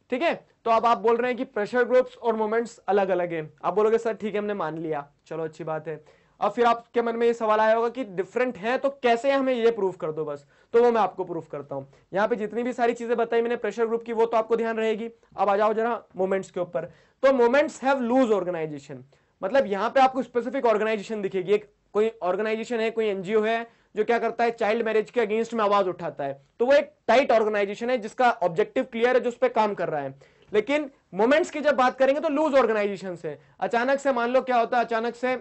ठीक है तो अब आप बोल रहे हैं कि प्रेशर ग्रुप्स और मोमेंट्स अलग अलग हैं आप बोलोगे सर ठीक है हमने मान लिया चलो अच्छी बात है अब फिर आपके मन में ये सवाल आया होगा कि डिफरेंट है तो कैसे हमें ये प्रूफ कर दो बस तो वो मैं आपको प्रूफ करता हूँ यहाँ पे जितनी भी सारी चीजें बताई मैंने प्रेशर ग्रुप की वो तो आपको ध्यान रहेगी अब आ जाओ जरा मोमेंट्स के ऊपर तो मोमेंट्स हैव लूज ऑर्गेनाइजेशन मतलब यहाँ पे आपको स्पेसिफिक ऑर्गेनाइजेशन दिखेगी एक कोई ऑर्गेनाइजेशन है कोई एनजीओ है जो क्या करता है चाइल्ड मैरिज के अगेंस्ट में आवाज उठाता है तो वो एक टाइट ऑर्गेनाइजेशन है जिसका ऑब्जेक्टिव क्लियर है जो उस पर काम कर रहा है लेकिन मोमेंट्स की जब बात करेंगे तो लूज ऑर्गेनाइजेशन है अचानक से मान लो क्या होता है अचानक से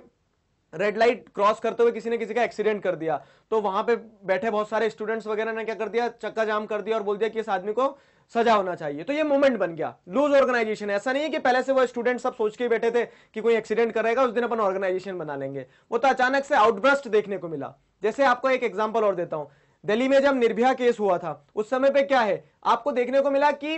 रेड लाइट क्रॉस करते हुए किसी ने किसी का एक्सीडेंट कर दिया तो वहां पे बैठे बहुत सारे स्टूडेंट्स वगैरह ने क्या कर दिया चक्का जाम कर दिया और बोल दिया कि इस आदमी को सजा होना चाहिए तो ये मूवमेंट बन गया लूज ऑर्गेनाइजेशन ऐसा नहीं है कि पहले से वो स्टूडेंट सब सोच के बैठे थे कि कोई एक्सीडेंट करेगा उस दिन अपन ऑर्गेनाइजेशन बना लेंगे वो तो अचानक से आउटब्रस्ट देखने को मिला जैसे आपको एक एग्जाम्पल और देता हूं दिल्ली में जब निर्भया केस हुआ था उस समय पे क्या है आपको देखने को मिला कि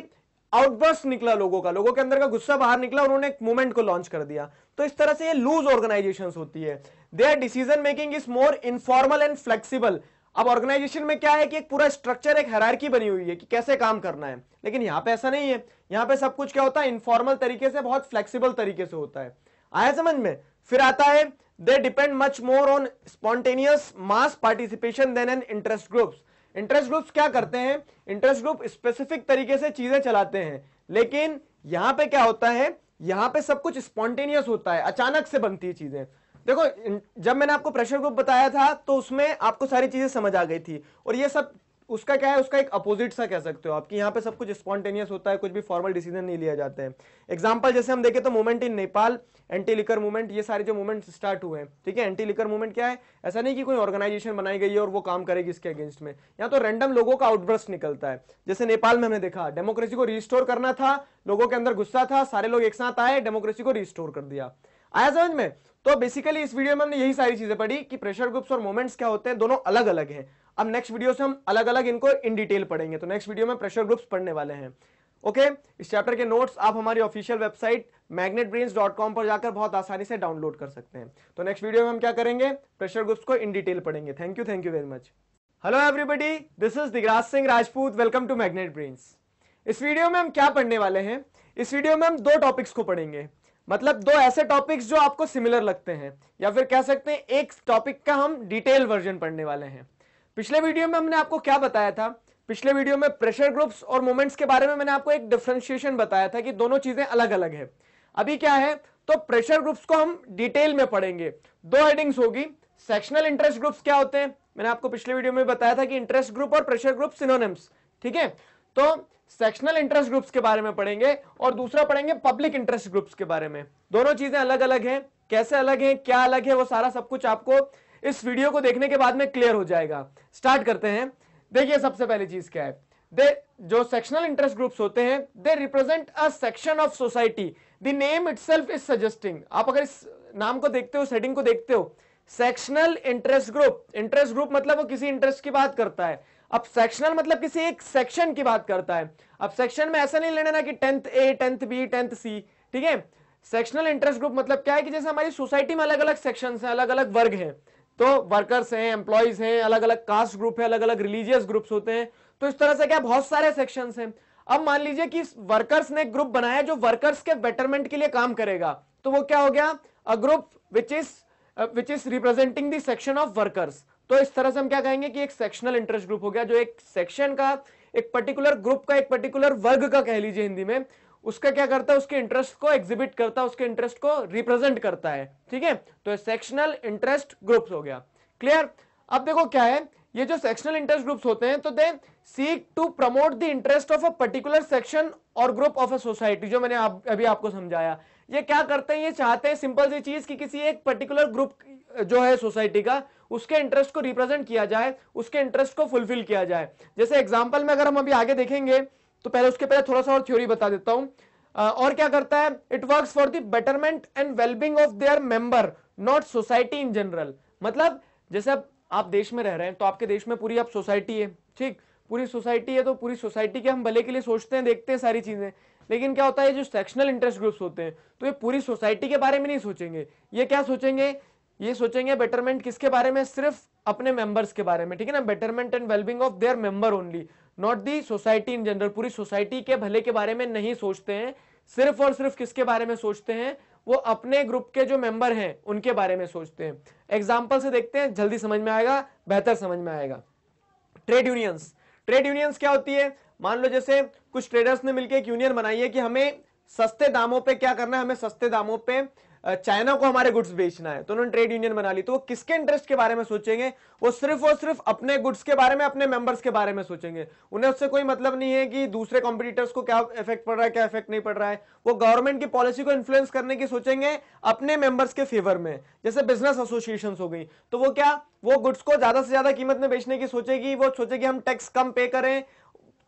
आउटबर्स्ट निकला लोगों का लोगों के अंदर का गुस्सा बाहर निकला उन्होंने एक मूवमेंट को लॉन्च कर दिया तो इस तरह से ये लूज ऑर्गेनाइजेशन होती है their decision making is more informal and flexible अब ऑर्गेनाइजेशन में क्या है कि एक पूरा स्ट्रक्चर एक हेरारकी बनी हुई है कि कैसे काम करना है लेकिन यहाँ पे ऐसा नहीं है यहाँ पे सब कुछ क्या होता है इनफॉर्मल तरीके से बहुत फ्लेक्सिबल तरीके से होता है आया समझ में फिर आता है they depend much more on spontaneous mass participation than an interest groups interest groups क्या करते हैं इंटरेस्ट ग्रुप स्पेसिफिक तरीके से चीजें चलाते हैं लेकिन यहाँ पे क्या होता है यहाँ पे सब कुछ स्पॉन्टेनियस होता है अचानक से बनती है चीजें देखो जब मैंने आपको प्रेशर ग्रुप बताया था तो उसमें आपको सारी चीजें समझ आ गई थी और ये सब उसका क्या है उसका एक अपोजिट सा कह सकते हो आपकी यहाँ पे सब कुछ स्पॉन्टेनियस होता है कुछ भी फॉर्मल डिसीजन नहीं लिया जाते हैं एग्जाम्पल जैसे हम देखें तो movement in Nepal anti liquor movement ये सारे जो मूवमेंट स्टार्ट हुए हैं ठीक है एंटी लिकर मूवमेंट क्या है ऐसा नहीं कि कोई ऑर्गेनाइजेशन बनाई गई है और वो काम करेगी इसके अगेंस्ट में यहाँ तो रैंडम लोगों का आउटब्रस्ट निकलता है जैसे नेपाल में हमने देखा डेमोक्रेसी को रिस्टोर करना था लोगों के अंदर गुस्सा था सारे लोग एक साथ आए डेमोक्रेसी को रिस्टोर कर दिया आया समझ में तो बेसिकली इस वीडियो में हमने यही सारी चीजें पढ़ी कि प्रेशर ग्रुप्स और मोमेंट्स क्या होते हैं दोनों अलग अलग हैं अब नेक्स्ट वीडियो से हम अलग अलग इनको इन डिटेल पढ़ेंगे तो नेक्स्ट वीडियो में प्रेशर ग्रुप्स पढ़ने वाले हैं ओके okay, इस चैप्टर के नोट्स आप हमारी ऑफिशियल वेबसाइट कॉम पर जाकर बहुत आसानी से डाउनलोड कर सकते हैं तो नेक्स्ट वीडियो में हम क्या करेंगे प्रेशर ग्रुप्स को इन डिटेल पढ़ेंगे thank you thank you very much hello everybody this is Digraj Singh Rajput welcome to Magnet Brains इस वीडियो में हम क्या पढ़ने वाले हैं इस वीडियो में हम दो टॉपिक्स को पढ़ेंगे मतलब दो ऐसे टॉपिक्स जो आपको सिमिलर लगते हैं या फिर कह सकते हैं एक टॉपिक का हम डिटेल वर्जन पढ़ने वाले हैं पिछले वीडियो में हमने आपको क्या बताया था पिछले वीडियो में प्रेशर ग्रुप्स और मोमेंट्स के बारे में मैंने आपको एक डिफ्रेंशिएशन बताया था कि दोनों चीजें अलग अलग है अभी क्या है तो प्रेशर ग्रुप्स को हम डिटेल में पढ़ेंगे दो हेडिंग्स होगी सेक्शनल इंटरेस्ट ग्रुप्स क्या होते हैं मैंने आपको पिछले वीडियो में बताया था कि इंटरेस्ट ग्रुप और प्रेशर ग्रुप सिनोनिम्स ठीक है तो सेक्शनल इंटरेस्ट ग्रुप्स के बारे में पढ़ेंगे और दूसरा पढ़ेंगे पब्लिक इंटरेस्ट ग्रुप्स के बारे में दोनों चीजें अलग अलग हैं कैसे अलग हैं क्या अलग है वो सारा सब कुछ आपको इस वीडियो को देखने के बाद में क्लियर हो जाएगा स्टार्ट करते हैं देखिए सबसे पहली चीज क्या है दे जो सेक्शनल इंटरेस्ट ग्रुप्स होते हैं they represent a section of society the name self is suggesting आप अगर इस नाम को देखते हो सेटिंग को देखते हो sectional interest group interest group मतलब वो किसी इंटरेस्ट की बात करता है अब सेक्शनल मतलब किसी एक सेक्शन की बात करता है अब सेक्शन में ऐसा नहीं लेना ना कि tenth A tenth B tenth C ठीक है सेक्शनल इंटरेस्ट ग्रुप मतलब क्या है कि जैसे हमारी सोसाइटी में अलग अलग सेक्शन है अलग अलग वर्ग हैं तो वर्कर्स हैं एम्प्लॉयज हैं अलग अलग कास्ट ग्रुप है अलग अलग रिलीजियस ग्रुप्स होते हैं तो इस तरह से क्या बहुत सारे सेक्शन हैं अब मान लीजिए कि वर्कर्स ने ग्रुप बनाया जो वर्कर्स के बेटरमेंट के लिए काम करेगा तो वो क्या हो गया a group which is which is representing the section of workers तो इस तरह से हम क्या कहेंगे कि एक सेक्शनल इंटरेस्ट ग्रुप हो गया जो एक सेक्शन का एक पर्टिकुलर ग्रुप का एक पर्टिकुलर वर्ग का कह लीजिए हिंदी में उसका क्या करता है उसके इंटरेस्ट को एग्जिबिट करता है उसके इंटरेस्ट को रिप्रेजेंट करता है ठीक है तो सेक्शनल इंटरेस्ट ग्रुप्स हो गया क्लियर अब देखो क्या है ये जो सेक्शनल इंटरेस्ट ग्रुप्स होते हैं तो they seek to promote the interest of a particular section और ग्रुप ऑफ अ सोसाइटी जो मैंने आप, अभी आपको समझाया ये क्या करते हैं ये चाहते हैं सिंपल सी चीज कि किसी एक पर्टिकुलर ग्रुप जो है सोसाइटी का उसके इंटरेस्ट को रिप्रेजेंट किया जाए उसके इंटरेस्ट को फुलफिल किया जाए जैसे एग्जाम्पल में अगर हम अभी आगे देखेंगे तो पहले उसके पहले थोड़ा सा और थ्योरी बता देता हूँ और क्या करता है it work for the betterment and wellbeing of their member not society in general मतलब जैसे अब आप देश में रह रहे हैं तो आपके देश में पूरी आप सोसाइटी है ठीक पूरी सोसाइटी है तो पूरी सोसाइटी के हम भले के लिए सोचते हैं देखते हैं सारी चीजें लेकिन क्या होता है जो सेक्शनल इंटरेस्ट ग्रुप्स होते हैं तो ये पूरी सोसाइटी के बारे में नहीं सोचेंगे ये क्या सोचेंगे ये सोचेंगे बेटरमेंट किसके बारे में सिर्फ अपने मेंबर्स के बारे में ठीक है ना betterment and wellbeing of their member only not the society in general पूरी सोसाइटी के भले के बारे में नहीं सोचते हैं सिर्फ और सिर्फ किसके बारे में सोचते हैं वो अपने ग्रुप के जो मेंबर हैं उनके बारे में सोचते हैं एग्जाम्पल से देखते हैं जल्दी समझ में आएगा बेहतर समझ में आएगा ट्रेड यूनियंस ट्रेड यूनियंस क्या होती है मान लो जैसे कुछ ट्रेडर्स ने मिलकर एक यूनियन बनाई है कि हमें सस्ते दामों पे क्या करना है हमें सस्ते दामों पे चाइना को हमारे गुड्स बेचना है तो उन्होंने ट्रेड यूनियन बना ली तो वो किसके इंटरेस्ट के बारे में सोचेंगे वो सिर्फ और सिर्फ अपने गुड्स के बारे में अपने मेंबर्स के बारे में सोचेंगे उन्हें उससे कोई मतलब नहीं है कि दूसरे कॉम्पिटिटर्स को क्या इफेक्ट पड़ रहा है क्या इफेक्ट नहीं पड़ रहा है वो गवर्नमेंट की पॉलिसी को इन्फ्लुएंस करने की सोचेंगे अपने मेंबर्स के फेवर में जैसे बिजनेस एसोसिएशन हो गई तो वो क्या वो गुड्स को ज्यादा से ज्यादा कीमत में बेचने की सोचेगी वो सोचेगी हम टैक्स कम पे करें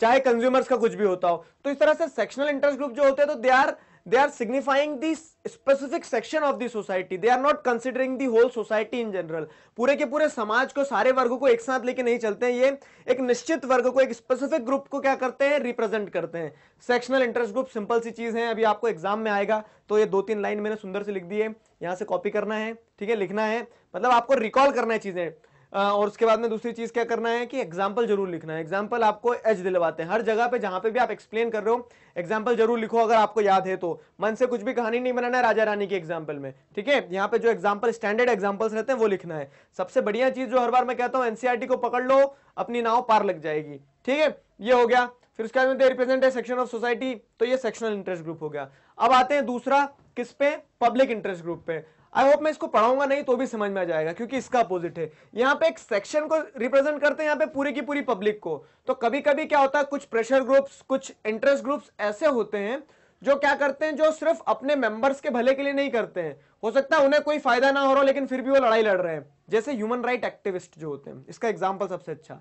चाहे कंज्यूमर्स का कुछ भी होता हो तो इस तरह से सेक्शनल इंटरेस्ट ग्रुप जो होते हैं तो they are they are signifying the specific section of the society they are not considering the whole society in general पूरे के पूरे समाज को सारे वर्गों को एक साथ लेके नहीं चलते हैं ये एक निश्चित वर्ग को एक स्पेसिफिक ग्रुप को क्या करते हैं रिप्रेजेंट करते हैं सेक्शनल इंटरेस्ट ग्रुप सिंपल सी चीज है अभी आपको एग्जाम में आएगा तो ये दो तीन लाइन मैंने सुंदर से लिख दी है यहां से कॉपी करना है ठीक है लिखना है मतलब आपको रिकॉल करना है चीजें और उसके बाद में दूसरी चीज क्या करना है कि एग्जाम्पल जरूर लिखना है एग्जाम्पल आपको एज दिलवाते हैं हर जगह पे जहां पे भी आप एक्सप्लेन कर रहे हो एग्जाम्पल जरूर लिखो अगर आपको याद है तो मन से कुछ भी कहानी नहीं बनाना है राजा रानी के एग्जाम्पल में ठीक है यहाँ पे जो एग्जाम्पल स्टैंडर्ड एग्जाम्पल्स रहते हैं वो लिखना है सबसे बढ़िया चीज जो हर बार मैं कहता हूँ एनसीआरटी e को पकड़ लो अपनी नाव पार लग जाएगी ठीक है ये हो गया फिर उसके बाद में रिप्रेजेंट है सेक्शन ऑफ सोसाइटी तो ये सेक्शनल इंटरेस्ट ग्रुप हो गया अब आते हैं दूसरा किस पे पब्लिक इंटरेस्ट ग्रुप पे आई होप मैं इसको पढ़ाऊंगा नहीं तो भी समझ में आ जाएगा क्योंकि इसका अपोजिट है यहाँ पे एक सेक्शन को रिप्रेजेंट करते हैं यहाँ पे पूरी की पूरी पब्लिक को तो कभी कभी क्या होता है कुछ प्रेशर ग्रुप्स कुछ इंटरेस्ट ग्रुप्स ऐसे होते हैं जो क्या करते हैं जो सिर्फ अपने मेंबर्स के भले के लिए नहीं करते हैं हो सकता है उन्हें कोई फायदा ना हो रहा लेकिन फिर भी वो लड़ाई लड़ रहे हैं जैसे ह्यूमन राइट एक्टिविस्ट जो होते हैं इसका एग्जाम्पल सबसे अच्छा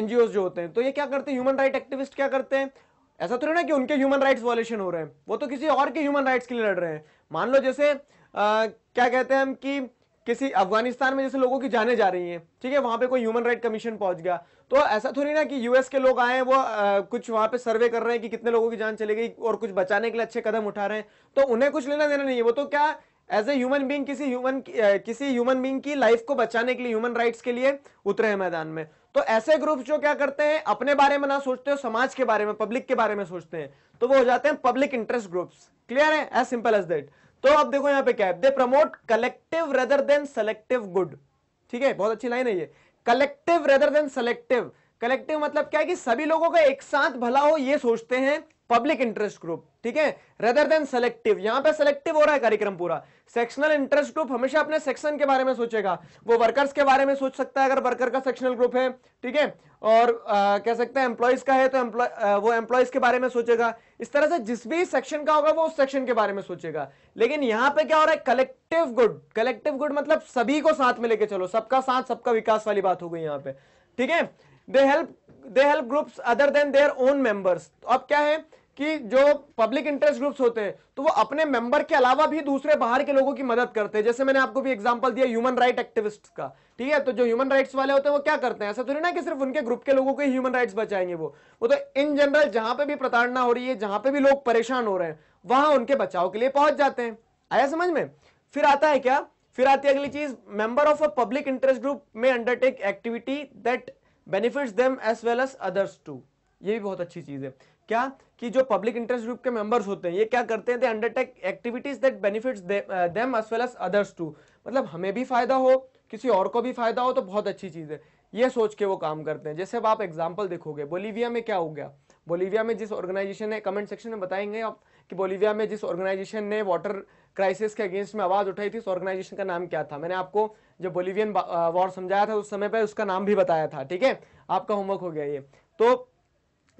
एनजीओ जो होते हैं तो ये क्या करते हैं ह्यूमन राइट एक्टिविस्ट क्या करते हैं ऐसा तो ना कि उनके ह्यूमन राइट्स वॉलेशन हो रहे हैं वो तो किसी और के ह्यूमन राइट्स के लिए लड़ रहे हैं मान लो जैसे क्या कहते हैं हम कि किसी अफगानिस्तान में जैसे लोगों की जाने जा रही हैं ठीक है वहां पे कोई ह्यूमन राइट कमीशन पहुंच गया तो ऐसा थोड़ी ना कि यूएस के लोग आए वो आ, कुछ वहां पे सर्वे कर रहे हैं कि कितने लोगों की जान चली गई और कुछ बचाने के लिए अच्छे कदम उठा रहे हैं तो उन्हें कुछ लेना देना नहीं है वो तो क्या एज ए ह्यूमन बींग किसी ह्यूमन किसी ह्यूमन बींग की लाइफ को बचाने के लिए ह्यूमन राइट्स के लिए उतरे हैं मैदान में तो ऐसे ग्रुप जो क्या करते हैं अपने बारे में ना सोचते हो समाज के बारे में पब्लिक के बारे में सोचते हैं तो वो हो जाते हैं पब्लिक इंटरेस्ट ग्रुप्स क्लियर है एज सिंपल एज दैट तो आप देखो यहां पे क्या है they promote collective rather than selective good ठीक है बहुत अच्छी लाइन है ये collective rather than selective collective मतलब क्या है कि सभी लोगों का एक साथ भला हो ये सोचते हैं पब्लिक इंटरेस्ट ग्रुप ठीक है रेदर देन सेलेक्टिव यहां पे सेलेक्टिव हो रहा है कार्यक्रम पूरा सेक्शनल इंटरेस्ट ग्रुप हमेशा अपने सेक्शन के बारे में सोचेगा वो वर्कर्स के बारे में सोच सकता है अगर वर्कर का सेक्शनल ग्रुप है ठीक है और आ, कह सकते हैं एम्प्लॉयज का है तो आ, वो एम्प्लॉयज के बारे में सोचेगा इस तरह से जिस भी सेक्शन का होगा वो उस सेक्शन के बारे में सोचेगा लेकिन यहां पे क्या हो रहा है कलेक्टिव गुड कलेक्टिव गुड मतलब सभी को साथ में लेके चलो सबका साथ सबका विकास वाली बात हो गई यहां पे ठीक है they help they help groups other than their own members अब क्या है कि जो पब्लिक इंटरेस्ट ग्रुप्स होते हैं तो वो अपने मेंबर के अलावा भी दूसरे बाहर के लोगों की मदद करते हैं जैसे मैंने आपको भी एग्जांपल दिया ह्यूमन राइट एक्टिविस्ट का ठीक है तो जो ह्यूमन राइट्स वाले होते हैं वो क्या करते हैं ऐसा थोड़ी ना कि सिर्फ उनके ग्रुप के लोगों को ही ह्यूमन राइट्स बचाएंगे वो वो तो इन जनरल जहां पर भी प्रताड़ना हो रही है जहां पर भी लोग परेशान हो रहे हैं वहां उनके बचाव के लिए पहुंच जाते हैं आया समझ में फिर आता है क्या फिर आती है अगली चीज member of a public interest group में undertake activity that benefits them as well as others too ये भी बहुत अच्छी चीज़ है क्या कि जो पब्लिक इंटरेस्ट ग्रुप के मेंबर्स होते हैं ये क्या करते हैं they undertake activities that benefits them as well as others too मतलब हमें भी फायदा हो किसी और को भी फायदा हो तो बहुत अच्छी चीज़ है ये सोच के वो काम करते हैं जैसे अब आप एग्जाम्पल देखोगे बोलीविया में क्या हो गया बोलीविया में जिस ऑर्गेनाइजेशन ने कमेंट सेक्शन में बताएंगे आप कि बोलीविया में जिस ऑर्गेनाइजेशन ने वाटर क्राइसिस के अगेंस्ट में आवाज़ उठाई थी उस ऑर्गेनाइजेशन का नाम क्या था मैंने आपको जो बोलिवियन वॉर समझाया था उस समय पर उसका नाम भी बताया था ठीक है आपका होमवर्क हो गया ये तो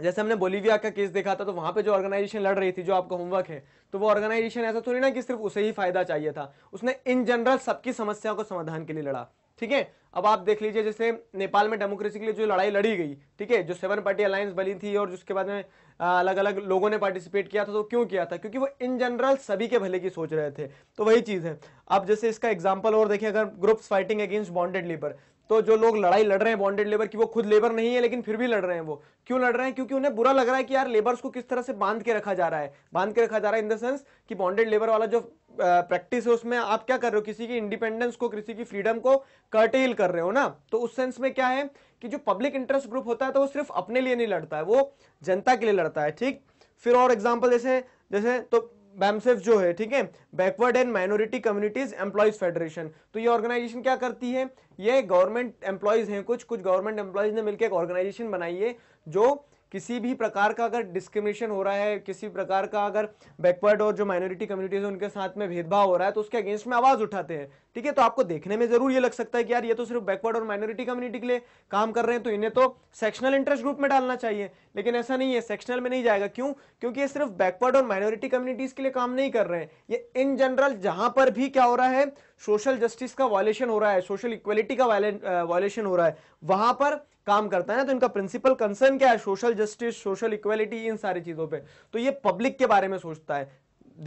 जैसे हमने बोलीविया का केस देखा था तो वहाँ पे जो ऑर्गेनाइजेशन लड़ रही थी जो आपका होमवर्क है तो वो ऑर्गेनाइजेशन ऐसा थोड़ी ना कि सिर्फ उसे ही फायदा चाहिए था उसने इन जनरल सबकी समस्याओं को समाधान के लिए लड़ा ठीक है अब आप देख लीजिए जैसे नेपाल में डेमोक्रेसी के लिए जो लड़ाई लड़ी गई ठीक है जो सेवन पार्टी अलायंस बनी थी और जिसके बाद में अलग अलग लोगों ने पार्टिसिपेट किया था तो क्यों किया था क्योंकि वो इन जनरल सभी के भले की सोच रहे थे तो वही चीज़ है अब जैसे इसका एग्जाम्पल और देखिए अगर groups fighting against bonded labour तो जो लोग लड़ाई लड़ रहे हैं बॉन्डेड लेबर की वो खुद लेबर नहीं है लेकिन फिर भी लड़ रहे हैं वो क्यों लड़ रहे हैं क्योंकि उन्हें बुरा लग रहा है कि यार लेबर्स को किस तरह से बांध के रखा जा रहा है बांध के रखा जा रहा है इन द सेंस कि बॉन्डेड लेबर वाला जो प्रैक्टिस है उसमें आप क्या कर रहे हो किसी की इंडिपेंडेंस को किसी की फ्रीडम को कर्टेल कर रहे हो ना तो उस सेंस में क्या है कि जो पब्लिक इंटरेस्ट ग्रुप होता है तो वो सिर्फ अपने लिए नहीं लड़ता है वो जनता के लिए लड़ता है ठीक फिर और एग्जाम्पल जैसे जैसे तो बैमसेफ जो है ठीक है backward and minority communities employees federation तो ये ऑर्गेनाइजेशन क्या करती है ये गवर्नमेंट एम्प्लॉयज हैं कुछ कुछ गवर्नमेंट एम्प्लॉयज ने मिलकर एक ऑर्गेनाइजेशन बनाई है जो किसी भी प्रकार का अगर डिस्क्रिमिनेशन हो रहा है किसी प्रकार का अगर बैकवर्ड और जो माइनॉरिटी कम्युनिटीज है उनके साथ में भेदभाव हो रहा है तो उसके अगेंस्ट में आवाज उठाते हैं ठीक है तो आपको देखने में जरूर ये लग सकता है कि यार ये तो सिर्फ बैकवर्ड और माइनॉरिटी कम्युनिटी के लिए काम कर रहे हैं तो इन्हें तो सेक्शनल इंटरेस्ट ग्रुप में डालना चाहिए लेकिन ऐसा नहीं है सेक्शनल में नहीं जाएगा क्यों क्योंकि ये सिर्फ बैकवर्ड और माइनॉरिटी कम्युनिटीज के लिए काम नहीं कर रहे हैं ये इन जनरल जहां पर भी क्या हो रहा है सोशल जस्टिस का वायलेशन हो रहा है सोशल इक्वलिटी का वायलेशन हो रहा है वहां पर काम करता है ना तो इनका प्रिंसिपल कंसर्न क्या है सोशल जस्टिस सोशल इक्वेलिटी इन सारी चीजों पे तो ये पब्लिक के बारे में सोचता है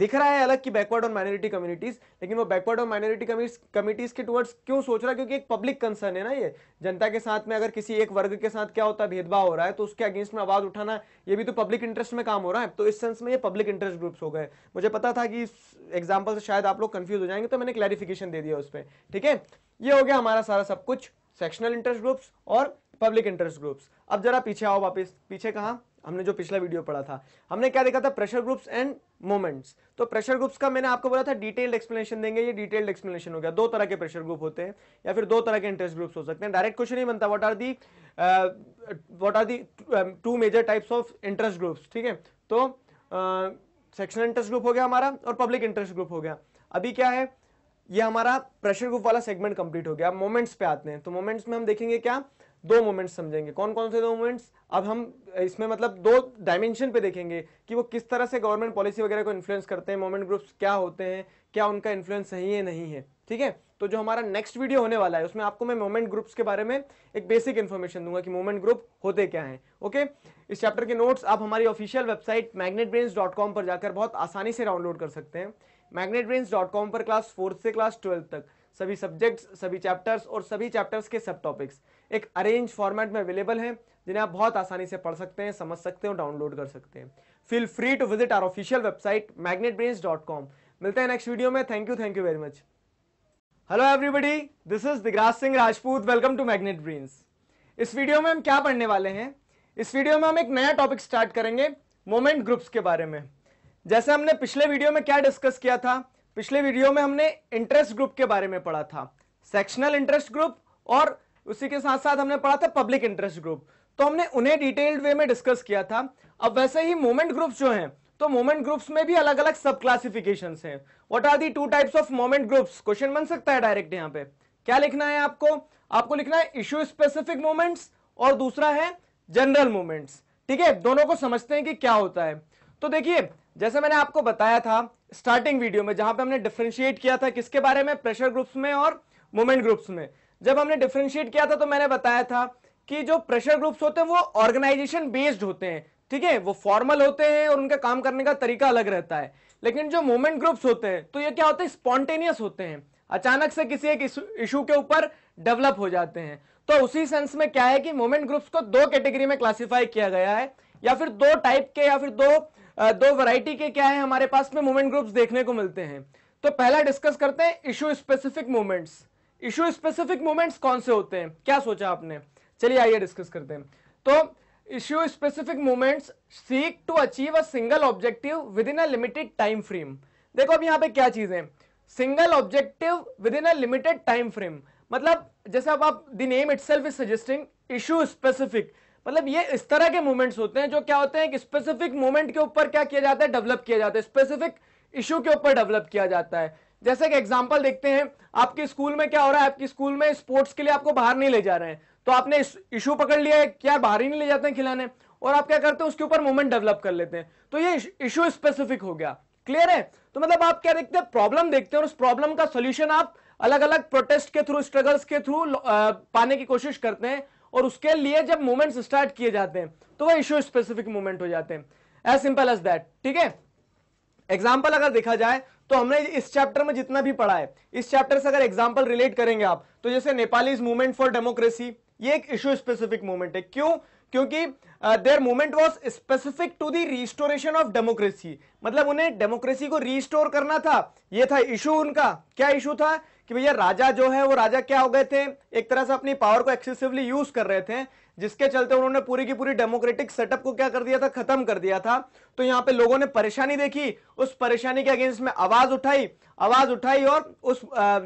दिख रहा है अलग कि बैकवर्ड और माइनॉरिटी कम्युनिटीज लेकिन वो बैकवर्ड और माइनॉरिटी कम्युनिटीज के टुवर्ड्स क्यों सोच रहा है क्योंकि एक पब्लिक कंसर्न है ना ये जनता के साथ में अगर किसी एक वर्ग के साथ क्या होता है भेदभाव हो रहा है तो उसके अगेंस्ट में आवाज उठाना ये भी तो पब्लिक इंटरेस्ट में काम हो रहा है तो इस सेंस में ये पब्लिक इंटरेस्ट ग्रुप्स हो गए मुझे पता था कि एग्जाम्पल से शायद आप लोग कंफ्यूज हो जाएंगे तो मैंने क्लैरिफिकेशन दे दिया उस पर ठीक है ये हो गया हमारा सारा सब कुछ सेक्शनल इंटरेस्ट ग्रुप्स और पब्लिक इंटरेस्ट ग्रुप्स अब जरा पीछे आओ वापस पीछे कहा हमने जो पिछला वीडियो पढ़ा था हमने क्या देखा था प्रेशर ग्रुप्स एंड मोमेंट्स तो प्रेशर ग्रुप्स का मैंने आपको बोला था डिटेल्ड एक्सप्लेनेशन देंगे ये डिटेल्ड एक्सप्लेनेशन हो गया दो तरह के प्रेशर ग्रुप होते हैं या फिर दो तरह के इंटरेस्ट ग्रुप्स हो सकते हैं डायरेक्ट क्वेश्चन ही बनता what are the what are the two major types of interest groups ठीक है तो सेक्शनल इंटरेस्ट ग्रुप हो गया हमारा और पब्लिक इंटरेस्ट ग्रुप हो गया अभी क्या है ये हमारा प्रेशर ग्रुप वाला सेगमेंट कंप्लीट हो गया मोमेंट्स पे आते हैं तो मोमेंट्स में हम देखेंगे क्या दो मोमेंट्स समझेंगे कौन कौन से दो मोमेंट्स अब हम इसमें मतलब दो डायमेंशन पे देखेंगे कि वो किस तरह से गवर्नमेंट पॉलिसी वगैरह को इन्फ्लुएंस करते हैं मोमेंट ग्रुप्स क्या होते हैं क्या उनका इन्फ्लुएंस सही है नहीं है ठीक है तो जो हमारा नेक्स्ट वीडियो होने वाला है उसमें आपको मैं मोमेंट ग्रुप्स के बारे में एक बेसिक इन्फॉर्मेशन दूंगा कि मोमेंट ग्रुप होते क्या है ओके इस चैप्टर के नोट्स आप हमारी ऑफिशियल वेबसाइट मैग्नेट पर जाकर बहुत आसानी से डाउनलोड कर सकते हैं मैग्नेट पर क्लास फोर्थ से क्लास ट्वेल्थ तक सभी सब्जेक्ट्स सभी चैप्टर्स और सभी चैप्टर्स के सब टॉपिक्स एक अरेंज फॉर्मेट में अवेलेबल हैं जिन्हें आप बहुत आसानी से पढ़ सकते हैं समझ सकते हैं डाउनलोड कर सकते हैं feel free to visit our official website Magnet dot com मिलते हैं नेक्स्ट वीडियो में thank you thank you very much hello everybody this is Digraj Singh Rajput welcome to Magnet Brains इस वीडियो में हम क्या पढ़ने वाले हैं इस वीडियो में हम एक नया टॉपिक स्टार्ट करेंगे मोमेंट ग्रुप्स के बारे में जैसे हमने पिछले वीडियो में क्या डिस्कस किया था पिछले वीडियो में हमने इंटरेस्ट ग्रुप के बारे में पढ़ा था सेक्शनल इंटरेस्ट ग्रुप और उसी के साथ साथ हमने पढ़ा था पब्लिक इंटरेस्ट ग्रुप तो हमने उन्हें डिटेल्ड वे में डिस्कस किया था अब वैसे ही मोमेंट ग्रुप्स जो हैं तो मोमेंट ग्रुप्स में भी अलग अलग सब क्लासिफिकेशन है what are the two types of movement groups question बन सकता है डायरेक्ट यहाँ पे क्या लिखना है आपको आपको लिखना है इश्यू स्पेसिफिक मोमेंट्स और दूसरा है जनरल मोमेंट्स ठीक है दोनों को समझते हैं कि क्या होता है तो देखिए जैसे मैंने आपको बताया था स्टार्टिंग वीडियो में जहां पे हमने डिफ्रेंशिएट किया था किसके बारे में प्रेशर ग्रुप्स में और मोमेंट ग्रुप्स में जब हमने डिफ्रेंशिएट किया था तो मैंने बताया था कि जो प्रेशर ग्रुप्स होते हैं वो ऑर्गेनाइजेशन बेस्ड होते हैं ठीक है वो फॉर्मल होते हैं और उनका काम करने का तरीका अलग रहता है लेकिन जो मोमेंट ग्रुप्स होते हैं तो ये क्या होते हैं स्पॉन्टेनियस होते हैं अचानक से किसी एक इशू के ऊपर डेवलप हो जाते हैं तो उसी सेंस में क्या है कि मोमेंट ग्रुप्स को दो कैटेगरी में क्लासिफाई किया गया है या फिर दो टाइप के या फिर दो दो वैरायटी के क्या है हमारे पास में मूवमेंट ग्रुप्स देखने को मिलते हैं तो पहला डिस्कस करते हैं issue specific movements issue specific movements कौन से होते हैं क्या सोचा आपने चलिए आइए डिस्कस करते हैं तो issue specific movements seek to achieve a single objective within a limited time frame देखो अब यहाँ पे क्या चीज़ है single objective within a limited time frame मतलब जैसे अब आप the name itself is suggesting issue specific मतलब ये इस तरह के मूवमेंट्स होते हैं जो क्या होते हैं एक स्पेसिफिक मूवमेंट के ऊपर क्या किया जाता है डेवलप किया जाता है स्पेसिफिक इशू के ऊपर डेवलप किया जाता है जैसे कि एग्जांपल देखते हैं आपके स्कूल में क्या हो रहा है आपके स्कूल में स्पोर्ट्स के लिए आपको बाहर नहीं ले जा रहे हैं तो आपने इशू पकड़ लिया है क्या बाहर ही नहीं ले जाते हैं खिलाने और आप क्या करते हैं उसके ऊपर मूवमेंट डेवलप कर लेते हैं तो ये इशू स्पेसिफिक हो गया क्लियर है तो मतलब आप क्या देखते हैं प्रॉब्लम देखते हैं और उस प्रॉब्लम का सोल्यूशन आप अलग अलग प्रोटेस्ट के थ्रू स्ट्रगल्स के थ्रू पाने की कोशिश करते हैं और उसके लिए जब मूवमेंट स्टार्ट किए जाते हैं तो वह इशू स्पेसिफिक मूवमेंट हो जाते हैं एज सिंपल एज दैट ठीक है एग्जाम्पल अगर देखा जाए तो हमने इस चैप्टर में जितना भी पढ़ा है इस चैप्टर से अगर एग्जाम्पल रिलेट करेंगे आप तो जैसे नेपाली मूवमेंट फॉर डेमोक्रेसी ये एक इशू स्पेसिफिक मूवमेंट है क्यों क्योंकि their movement was specific to the restoration of democracy मतलब उन्हें डेमोक्रेसी को रिस्टोर करना था ये था इशू उनका क्या इशू था कि भैया राजा जो है वो राजा क्या हो गए थे एक तरह से अपनी पावर को एक्सेसिवली यूज कर रहे थे जिसके चलते उन्होंने पूरी की पूरी डेमोक्रेटिक सेटअप को क्या कर दिया था खत्म कर दिया था तो यहाँ पे लोगों ने परेशानी देखी उस परेशानी के अगेंस्ट में आवाज उठाई आवाज उठाई और उस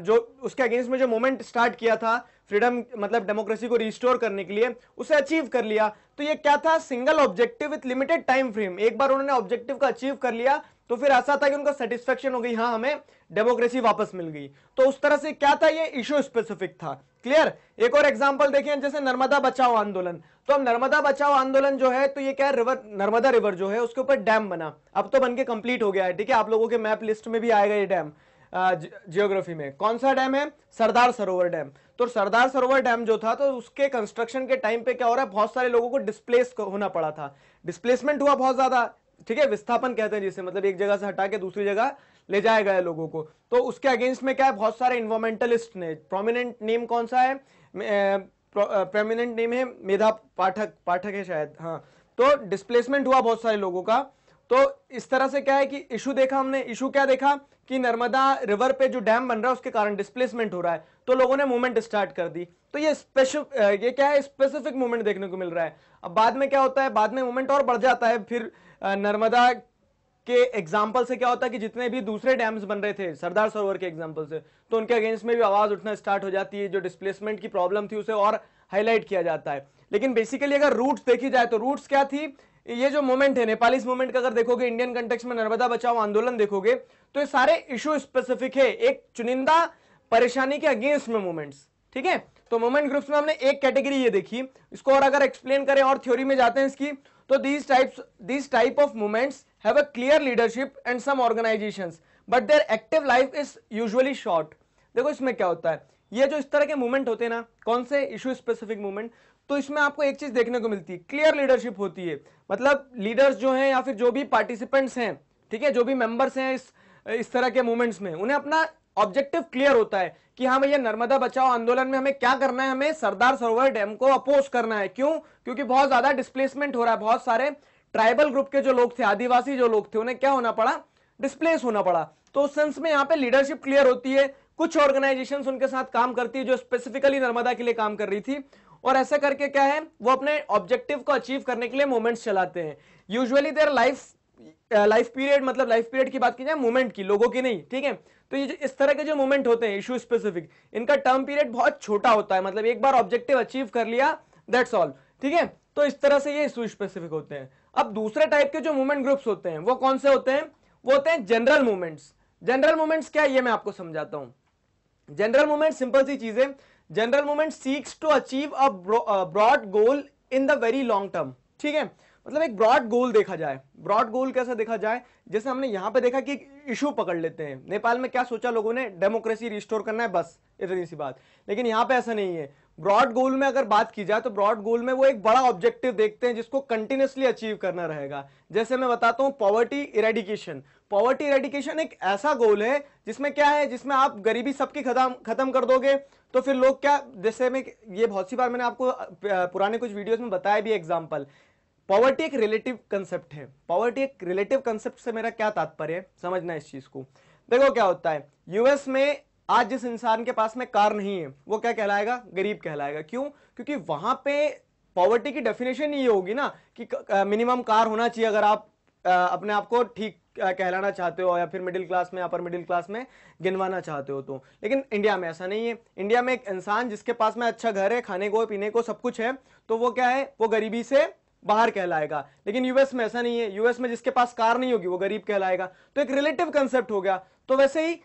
जो उसके अगेंस्ट में जो मूवमेंट स्टार्ट किया था फ्रीडम मतलब डेमोक्रेसी को रिस्टोर करने के लिए उसे अचीव कर लिया तो ये क्या था single objective with limited time frame एक बार उन्होंने ऑब्जेक्टिव का अचीव कर लिया तो फिर ऐसा था कि उनको सेटिस्फेक्शन हो गई हाँ हमें डेमोक्रेसी वापस मिल गई तो उस तरह से क्या था ये इश्यू स्पेसिफिक था क्लियर एक और एग्जांपल देखिए जैसे नर्मदा बचाओ आंदोलन तो अब नर्मदा बचाओ आंदोलन जो है तो ये क्या रिवर नर्मदा रिवर जो है उसके ऊपर डैम बना अब तो बन के कंप्लीट हो गया है ठीक है आप लोगों के मैप लिस्ट में भी आएगा ये डैम जियोग्राफी में कौन सा डैम है सरदार सरोवर डैम तो सरदार सरोवर डैम जो था तो उसके कंस्ट्रक्शन के टाइम पे क्या हो रहा है बहुत सारे लोगों को डिस्प्लेस होना पड़ा था डिस्प्लेसमेंट हुआ बहुत ज्यादा ठीक है विस्थापन कहते हैं जिसे मतलब एक जगह से हटा के दूसरी जगह ले जाया गया लोगों को तो उसके अगेंस्ट में क्या है बहुत सारे इन्वायरमेंटलिस्ट ने प्रोमिनेंट नेम कौन सा है प्रोमिनेंट नेम है मेधा पाठक पाठक है शायद हाँ तो डिस्प्लेसमेंट हुआ बहुत सारे लोगों का तो इस तरह से क्या है कि इशू देखा हमने इशू क्या देखा कि नर्मदा रिवर पे जो डैम बन रहा है उसके कारण डिस्प्लेसमेंट हो रहा है तो लोगों ने मूवमेंट स्टार्ट कर दी तो ये स्पेशल ये क्या है स्पेसिफिक मूवमेंट देखने को मिल रहा है अब बाद में क्या होता है बाद में मूवमेंट और बढ़ जाता है फिर नर्मदा के एग्जाम्पल से क्या होता है कि जितने भी दूसरे डैम्स बन रहे थे सरदार सरोवर के एग्जाम्पल से तो उनके अगेंस्ट में भी आवाज़ उठना स्टार्ट हो जाती है जो डिस्प्लेसमेंट की प्रॉब्लम थी उसे और हाईलाइट किया जाता है लेकिन बेसिकली अगर रूट्स देखी जाए तो रूट्स क्या थी ये जो मूवमेंट है नेपालीस मूवमेंट का अगर देखोगे इंडियन कंटेक्स में नर्मदा बचाओ आंदोलन देखोगे तो ये सारे इशू स्पेसिफिक है एक चुनिंदा परेशानी के अगेंस्ट में मूवमेंट्स ठीक है तो मूवमेंट ग्रुप्स में हमने एक कैटेगरी ये देखी इसको और अगर एक्सप्लेन करें और थ्योरी में जाते हैं इसकी तो these types these type of movements have a clear leadership and some organizations but their active life is usually short देखो इसमें क्या होता है ये जो इस तरह के मूवमेंट होते हैं ना कौन से इशू स्पेसिफिक मूवमेंट तो इसमें आपको एक चीज देखने को मिलती है क्लियर लीडरशिप होती है मतलब लीडर्स जो हैं या फिर जो भी पार्टिसिपेंट्स हैं ठीक है जो भी मेंबर्स हैं इस इस तरह के मूवमेंट्स में उन्हें अपना ऑब्जेक्टिव क्लियर होता है कि हाँ भैया नर्मदा बचाओ आंदोलन में हमें क्या करना है हमें सरदार सरोवर डैम को अपोज करना है क्यों क्योंकि बहुत ज्यादा डिस्प्लेसमेंट हो रहा है बहुत सारे ट्राइबल ग्रुप के जो लोग थे आदिवासी जो लोग थे उन्हें क्या होना पड़ा डिस्प्लेस होना पड़ा तो उस सेंस में यहाँ पे लीडरशिप क्लियर होती है कुछ ऑर्गेनाइजेशन उनके साथ काम करती है जो स्पेसिफिकली नर्मदा के लिए काम कर रही थी और ऐसा करके क्या है वो अपने ऑब्जेक्टिव को अचीव करने के लिए मूवमेंट्स चलाते हैं usually their life life period मतलब लाइफ पीरियड की बात की जाए मूवमेंट की लोगों की नहीं ठीक है तो ये जो इस तरह के जो मूवमेंट होते हैं इशू स्पेसिफिक इनका टर्म पीरियड बहुत छोटा होता है मतलब एक बार ऑब्जेक्टिव अचीव कर लिया दैट्स ऑल ठीक है तो इस तरह से ये इशू स्पेसिफिक होते हैं अब दूसरे टाइप के जो मूवमेंट ग्रुप्स होते हैं वो कौन से होते हैं वो होते हैं जनरल मूवमेंट्स जनरल मूवमेंट्स क्या ये मैं आपको समझाता हूँ जनरल मूवमेंट सिंपल सी चीज है general movement seeks to achieve a broad goal in the very long term ठीक है मतलब एक ब्रॉड गोल देखा जाए ब्रॉड गोल कैसे देखा जाए जैसे हमने यहाँ पे देखा कि एक इशू पकड़ लेते हैं नेपाल में क्या सोचा लोगों ने डेमोक्रेसी रिस्टोर करना है बस इतनी सी बात लेकिन यहाँ पे ऐसा नहीं है ब्रॉड गोल में अगर बात की जाए तो ब्रॉड गोल में वो एक बड़ा ऑब्जेक्टिव देखते हैं जिसको कंटिन्यूसली अचीव करना रहेगा जैसे मैं बताता हूँ पॉवर्टी इरेडिकेशन पॉवर्टी इरेडिकेशन एक ऐसा गोल है जिसमें क्या है जिसमें आप गरीबी सबकी खत्म खत्म कर दोगे तो फिर लोग क्या जैसे मैं ये बहुत सी बार मैंने आपको पुराने कुछ वीडियोज में बताया भी एग्जाम्पल पॉवर्टी एक रिलेटिव कंसेप्ट है पॉवर्टी एक रिलेटिव कंसेप्ट से मेरा क्या तात्पर्य है समझना इस चीज को देखो क्या होता है यूएस में आज जिस इंसान के पास में कार नहीं है वो क्या कहलाएगा गरीब कहलाएगा क्यों क्योंकि वहां पे पॉवर्टी की डेफिनेशन ये होगी ना कि मिनिमम कार होना चाहिए अगर आप आ, अपने आप को ठीक कहलाना चाहते हो या फिर मिडिल क्लास में अपर मिडिल क्लास में गिनवाना चाहते हो तो लेकिन इंडिया में ऐसा नहीं है इंडिया में एक इंसान जिसके पास में अच्छा घर है खाने को पीने को सब कुछ है तो वो क्या है वो गरीबी से बाहर कहलाएगा लेकिन यूएस में ऐसा नहीं है यूएस में जिसके पास कार नहीं होगी वो गरीब कहलाएगा तो एक रिलेटिव कंसेप्ट हो गया तो वैसे ही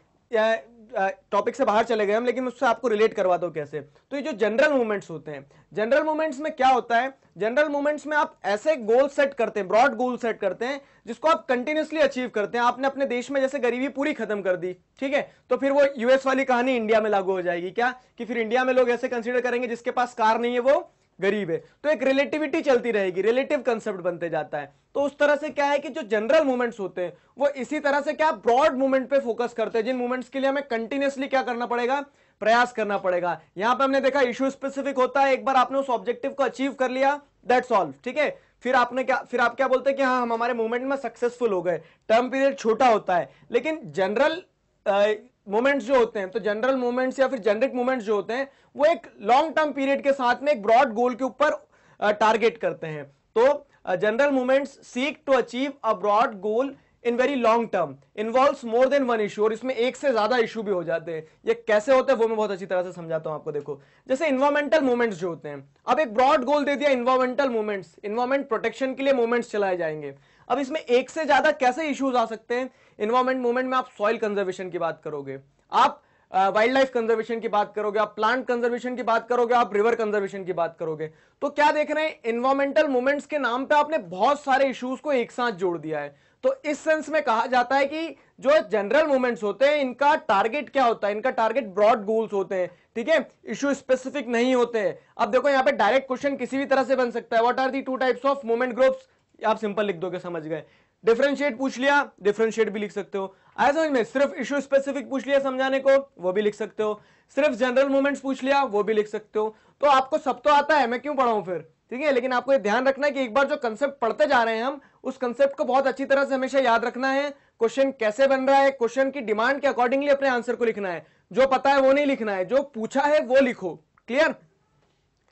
टॉपिक से बाहर चले गए हम लेकिन उससे आपको रिलेट करवा दो कैसे तो ये जो जनरल मूवमेंट्स होते हैं जनरल मूवमेंट्स में क्या होता है जनरल मूवमेंट्स में आप ऐसे गोल सेट करते हैं ब्रॉड गोल सेट करते हैं जिसको आप कंटिन्यूसली अचीव करते हैं आपने अपने देश में जैसे गरीबी पूरी खत्म कर दी ठीक है तो फिर वो यूएस वाली कहानी इंडिया में लागू हो जाएगी क्या कि फिर इंडिया में लोग ऐसे कंसिडर करेंगे जिसके पास कार नहीं है वो गरीब है तो एक रिलेटिविटी चलती रहेगी रिलेटिव कंसेप्ट बनते जाता है तो उस तरह से क्या है कि जो जनरल मूवमेंट्स होते हैं वो इसी तरह से क्या ब्रॉड मूवमेंट पे फोकस करते हैं जिन मूवमेंट्स के लिए हमें कंटिन्यूसली क्या करना पड़ेगा प्रयास करना पड़ेगा यहां पर हमने देखा इश्यू स्पेसिफिक होता है एक बार आपने उस ऑब्जेक्टिव को अचीव कर लिया दैट्स ऑल ठीक है फिर आपने क्या फिर आप क्या बोलते हैं कि हाँ हम हमारे मूवमेंट में सक्सेसफुल हो गए टर्म पीरियड छोटा होता है लेकिन जनरल मोमेंट्स जो होते हैं तो जनरल मोमेंट्स या फिर जेनरिक मोमेंट्स जो होते हैं वो एक लॉन्ग टर्म पीरियड के साथ में एक ब्रॉड गोल के ऊपर टारगेट करते हैं तो general movements seek to achieve a broad goal in very long term involve more than one issue और इसमें एक से ज्यादा इशू भी हो जाते हैं ये कैसे होते हैं वो मैं बहुत अच्छी तरह से समझाता हूं आपको देखो जैसे इन्वायरमेंटल मूवमेंट्स जो होते हैं अब एक ब्रॉड गोल दे दिया इन्वायरमेंटल मूवमेंट्स इन्वायरमेंट प्रोटेक्शन के लिए मूवमेंट्स चलाए जाएंगे अब इसमें एक से ज्यादा कैसे इश्यूज आ सकते हैं इन्वायरमेंट मूवमेंट में आप सॉइल कंजर्वेशन की बात करोगे आप वाइल्ड लाइफ कंजर्वेशन की बात करोगे आप प्लांट कंजर्वेशन की बात करोगे आप रिवर कंजर्वेशन की बात करोगे तो क्या देख रहे हैं इन्वायरमेंटल मूवमेंट्स के नाम पे आपने बहुत सारे इश्यूज को एक साथ जोड़ दिया है तो इस सेंस में कहा जाता है कि जो जनरल मूवमेंट्स होते हैं इनका टारगेट क्या होता है इनका टारगेट ब्रॉड गोल्स होते हैं ठीक है इश्यू स्पेसिफिक नहीं होते हैं अब देखो यहां पे डायरेक्ट क्वेश्चन किसी भी तरह से बन सकता है what are the two types of movement groups आप सिंपल लिख दोगे समझ गए डिफरेंशिएट पूछ लिया डिफरेंशिएट भी लिख सकते हो आया समझ में सिर्फ इश्यू स्पेसिफिक पूछ लिया समझाने को वो भी लिख सकते हो सिर्फ जनरल मूवमेंट्स पूछ लिया वो भी लिख सकते हो तो आपको सब तो आता है मैं क्यों पढ़ाऊं फिर ठीक है लेकिन आपको ये ध्यान रखना है कि एक बार जो कंसेप्ट पढ़ते जा रहे हैं हम उस कंसेप्ट को बहुत अच्छी तरह से हमेशा याद रखना है क्वेश्चन कैसे बन रहा है क्वेश्चन की डिमांड के अकॉर्डिंगली अपने आंसर को लिखना है जो पता है वो नहीं लिखना है जो पूछा है वो लिखो क्लियर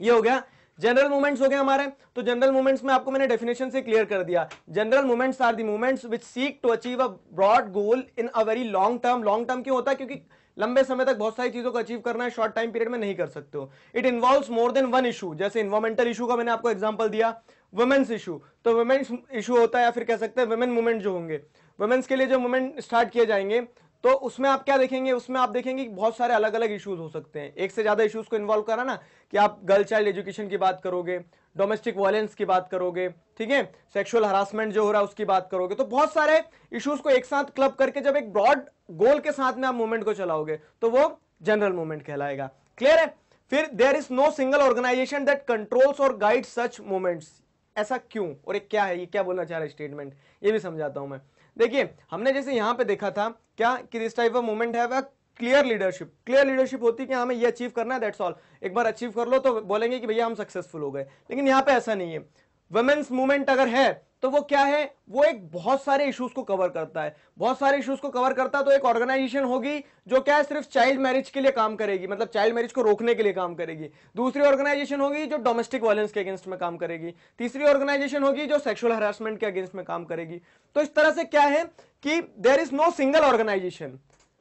ये हो गया जनरल मूवमेंट्स हो गए हमारे तो जनरल मूवमेंट्स में आपको मैंने डेफिनेशन से क्लियर कर दिया general movements are the movements which seek to achieve a broad goal in a very long term long term क्यों होता है क्योंकि लंबे समय तक बहुत सारी चीजों को अचीव करना है शॉर्ट टाइम पीरियड में नहीं कर सकते हो it involve more than one issue जैसे इन्वायरमेंटल इशू का मैंने आपको एग्जाम्पल दिया वुमेन्स इशू तो वुमेन्स इशू होता है या फिर कह सकते हैं वुमेन मूवमेंट जो होंगे वुमेन्स के लिए जो मूवमेंट स्टार्ट किए जाएंगे तो उसमें आप क्या देखेंगे उसमें आप देखेंगे कि बहुत सारे अलग अलग इश्यूज हो सकते हैं एक से ज्यादा इश्यूज को इन्वॉल्व करा ना कि आप गर्ल चाइल्ड एजुकेशन की बात करोगे डोमेस्टिक वायलेंस की बात करोगे ठीक है सेक्सुअल हरासमेंट जो हो रहा है उसकी बात करोगे तो बहुत सारे इश्यूज को एक साथ क्लब करके जब एक ब्रॉड गोल के साथ में आप मूवमेंट को चलाओगे तो वो जनरल मूवमेंट कहलाएगा क्लियर है फिर there is no single organisation that controls और गाइड सच मूवमेंट्स ऐसा क्यों और एक क्या है ये क्या बोलना चाह रहा है स्टेटमेंट ये भी समझाता हूं मैं देखिए हमने जैसे यहाँ पे देखा था क्या कि दिस टाइप ऑफ मूवमेंट है वह क्लियर लीडरशिप क्लियर लीडरशिप होती है कि हमें ये अचीव करना है दैट्स ऑल एक बार अचीव कर लो तो बोलेंगे कि भैया हम सक्सेसफुल हो गए लेकिन यहाँ पे ऐसा नहीं है वुमेन्स मूवमेंट अगर है तो वो क्या है वो एक बहुत सारे इश्यूज को कवर करता है बहुत सारे इश्यूज को कवर करता है तो एक ऑर्गेनाइजेशन होगी जो क्या है सिर्फ चाइल्ड मैरिज के लिए काम करेगी मतलब चाइल्ड मैरिज को रोकने के लिए काम करेगी दूसरी ऑर्गेनाइजेशन होगी जो डोमेस्टिक वायलेंस के अगेंस्ट में काम करेगी तीसरी ऑर्गेनाइजेशन होगी जो सेक्शुअल हरासमेंट के अगेंस्ट में काम करेगी तो इस तरह से क्या है कि there is no single organisation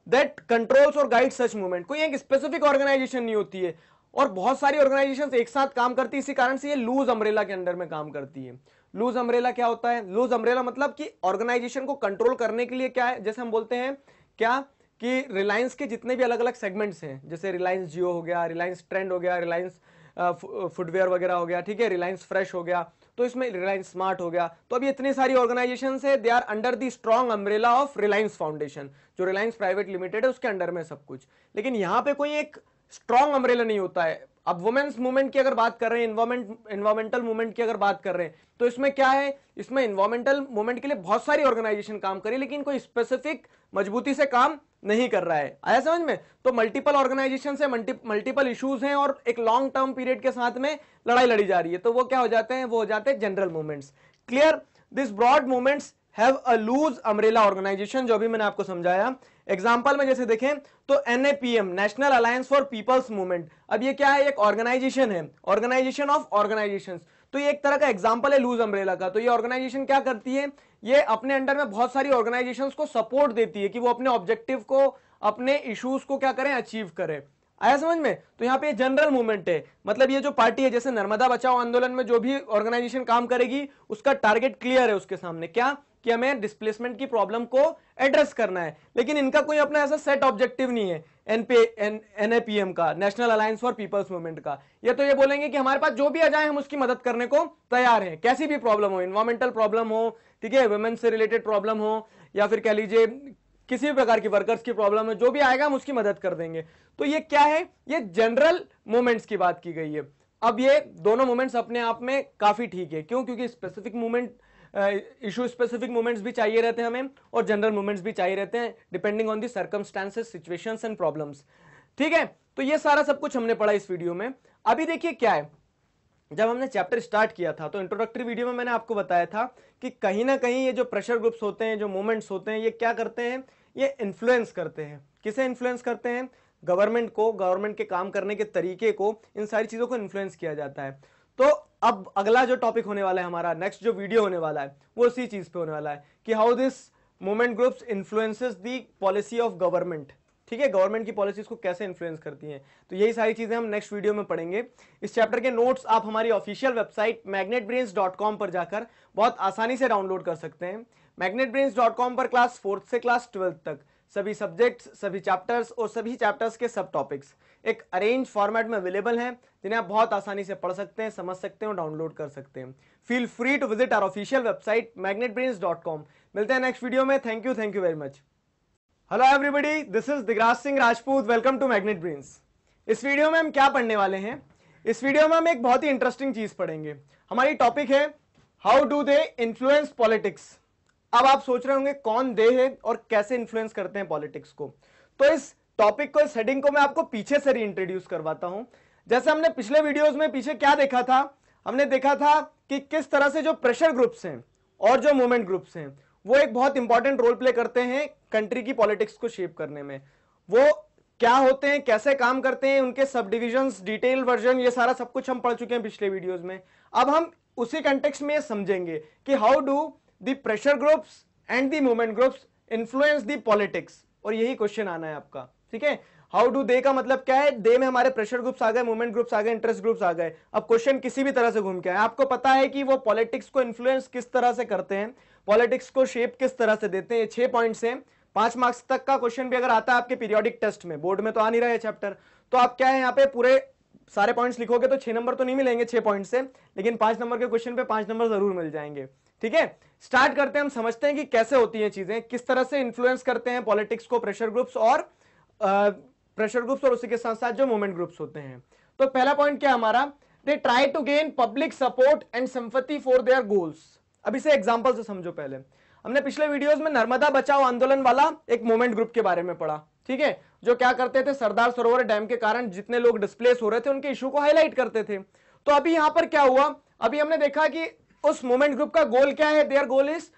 that controls और गाइड सच मूवमेंट कोई एक स्पेसिफिक ऑर्गेनाइजेशन नहीं होती है और बहुत सारी ऑर्गेनाइजेशन एक साथ काम करती है इसी कारण से ये लूज अम्ब्रेला के अंडर में काम करती है लूज अम्ब्रेला क्या होता है लूज अम्ब्रेला मतलब कि ऑर्गेनाइजेशन को कंट्रोल करने के लिए क्या है जैसे हम बोलते हैं क्या कि रिलायंस के जितने भी अलग अलग सेगमेंट्स हैं जैसे रिलायंस जियो हो गया रिलायंस ट्रेंड हो गया रिलायंस फुटवेयर वगैरह हो गया ठीक है रिलायंस फ्रेश हो गया तो इसमें रिलायंस स्मार्ट हो गया तो अभी इतनी सारी ऑर्गेनाइजेशन है they are under the strong umbrella of Reliance Foundation जो रिलायंस प्राइवेट लिमिटेड है उसके अंडर में सब कुछ लेकिन यहाँ पे कोई एक स्ट्रॉन्ग अम्ब्रेला नहीं होता है अब वुमेन्स मूवमेंट की अगर बात कर रहे हैं इन्वायरमेंट इन्वायरमेंटल मूवमेंट की अगर बात कर रहे हैं तो इसमें क्या है इसमें इन्वायरमेंटल मूवमेंट के लिए बहुत सारी ऑर्गेनाइजेशन काम है लेकिन कोई स्पेसिफिक मजबूती से काम नहीं कर रहा है आया समझ में तो मल्टीपल ऑर्गेनाइजेशन है मल्टीपल इश्यूज हैं और एक लॉन्ग टर्म पीरियड के साथ में लड़ाई लड़ी जा रही है तो वो क्या हो जाते हैं वो हो जाते हैं general movements clear this broad movements have a loose umbrella organisation जो भी मैंने आपको समझाया एग्जाम्पल में जैसे देखें तो NAPM national alliance for people's movement अब ये क्या है एक ऑर्गेनाइजेशन है ऑर्गेनाइजेशन ऑफ ऑर्गेनाइजेशन तो ये एक तरह का एग्जाम्पल है लूज अम्ब्रेला का तो ये ऑर्गेनाइजेशन क्या करती है ये अपने अंडर में बहुत सारी ऑर्गेनाइजेशन को सपोर्ट देती है कि वो अपने ऑब्जेक्टिव को अपने इशूज को क्या करें अचीव करें आया समझ में तो यहाँ पे जनरल मूवमेंट है मतलब ये जो पार्टी है जैसे नर्मदा बचाओ आंदोलन में जो भी ऑर्गेनाइजेशन काम करेगी उसका टारगेट क्लियर है उसके सामने क्या कि हमें डिस्प्लेसमेंट की प्रॉब्लम को एड्रेस करना है लेकिन इनका कोई अपना ऐसा सेट ऑब्जेक्टिव नहीं है एनपीएम एन, का national alliance for people's movement का ये तो ये बोलेंगे कि हमारे पास जो भी आ जाए हम उसकी मदद करने को तैयार हैं कैसी भी प्रॉब्लम हो इन्वायरमेंटल प्रॉब्लम हो ठीक है वुमेन से रिलेटेड प्रॉब्लम हो या फिर कह लीजिए किसी भी प्रकार की वर्कर्स की प्रॉब्लम है जो भी आएगा हम उसकी मदद कर देंगे तो ये क्या है ये जनरल मूवमेंट्स की बात की गई है अब ये दोनों मूवमेंट्स अपने आप में काफी ठीक है क्यों क्योंकि specific movement issue specific movements भी चाहिए रहते हैं हमें और जनरल मूवमेंट्स भी चाहिए रहते हैं depending on the circumstances situation and problems ठीक है तो ये सारा सब कुछ हमने पढ़ा इस वीडियो में अभी देखिए क्या है जब हमने चैप्टर स्टार्ट किया था तो इंट्रोडक्टरी वीडियो में मैंने आपको बताया था कि कहीं ना कहीं ये जो प्रेशर ग्रुप्स होते हैं जो मूवमेंट्स होते हैं ये क्या करते हैं ये इन्फ्लुएंस करते हैं किसे इन्फ्लुएंस करते हैं गवर्नमेंट को गवर्नमेंट के काम करने के तरीके को इन सारी चीज़ों को इन्फ्लुएंस किया जाता है तो अब अगला जो टॉपिक होने वाला है हमारा नेक्स्ट जो वीडियो होने वाला है वो इसी चीज पे होने वाला है कि how this movement groups influences the policy of government ठीक है गवर्नमेंट की पॉलिसीज को कैसे इन्फ्लुएंस करती हैं तो यही सारी चीजें हम नेक्स्ट वीडियो में पढ़ेंगे इस चैप्टर के नोट्स आप हमारी ऑफिशियल वेबसाइट मैग्नेट पर जाकर बहुत आसानी से डाउनलोड कर सकते हैं मैग्नेट पर क्लास फोर्थ से क्लास ट्वेल्थ तक सभी सब्जेक्ट्स सभी चैप्टर्स और सभी चैप्टर्स के सब टॉपिक्स एक अरेंज फॉर्मेट में अवेलेबल हैं जिन्हें आप बहुत आसानी से पढ़ सकते हैं समझ सकते हैं और डाउनलोड कर सकते हैं feel free to visit our official website magnetbrains.com मिलते हैं नेक्स्ट वीडियो में thank you thank you very much hello everybody this is Digraj Singh Rajput welcome to Magnet Brains इस वीडियो में हम क्या पढ़ने वाले हैं इस वीडियो में हम एक बहुत ही इंटरेस्टिंग चीज पढ़ेंगे हमारी टॉपिक है how do they influence politics अब आप सोच रहे होंगे कौन दे है और कैसे इन्फ्लुएंस करते हैं पॉलिटिक्स को तो इस टॉपिक को इस हेडिंग को मैं आपको पीछे से रीइंट्रोड्यूस करवाता हूं जैसे हमने पिछले वीडियोस में पीछे क्या देखा था हमने देखा था कि किस तरह से जो प्रेशर ग्रुप्स हैं और जो मूवमेंट ग्रुप्स हैं वो एक बहुत इंपॉर्टेंट रोल प्ले करते हैं कंट्री की पॉलिटिक्स को शेप करने में वो क्या होते हैं कैसे काम करते हैं उनके सब डिविजन डिटेल वर्जन ये सारा सब कुछ हम पढ़ चुके हैं पिछले वीडियोज में अब हम उसी कंटेक्स में ये समझेंगे कि how do the pressure groups and the movement groups influence the politics और यही क्वेश्चन आना है आपका ठीक है हाउ डू दे का मतलब क्या है दे में हमारे प्रेशर ग्रुप्स आ गए मूवमेंट ग्रुप्स आ गए इंटरेस्ट ग्रुप्स आ गए अब क्वेश्चन किसी भी तरह से घूम के आए आपको पता है कि वो पॉलिटिक्स को इन्फ्लुएंस किस तरह से करते हैं पॉलिटिक्स को शेप किस तरह से देते हैं ये छह पॉइंट्स है पांच मार्क्स तक का क्वेश्चन भी अगर आता है आपके पीरियोडिक टेस्ट में बोर्ड में तो आ नहीं रहा है चैप्टर तो आप क्या है यहाँ पे पूरे सारे पॉइंट्स लिखोगे तो छह नंबर तो नहीं मिलेंगे छह पॉइंट से लेकिन पांच नंबर के क्वेश्चन पे पांच नंबर जरूर मिल जाएंगे ठीक है स्टार्ट करते हैं हम समझते हैं कि कैसे होती है चीजें किस तरह से इन्फ्लुएंस करते हैं पॉलिटिक्स को प्रेशर ग्रुप्स और प्रेशर ग्रुप्स और उसी के साथ साथ जो मूवमेंट ग्रुप्स होते हैं तो पहला पॉइंट क्या हमारा they try to gain public support and sympathy for their goals अब इसे एग्जाम्पल से समझो पहले हमने पिछले वीडियोस में नर्मदा बचाओ आंदोलन वाला एक मूवमेंट ग्रुप के बारे में पढ़ा ठीक है जो क्या करते थे सरदार सरोवर डैम के कारण जितने लोग डिस्प्लेस हो रहे थे उनके इशू को हाईलाइट करते थे तो अभी यहां पर क्या हुआ अभी हमने देखा कि उस मूवमेंट ग्रुप का गोल क्या है their goal is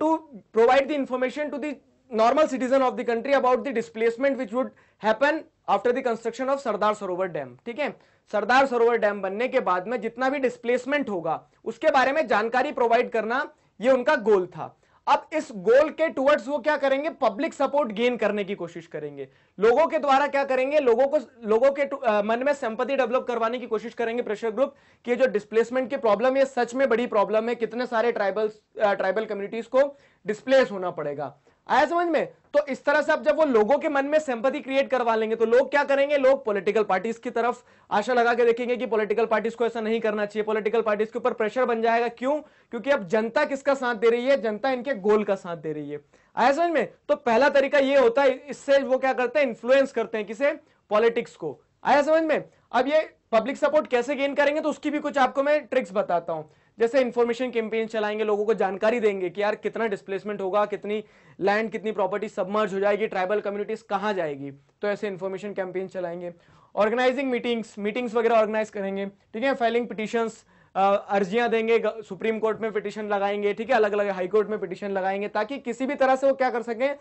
to provide the information to the normal citizen of the country about the displacement which would happen after the construction of Sardar Sarovar Dam. ठीक है Sardar Sarovar Dam बनने के बाद में जितना भी displacement होगा उसके बारे में जानकारी provide करना ये उनका goal था अब इस गोल के टुवर्ड्स वो क्या करेंगे पब्लिक सपोर्ट गेन करने की कोशिश करेंगे लोगों के द्वारा क्या करेंगे लोगों को लोगों के आ, मन में संपत्ति डेवलप करवाने की कोशिश करेंगे प्रेशर ग्रुप कि जो डिस्प्लेसमेंट की प्रॉब्लम है सच में बड़ी प्रॉब्लम है कितने सारे ट्राइबल ट्राइबल कम्युनिटीज को डिस्प्लेस होना पड़ेगा आया समझ में तो इस तरह से आप जब वो लोगों के मन में संपत्ति क्रिएट करवा लेंगे तो लोग क्या करेंगे लोग पॉलिटिकल पार्टीज की तरफ आशा लगा के देखेंगे कि पॉलिटिकल पार्टीज को ऐसा नहीं करना चाहिए पॉलिटिकल पार्टीज के ऊपर प्रेशर बन जाएगा क्यों क्योंकि अब जनता किसका साथ दे रही है जनता इनके गोल का साथ दे रही है आया समझ में तो पहला तरीका ये होता है इससे वो क्या करते हैं इन्फ्लुएंस करते हैं किसे पॉलिटिक्स को आया समझ में अब ये पब्लिक सपोर्ट कैसे गेन करेंगे तो उसकी भी कुछ आपको मैं ट्रिक्स बताता हूं जैसे इन्फॉर्मेशन कैंपेन चलाएंगे लोगों को जानकारी देंगे कि यार कितना डिस्प्लेसमेंट होगा कितनी लैंड कितनी प्रॉपर्टी सबमर्ज हो जाएगी ट्राइबल कम्युनिटीज कहाँ जाएगी तो ऐसे इन्फॉर्मेशन कैंपेन चलाएंगे ऑर्गेनाइजिंग मीटिंग्स मीटिंग्स वगैरह ऑर्गेनाइज करेंगे ठीक है फाइलिंग पिटिशन अर्जियां देंगे सुप्रीम कोर्ट में पिटिशन लगाएंगे ठीक है अलग अलग हाई कोर्ट में पिटिशन लगाएंगे ताकि किसी भी तरह से वो क्या कर सकें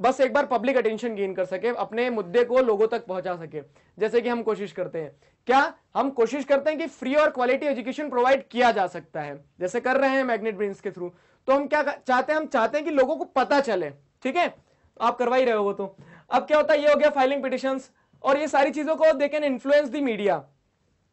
बस एक बार पब्लिक अटेंशन गेन कर सके अपने मुद्दे को लोगों तक पहुंचा सके जैसे कि हम कोशिश करते हैं क्या हम कोशिश करते हैं कि फ्री और क्वालिटी एजुकेशन प्रोवाइड किया जा सकता है जैसे कर रहे हैं मैग्नेट ब्रेन्स के थ्रू तो हम क्या चाहते हैं हम चाहते हैं कि लोगों को पता चले ठीक है आप करवा ही रहे हो तो अब क्या होता है ये हो गया फाइलिंग पिटिशन और ये सारी चीजों को they can influence the media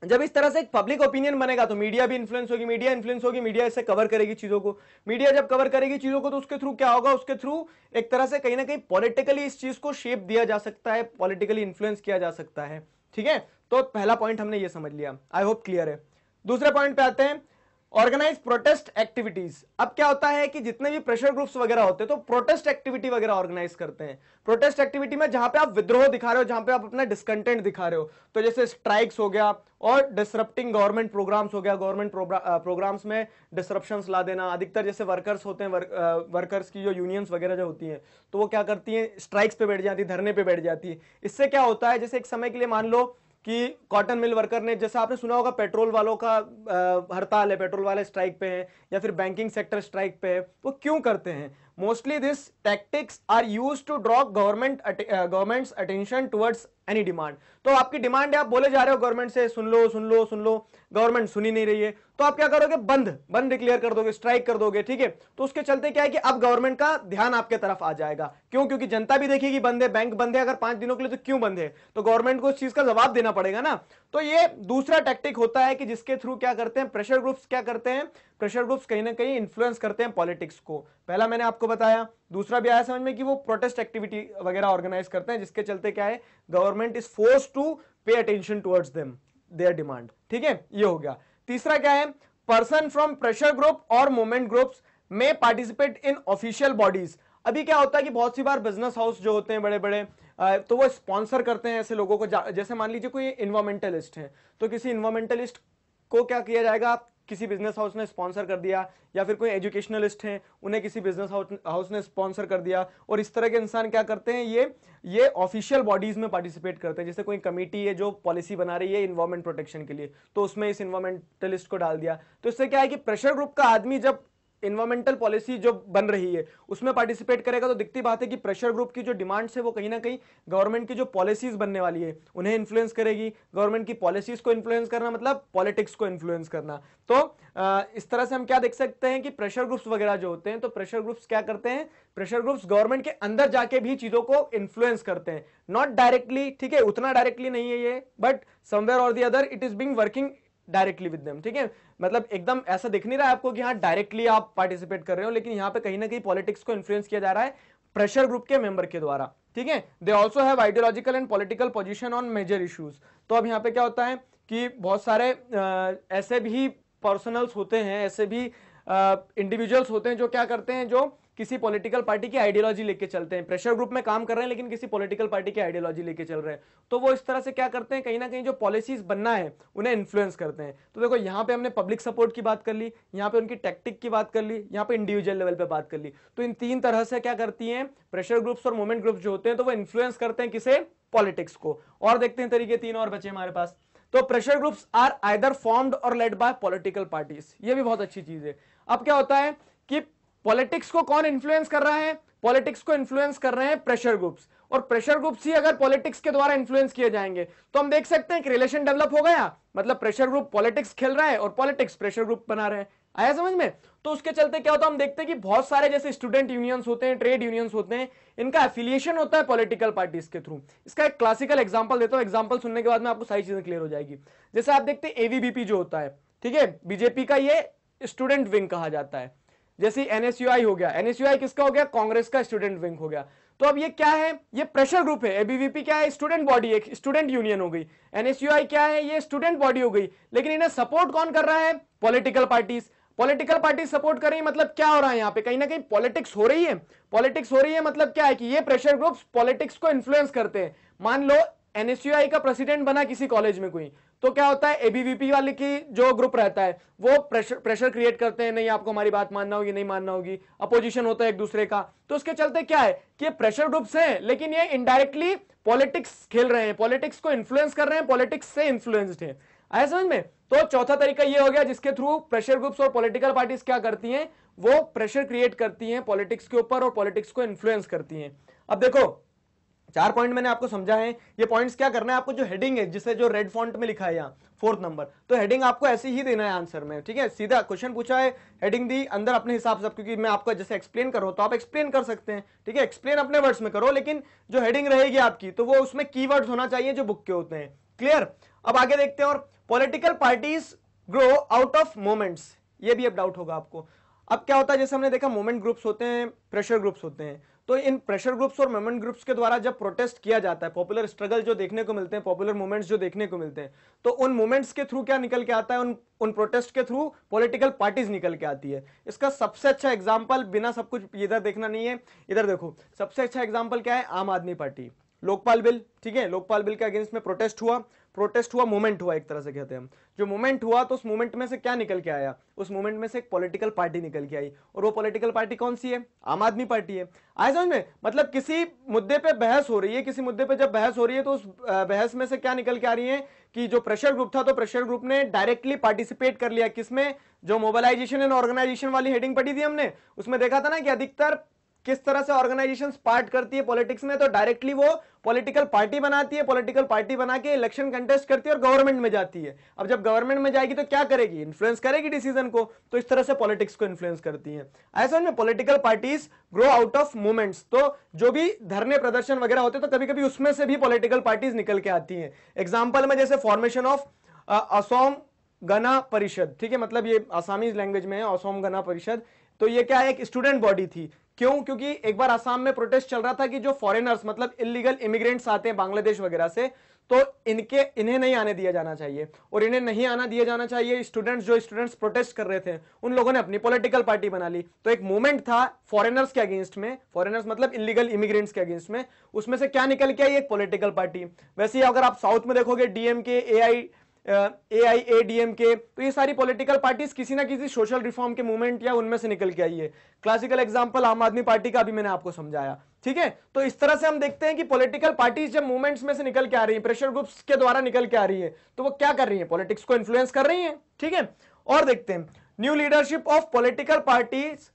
जब इस तरह से एक पब्लिक ओपिनियन बनेगा तो मीडिया भी इन्फ्लुएंस होगी मीडिया इन्फ्लुएंस होगी मीडिया इससे कवर करेगी चीजों को मीडिया जब कवर करेगी चीजों को तो उसके थ्रू क्या होगा उसके थ्रू एक तरह से कहीं ना कहीं पॉलिटिकली इस चीज को शेप दिया जा सकता है पॉलिटिकली इन्फ्लुएंस किया जा सकता है ठीक है तो पहला पॉइंट हमने ये समझ लिया आई होप क्लियर है दूसरे पॉइंट पे आते हैं ऑर्गेनाइज प्रोटेस्ट एक्टिविटीज अब क्या होता है कि जितने भी प्रेशर ग्रुप्स वगैरह होते हैं तो प्रोटेस्ट एक्टिविटी वगैरह ऑर्गेनाइज करते हैं प्रोटेस्ट एक्टिविटी में जहां पे आप विद्रोह दिखा रहे हो जहां पे आप अपना डिसकंटेंट दिखा रहे हो तो जैसे स्ट्राइक्स हो गया और डिसरप्टिंग गवर्नमेंट प्रोग्राम्स हो गया गवर्नमेंट प्रोग्राम्स में डिसरप्शन ला देना अधिकतर जैसे वर्कर्स होते हैं वर्कर्स की जो यूनियंस वगैरह जो होती हैं तो वो क्या करती हैं स्ट्राइक्स पे बैठ जाती धरने पे बैठ जाती है इससे क्या होता है जैसे एक समय के लिए मान लो कि कॉटन मिल वर्कर ने जैसे आपने सुना होगा पेट्रोल वालों का हड़ताल है पेट्रोल वाले स्ट्राइक पे हैं या फिर बैंकिंग सेक्टर स्ट्राइक पे है वो क्यों करते हैं mostly this tactics are use to draw government government's attention towards any demand तो आपकी डिमांड है आप बोले जा रहे हो गवर्नमेंट से सुन लो सुन लो सुन लो गवर्नमेंट सुनी नहीं रही है तो आप क्या करोगे बंद बंद डिक्लेयर कर दोगे स्ट्राइक कर दोगे ठीक है तो उसके चलते क्या है कि अब गवर्नमेंट का ध्यान आपके तरफ आ जाएगा क्यों क्योंकि जनता भी देखेगी बंद है बैंक बंद है अगर पांच दिनों के लिए तो क्यों बंद है तो गवर्नमेंट को इस चीज का जवाब देना पड़ेगा ना तो ये दूसरा टैक्टिक होता है कि जिसके थ्रू क्या करते हैं प्रेशर ग्रुप्स क्या करते हैं प्रेशर ग्रुप्स कहीं ना कहीं इन्फ्लुएंस करते हैं पॉलिटिक्स को पहला मैंने आपको बताया दूसरा भी आया समझ में कि वो प्रोटेस्ट एक्टिविटी वगैरह ऑर्गेनाइज करते हैं जिसके चलते क्या है government is force to pay attention towards them their demand ठीक है ये हो गया तीसरा क्या है पर्सन फ्रॉम प्रेशर ग्रुप और मूवमेंट ग्रुप्स में पार्टिसिपेट इन ऑफिशियल बॉडीज अभी क्या होता है कि बहुत सी बार बिजनेस हाउस जो होते हैं बड़े बड़े तो वो स्पॉन्सर करते हैं ऐसे लोगों को जैसे मान लीजिए कोई इन्वामेंटलिस्ट है तो किसी इन्वामेंटलिस्ट को क्या किया जाएगा किसी बिजनेस हाउस ने स्पॉन्सर कर दिया या फिर कोई एजुकेशनलिस्ट हैं उन्हें किसी बिजनेस हाउस ने स्पॉन्सर कर दिया और इस तरह के इंसान क्या करते हैं ये ये ऑफिशियल बॉडीज में पार्टिसिपेट करते हैं जैसे कोई कमेटी है जो पॉलिसी बना रही है इन्वायरमेंट प्रोटेक्शन के लिए तो उसमें इस इन्वायरमेंटलिस्ट को डाल दिया तो इससे क्या है कि प्रेशर ग्रुप का आदमी जब इन्वायरमेंटल पॉलिसी जो बन रही है उसमें पार्टिसिपेट करेगा तो दिखती बात है कि प्रेशर ग्रुप की जो डिमांड्स है वो कहीं ना कहीं गवर्नमेंट की जो पॉलिसीज बनने वाली है उन्हें इन्फ्लुएंस करेगी गवर्नमेंट की पॉलिसीज को इन्फ्लुएंस करना मतलब पॉलिटिक्स को इन्फ्लुएंस करना तो आ, इस तरह से हम क्या देख सकते हैं कि प्रेशर ग्रुप्स वगैरह जो होते हैं तो प्रेशर ग्रुप्स क्या करते हैं प्रेशर ग्रुप्स गवर्नमेंट के अंदर जाके भी चीजों को इन्फ्लुएंस करते हैं नॉट डायरेक्टली ठीक है उतना डायरेक्टली नहीं है ये बट समवेयर और the other it is being working directly with them ठीक है मतलब एकदम ऐसा दिख नहीं रहा है आपको कि हाँ डायरेक्टली आप पार्टिसिपेट कर रहे हो लेकिन यहाँ पे कहीं ना कहीं पॉलिटिक्स को इन्फ्लुएंस किया जा रहा है प्रेशर ग्रुप के मेंबर के द्वारा ठीक है they also have ideological and political position on major issues तो अब यहाँ पे क्या होता है कि बहुत सारे ऐसे भी पर्सनल्स होते हैं ऐसे भी इंडिविजुअल्स होते हैं जो क्या करते हैं जो किसी पॉलिटिकल पार्टी की आइडियोलॉजी लेके चलते हैं प्रेशर ग्रुप में काम कर रहे हैं लेकिन किसी पॉलिटिकल पार्टी की आइडियोलॉजी लेके चल रहे हैं तो वो इस तरह से क्या करते हैं कहीं ना कहीं जो पॉलिसीज बनना है उन्हें इन्फ्लुएंस करते हैं तो देखो यहाँ पे हमने पब्लिक सपोर्ट की बात कर ली यहाँ पे उनकी टेक्टिक की बात कर ली यहाँ पे इंडिविजुअल लेवल पर बात कर ली तो इन तीन तरह से क्या करती है प्रेशर ग्रुप्स और मूवमेंट ग्रुप्स जो होते हैं तो वो इन्फ्लुएंस करते हैं किसे पॉलिटिक्स को और देखते हैं तरीके तीन और बचे हमारे पास तो pressure groups are either formed और लेड बाय पॉलिटिकल पार्टीज ये भी बहुत अच्छी चीज है अब क्या होता है कि पॉलिटिक्स को कौन इन्फ्लुएंस कर रहा है पॉलिटिक्स को इन्फ्लुएंस कर रहे हैं प्रेशर ग्रुप्स और प्रेशर ग्रुप्स ही अगर पॉलिटिक्स के द्वारा इन्फ्लुएंस किए जाएंगे तो हम देख सकते हैं कि रिलेशन डेवलप हो गया मतलब प्रेशर ग्रुप पॉलिटिक्स खेल रहा है और पॉलिटिक्स प्रेशर ग्रुप बना रहे हैं आया समझ में तो उसके चलते क्या होता है हम देखते हैं कि बहुत सारे जैसे स्टूडेंट यूनियंस होते हैं ट्रेड यूनियंस होते हैं इनका एफिलिएशन होता है पॉलिटिकल पार्टीज के थ्रू इसका एक क्लासिकल एग्जाम्पल देता हूँ एग्जाम्पल सुनने के बाद में आपको सारी चीजें क्लियर हो जाएगी जैसे आप देखते हैं एवीबीपी जो होता है ठीक है बीजेपी का ये स्टूडेंट विंग कहा जाता है जैसे एनएसयूआई हो गया एनएसयूआई किसका हो गया कांग्रेस का स्टूडेंट विंग हो गया तो अब ये क्या है ये प्रेशर ग्रुप है एबीवीपी क्या है स्टूडेंट बॉडी एक स्टूडेंट यूनियन हो गई एनएसयूआई क्या है ये स्टूडेंट बॉडी हो गई लेकिन इन्हें सपोर्ट कौन कर रहा है political parties political party support कर रही है मतलब क्या हो रहा है यहाँ पे कहीं ना कहीं पॉलिटिक्स हो रही है पॉलिटिक्स हो रही है मतलब क्या है कि ये प्रेशर ग्रुप्स पॉलिटिक्स को इन्फ्लुएंस करते हैं मान लो एनएसयूआई का प्रेसिडेंट बना किसी कॉलेज में कोई तो क्या होता है एबीवीपी वाले की जो ग्रुप रहता है वो प्रेशर प्रेशर क्रिएट करते हैं नहीं आपको हमारी बात मानना होगी नहीं मानना होगी अपोजिशन होता है एक दूसरे का तो उसके चलते क्या है कि ये प्रेशर ग्रुप्स हैं लेकिन ये इनडायरेक्टली पॉलिटिक्स खेल रहे हैं पॉलिटिक्स को इन्फ्लुएंस कर रहे हैं पॉलिटिक्स से इन्फ्लुएंस्ड है आया समझ में तो चौथा तरीका ये हो गया जिसके थ्रू प्रेशर ग्रुप्स और पॉलिटिकल पार्टीज क्या करती है वो प्रेशर क्रिएट करती है पॉलिटिक्स के ऊपर और पॉलिटिक्स को इन्फ्लुएंस करती है अब देखो चार पॉइंट मैंने आपको समझा है ये पॉइंट्स क्या करना है आपको जो हेडिंग है जिसे जो रेड फॉन्ट में लिखा है यहाँ फोर्थ नंबर तो हेडिंग आपको ऐसे ही देना है आंसर में ठीक है सीधा क्वेश्चन पूछा है हेडिंग दी अंदर अपने हिसाब से क्योंकि मैं आपको जैसे एक्सप्लेन कर रहा तो आप एक्सप्लेन कर सकते हैं ठीक है एक्सप्लेन अपने वर्ड्स में करो लेकिन जो हेडिंग रहेगी आपकी तो वो उसमें की होना चाहिए जो बुक के होते हैं क्लियर अब आगे देखते हैं और political parties grow out of movements ये भी अब डाउट होगा आपको अब क्या होता है जैसे हमने देखा मोमेंट ग्रुप्स होते हैं प्रेशर ग्रुप्स होते हैं तो इन प्रेशर ग्रुप्स और मेमेंट ग्रुप्स के द्वारा जब प्रोटेस्ट किया जाता है पॉपुलर स्ट्रगल जो देखने को मिलते हैं पॉपुलर मूवमेंट्स जो देखने को मिलते हैं तो उन मूवमेंट्स के थ्रू क्या निकल के आता है उन उन प्रोटेस्ट के थ्रू पॉलिटिकल पार्टीज निकल के आती है इसका सबसे अच्छा एग्जाम्पल बिना सब कुछ इधर देखना नहीं है इधर देखो सबसे अच्छा एग्जाम्पल क्या है आम आदमी पार्टी लोकपाल बिल ठीक है लोकपाल बिल के अगेंस्ट में प्रोटेस्ट हुआ प्रोटेस्ट हुआ मूवमेंट हुआ एक तरह से कहते हैं हम जो मूवमेंट हुआ तो उस मूवमेंट में से क्या निकल के आया उस मूवमेंट में से एक पॉलिटिकल पार्टी निकल के आई और वो पॉलिटिकल पार्टी कौन सी है आम आदमी पार्टी है आए समझ में मतलब किसी मुद्दे पे बहस हो रही है किसी मुद्दे पे जब बहस हो रही है तो उस बहस में से क्या निकल के आ रही है कि जो प्रेशर ग्रुप था तो प्रेशर ग्रुप ने डायरेक्टली पार्टिसिपेट कर लिया किसमें जो मोबाइलाइजेशन एंड ऑर्गेनाइजेशन वाली हेडिंग पढ़ी थी हमने उसमें देखा था ना कि अधिकतर किस तरह से ऑर्गेनाइजेशन पार्ट करती है पॉलिटिक्स में तो डायरेक्टली वो पॉलिटिकल पार्टी बनाती है पॉलिटिकल पार्टी बना के इलेक्शन कंटेस्ट करती है और गवर्नमेंट में जाती है अब जब गवर्नमेंट में जाएगी तो क्या करेगी इन्फ्लुएंस करेगी डिसीजन को तो इस तरह से पॉलिटिक्स को इन्फ्लुएंस करती है ऐसा में political parties grow out of movements तो जो भी धरने प्रदर्शन वगैरह होते तो कभी कभी उसमें से भी पॉलिटिकल पार्टीज निकल के आती है एग्जाम्पल में जैसे फॉर्मेशन ऑफ असोम गना परिषद ठीक है मतलब ये आसामीज लैंग्वेज में है असोम गना परिषद तो ये क्या है एक स्टूडेंट बॉडी थी क्यों क्योंकि एक बार आसाम में प्रोटेस्ट चल रहा था कि जो फॉरेनर्स मतलब इलीगल इमिग्रेंट्स आते हैं बांग्लादेश वगैरह से तो इनके इन्हें नहीं आने दिया जाना चाहिए और इन्हें नहीं आना दिया जाना चाहिए स्टूडेंट्स जो स्टूडेंट्स प्रोटेस्ट कर रहे थे उन लोगों ने अपनी पॉलिटिकल पार्टी बना ली तो एक मूवमेंट था फॉरेनर्स के अगेंस्ट में फॉरेनर्स मतलब इलीगल इमिग्रेंट्स के अगेंस्ट में उसमें से क्या निकल के आई एक पॉलिटिकल पार्टी वैसे ही अगर आप साउथ में देखोगे डीएम के ए ए आई ए डी एम के तो ये सारी पॉलिटिकल पार्टीज किसी ना किसी सोशल रिफॉर्म के मूवमेंट या उनमें से निकल के आई है क्लासिकल एग्जाम्पल आम आदमी पार्टी का भी मैंने आपको समझाया ठीक है तो इस तरह से हम देखते हैं कि पॉलिटिकल पार्टीज जब मूवमेंट्स में से निकल के आ रही है प्रेशर ग्रुप्स के द्वारा निकल के आ रही है तो वो क्या कर रही है पॉलिटिक्स को इन्फ्लुएंस कर रही है ठीक है और देखते हैं new leadership of political parties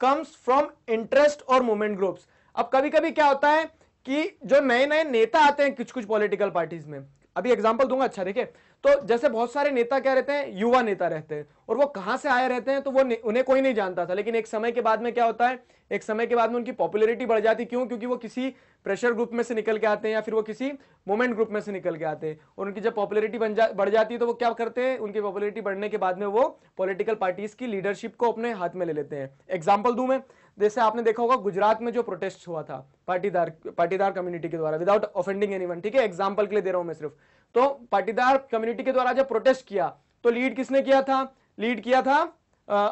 comes from interest और मूवमेंट ग्रुप्स अब कभी कभी क्या होता है कि जो नए नए नेता आते हैं कुछ कुछ पॉलिटिकल पार्टीज में अभी एग्जाम्पल दूंगा अच्छा देखिए तो जैसे बहुत सारे नेता क्या रहते हैं युवा नेता रहते हैं और वो कहां से आए रहते हैं तो वो उन्हें कोई नहीं जानता था लेकिन एक समय के बाद में क्या होता है एक समय के बाद में उनकी पॉपुलैरिटी बढ़ जाती क्यों क्योंकि वो किसी प्रेशर ग्रुप में से निकल के आते हैं या फिर वो किसी मोमेंट ग्रुप में से निकल के आते हैं और उनकी जब पॉपुलरिटी बन जा बढ़ जाती है तो वो क्या करते हैं उनकी पॉपुलरिटी बढ़ने के बाद में वो पॉलिटिकल पार्टीज की लीडरशिप को अपने हाथ में ले लेते हैं एग्जाम्पल दूं मैं जैसे आपने देखा होगा गुजरात में जो प्रोटेस्ट हुआ था पाटीदार पाटीदार कम्युनिटी के द्वारा विदाउट ऑफेंडिंग एनीवन ठीक है एग्जाम्पल के लिए दे रहा हूं मैं सिर्फ तो पाटीदार कम्युनिटी के द्वारा जब प्रोटेस्ट किया तो लीड किसने किया था लीड किया था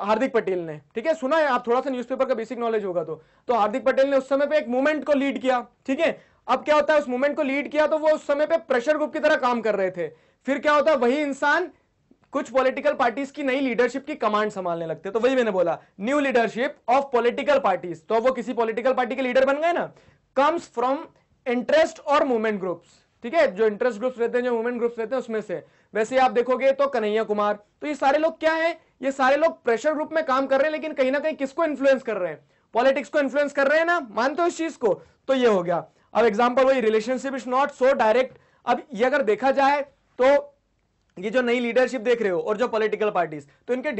हार्दिक पटेल ने ठीक है सुना है आप थोड़ा सा न्यूज़पेपर का बेसिक नॉलेज होगा तो तो हार्दिक पटेल ने उस समय पे एक मूवमेंट को लीड किया ठीक है अब क्या होता है उस मूवमेंट को लीड किया तो वो उस समय पे प्रेशर ग्रुप की तरह काम कर रहे थे फिर क्या होता है वही इंसान कुछ पॉलिटिकल पार्टीज की नई लीडरशिप की कमांड संभालने लगते तो वही मैंने बोला new leadership of political parties तो वो किसी पॉलिटिकल पार्टी के लीडर बन गए ना कम्स फ्रॉम इंटरेस्ट और मूवमेंट ग्रुप्स ठीक है जो इंटरेस्ट ग्रुप्स रहते हैं जो मूवमेंट ग्रुप्स रहते हैं उसमें से वैसे आप देखोगे तो कन्हैया कुमार तो ये सारे लोग क्या है ये सारे लोग प्रेशर ग्रुप में काम कर रहे हैं लेकिन कहीं ना कहीं किसको इन्फ्लुएंस कर रहे हैं पॉलिटिक्स को इन्फ्लुएंस कर रहे हैं ना मानते हो इस चीज को तो ये हो गया अब एग्जाम्पल वही relationship is not so direct अब ये अगर देखा जाए तो ये जो नई लीडरशिप देख रहे हो और जो पॉलिटिकल पार्टीज तो इनके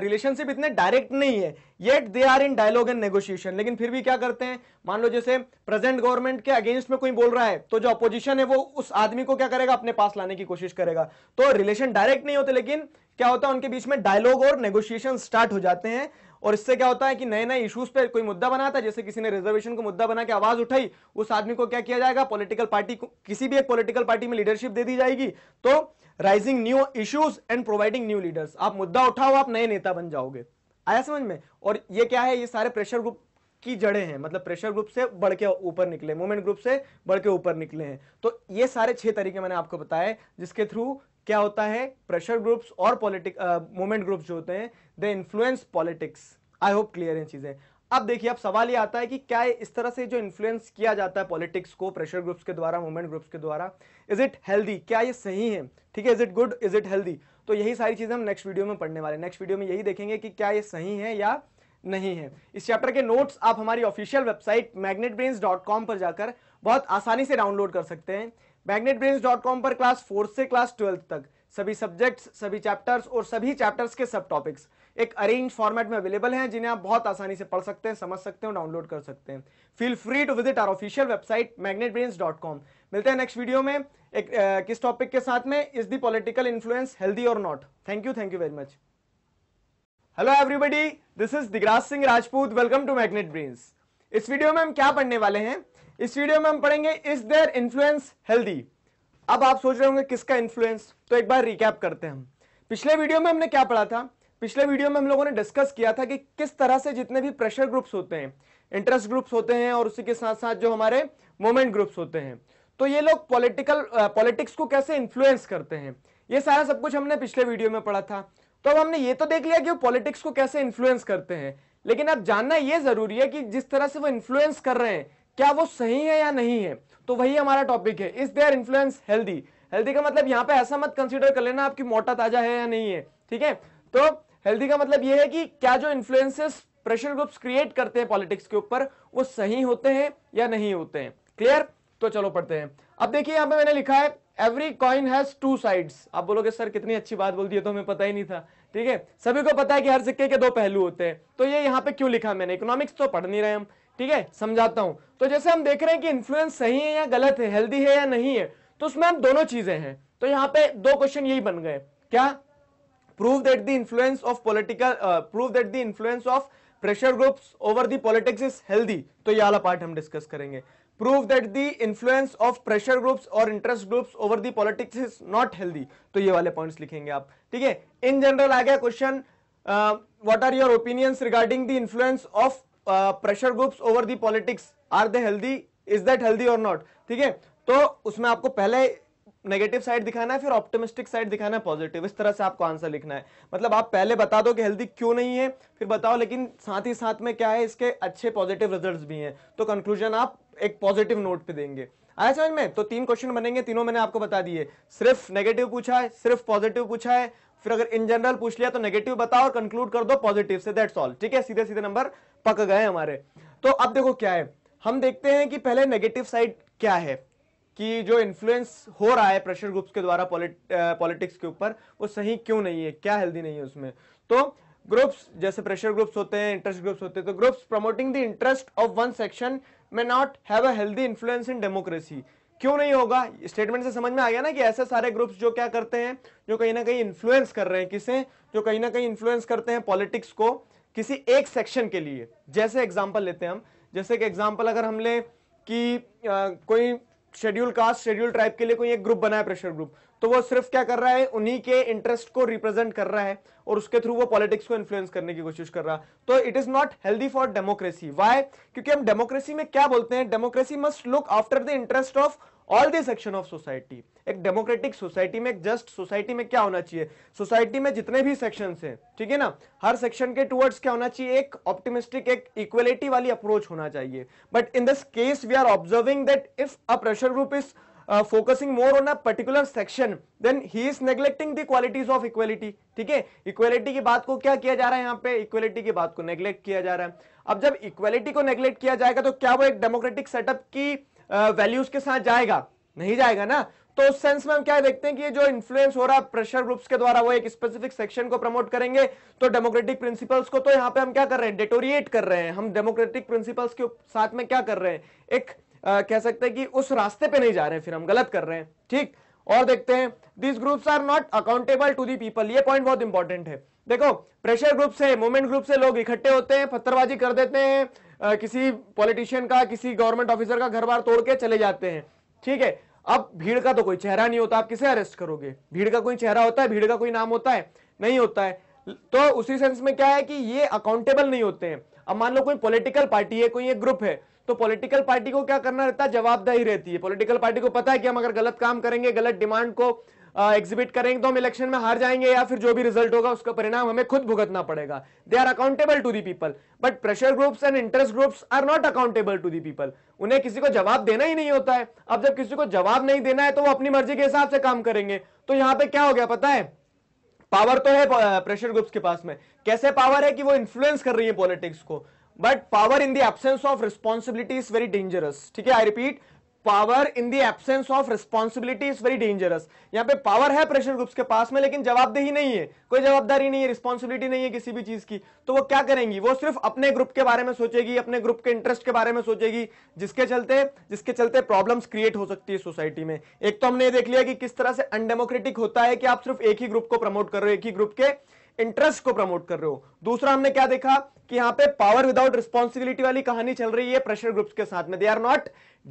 रिलेशनशिप इतने डायरेक्ट नहीं है yet they are in dialogue and negotiation लेकिन फिर भी क्या करते हैं मान लो जैसे प्रेजेंट गवर्नमेंट के अगेंस्ट में कोई बोल रहा है तो जो अपोजिशन है वो उस आदमी को क्या करेगा अपने पास लाने की कोशिश करेगा तो रिलेशन डायरेक्ट नहीं होते लेकिन क्या होता है उनके बीच में डायलॉग और नेगोशिएशन स्टार्ट हो जाते हैं और इससे क्या होता है कि नए नए इश्यूज पे कोई मुद्दा बनाता है जैसे किसी ने रिजर्वेशन को मुद्दा बना के आवाज उठाई उस आदमी को क्या किया जाएगा पॉलिटिकल पार्टी को किसी भी एक पॉलिटिकल पार्टी में लीडरशिप दे दी जाएगी तो rising new issues and providing new leaders आप मुद्दा उठाओ आप नए नेता बन जाओगे आया समझ में और ये क्या है ये सारे प्रेशर ग्रुप की जड़े हैं मतलब प्रेशर ग्रुप से बढ़ के ऊपर निकले मूवमेंट ग्रुप से बढ़ के ऊपर निकले हैं तो ये सारे छह तरीके मैंने आपको बताए जिसके थ्रू क्या होता है प्रेशर ग्रुप्स और पॉलिटिक मूवमेंट ग्रुप्स जो होते हैं they influence politics I hope clear है चीजें अब देखिए अब सवाल ये आता है कि क्या इस तरह से जो इन्फ्लुएंस किया जाता है पॉलिटिक्स को प्रेशर ग्रुप्स के द्वारा मूवमेंट ग्रुप्स के द्वारा इज इट हेल्दी क्या ये सही है ठीक है is it good is it healthy तो यही सारी चीज़ें हम नेक्स्ट वीडियो में पढ़ने वाले नेक्स्ट वीडियो में यही देखेंगे कि क्या ये सही है या नहीं है इस चैप्टर के नोट्स आप हमारी ऑफिशियल वेबसाइट कॉम पर जाकर बहुत आसानी से डाउनलोड कर सकते हैं कॉम पर क्लास फोर्थ से क्लास ट्वेल्थ तक सभी सब्जेक्ट्स सभी चैप्टर्स और सभी चैप्टर्स के सब टॉपिक्स एक अरेंज फॉर्मेट में अवेलेबल हैं जिन्हें आप बहुत आसानी से पढ़ सकते हैं समझ सकते हैं डाउनलोड कर सकते हैं feel free to visit our official website com मिलते हैं नेक्स्ट वीडियो में एक आ, किस टॉपिक के साथ में is the political influence healthy और not thank you thank you very much hello everybody this is Digraj Singh Rajput welcome to Magnet Brains इस वीडियो में हम क्या पढ़ने वाले हैं इस वीडियो में हम पढ़ेंगे इज देयर इन्फ्लुएंस हेल्दी अब आप सोच रहे होंगे किसका इन्फ्लुएंस तो एक बार रिकैप करते हैं हम पिछले वीडियो में हमने क्या पढ़ा था पिछले वीडियो में हम लोगों ने डिस्कस किया था कि किस तरह से जितने भी प्रेशर ग्रुप्स होते हैं इंटरेस्ट ग्रुप्स होते हैं और उसी के साथ साथ जो हमारे मोमेंट ग्रुप्स होते हैं तो ये लोग पॉलिटिकल पॉलिटिक्स को कैसे इन्फ्लुएंस करते हैं ये सारा सब कुछ हमने पिछले वीडियो में पढ़ा था तो अब हमने ये तो देख लिया कि वो पॉलिटिक्स को कैसे इन्फ्लुएंस करते हैं लेकिन अब जानना ये जरूरी है कि जिस तरह से वो इन्फ्लुएंस कर रहे हैं क्या वो सही है या नहीं है तो वही हमारा टॉपिक है is their influence healthy healthy का मतलब यहाँ पे ऐसा मत कंसिडर कर लेना आपकी मोटा ताजा है या नहीं है ठीक है तो हेल्दी का मतलब ये है कि क्या जो इन्फ्लुएंसेस प्रेशर ग्रुप्स क्रिएट करते हैं पॉलिटिक्स के ऊपर वो सही होते हैं या नहीं होते हैं क्लियर तो चलो पढ़ते हैं अब देखिए यहां पे मैंने लिखा है every coin has two sides आप बोलोगे सर कितनी अच्छी बात बोल दी है तो हमें पता ही नहीं था ठीक है सभी को पता है कि हर सिक्के के दो पहलू होते हैं तो ये यहाँ पे क्यों लिखा मैंने इकोनॉमिक्स तो पढ़ नहीं रहे हम ठीक है समझाता हूं तो जैसे हम देख रहे हैं कि इन्फ्लुएंस सही है या गलत है हेल्दी है या नहीं है तो उसमें हम दोनों चीजें हैं तो यहाँ पे दो क्वेश्चन यही बन गए क्या prove that the influence of political prove that the influence of pressure groups over the politics is healthy तो ये वाला पार्ट हम डिस्कस करेंगे prove that the influence of pressure groups और interest groups over the politics is not healthy तो ये वाले पॉइंट्स लिखेंगे आप ठीक है इन जनरल आ गया question what are your opinions regarding the influence of pressure groups over the politics are they healthy is that healthy और नॉट ठीक है तो उसमें आपको पहले नेगेटिव साइड दिखाना है फिर ऑप्टिमिस्टिक साइड दिखाना है पॉजिटिव इस तरह से आपको आंसर लिखना है मतलब आप पहले बता दो कि हेल्दी क्यों नहीं है फिर बताओ लेकिन साथ ही साथ में क्या है इसके अच्छे पॉजिटिव रिजल्ट्स भी हैं तो कंक्लूजन आप एक पॉजिटिव नोट पे देंगे आया समझ में तो तीन क्वेश्चन बनेंगे तीनों मैंने आपको बता दिए सिर्फ नेगेटिव पूछा है सिर्फ पॉजिटिव पूछा है फिर अगर इन जनरल पूछ लिया तो नेगेटिव बताओ और कंक्लूड कर दो पॉजिटिव से दैट्स ऑल ठीक है सीधे सीधे नंबर पक गए हमारे तो अब देखो क्या है हम देखते हैं कि पहले नेगेटिव साइड क्या है कि जो इन्फ्लुएंस हो रहा है प्रेशर ग्रुप्स के द्वारा पॉलिटिक्स के ऊपर वो सही क्यों नहीं है क्या हेल्दी नहीं है उसमें तो ग्रुप्स जैसे प्रेशर ग्रुप्स होते हैं इंटरेस्ट ग्रुप्स होते हैं तो groups promoting the interest of one section may not have a healthy influence in democracy क्यों नहीं होगा स्टेटमेंट से समझ में आ गया ना कि ऐसे सारे ग्रुप्स जो क्या करते हैं जो कहीं ना कहीं इन्फ्लुएंस कर रहे हैं किसे जो कहीं ना कहीं इन्फ्लुएंस करते हैं पॉलिटिक्स को किसी एक सेक्शन के लिए जैसे एग्जाम्पल लेते हैं हम जैसे कि एग्जाम्पल अगर हम ले कि आ, कोई शेड्यूल कास्ट शेड्यूल ट्राइब के लिए कोई एक ग्रुप बनाया प्रेशर ग्रुप तो वो सिर्फ क्या कर रहा है उन्हीं के इंटरेस्ट को रिप्रेजेंट कर रहा है और उसके थ्रू वो पॉलिटिक्स को इन्फ्लुएंस करने की कोशिश कर रहा तो it is not healthy for democracy why क्योंकि हम डेमोक्रेसी में क्या बोलते हैं democracy must look after the interest of all the section of society एक डेमोक्रेटिक सोसाइटी में एक जस्ट सोसाइटी में क्या होना चाहिए सोसाइटी में जितने भी सेक्शन है ठीक है ना हर सेक्शन के टुवर्ड्स क्या होना चाहिए एक ऑप्टिमिस्टिक एक इक्वलिटी वाली अप्रोच होना चाहिए but in this case we are observing that if a pressure group is focusing more on a particular section then he is neglecting the qualities of equality ठीक है इक्वलिटी की बात को क्या किया जा रहा है यहाँ पे इक्वलिटी की बात को नेग्लेक्ट किया जा रहा है अब जब इक्वलिटी को नेग्लेक्ट किया जाएगा तो क्या वो एक डेमोक्रेटिक सेटअप की uh, के साथ जाएगा नहीं जाएगा ना तो उस सेंस में हम क्या देखते हैं कि ये जो इन्फ्लुएंस हो रहा है प्रेशर ग्रुप्स के द्वारा वो एक स्पेसिफिक सेक्शन को प्रमोट करेंगे तो डेमोक्रेटिक प्रिंसिपल्स को तो यहाँ पे हम क्या कर रहे हैं डेटोरिएट कर रहे हैं हम डेमोक्रेटिक प्रिंसिपल्स के साथ में क्या कर रहे हैं एक आ, कह सकते हैं कि उस रास्ते पे नहीं जा रहे हैं फिर हम गलत कर रहे हैं ठीक और देखते हैं this groups are not accountable to the people ये पॉइंट बहुत इंपॉर्टेंट है देखो प्रेशर ग्रुप से मूवमेंट ग्रुप से लोग इकट्ठे होते हैं पत्थरबाजी कर देते हैं आ, किसी पॉलिटिशियन का किसी गवर्नमेंट ऑफिसर का घर बार तोड़ के चले जाते हैं ठीक है अब भीड़ का तो कोई चेहरा नहीं होता आप किसे अरेस्ट करोगे भीड़ का कोई चेहरा होता है भीड़ का कोई नाम होता है नहीं होता है तो उसी सेंस में क्या है कि ये अकाउंटेबल नहीं होते हैं अब मान लो कोई पॉलिटिकल पार्टी है कोई एक ग्रुप है तो पॉलिटिकल पार्टी को क्या करना रहता है जवाबदाही रहती है पॉलिटिकल पार्टी को पता है कि हम अगर गलत काम करेंगे गलत डिमांड को एग्जिबिट करेंगे तो हम इलेक्शन में हार जाएंगे या फिर जो भी रिजल्ट होगा उसका परिणाम हमें खुद भुगतना पड़ेगा they are accountable to the people but pressure groups and interest groups are not accountable to the people उन्हें किसी को जवाब देना ही नहीं होता है अब जब किसी को जवाब नहीं देना है तो वो अपनी मर्जी के हिसाब से काम करेंगे तो यहां पर क्या हो गया पता है पावर तो है प्रेशर ग्रुप्स के पास में कैसे पावर है कि वो इन्फ्लुएंस कर रही है पॉलिटिक्स को but power in the absence of responsibility is very dangerous ठीक है I repeat power in the absence of responsibility is very dangerous यहां पे पावर है प्रेशर ग्रुप्स के पास में लेकिन जवाबदेही नहीं है कोई जवाबदारी नहीं है रिस्पॉन्सिबिलिटी नहीं है किसी भी चीज की तो वो क्या करेंगी वो सिर्फ अपने ग्रुप के बारे में सोचेगी अपने ग्रुप के इंटरेस्ट के बारे में सोचेगी जिसके चलते जिसके चलते प्रॉब्लम क्रिएट हो सकती है सोसाइटी में एक तो हमने देख लिया कि किस तरह से अनडेमोक्रेटिक होता है कि आप सिर्फ एक ही ग्रुप को प्रमोट कर रहे हो एक ही ग्रुप के इंटरेस्ट को प्रमोट कर रहे हो दूसरा हमने क्या देखा कि यहां पे पावर विदाउट रिस्पॉन्सिबिलिटी वाली कहानी चल रही है प्रेशर ग्रुप्स के साथ में they are not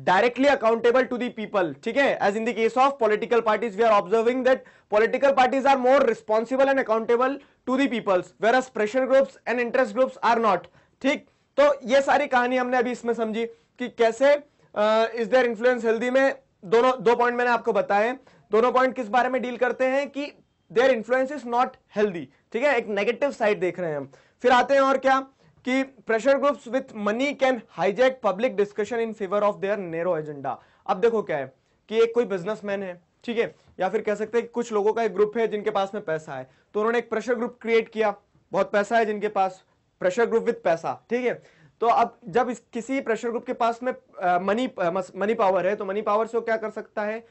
directly accountable to the people ठीक है as in the case of political parties we are observing that political parties are more responsible and accountable to the peoples whereas pressure groups and interest groups are not ठीक तो ये सारी कहानी हमने अभी इसमें समझी कि कैसे इज देयर इन्फ्लुएंस हेल्दी में दोनों दो पॉइंट मैंने आपको बताए दोनों पॉइंट किस बारे में डील करते हैं कि their influence is not healthy ठीक है एक नेगेटिव साइड देख रहे हैं फिर आते हैं और क्या कि pressure groups with money can hijack public discussion in favour of their narrow agenda अब देखो क्या है कि एक कोई बिजनेसमैन है ठीक है या फिर कह सकते हैं कुछ लोगों का एक ग्रुप है जिनके पास में पैसा है तो उन्होंने एक प्रेशर ग्रुप क्रिएट किया बहुत पैसा है जिनके पास प्रेशर ग्रुप विथ पैसा ठीक है तो अब जब इस किसी प्रेशर ग्रुप के पास में मनी मनी पावर है तो मनी पावर से वो क्या कर सकता है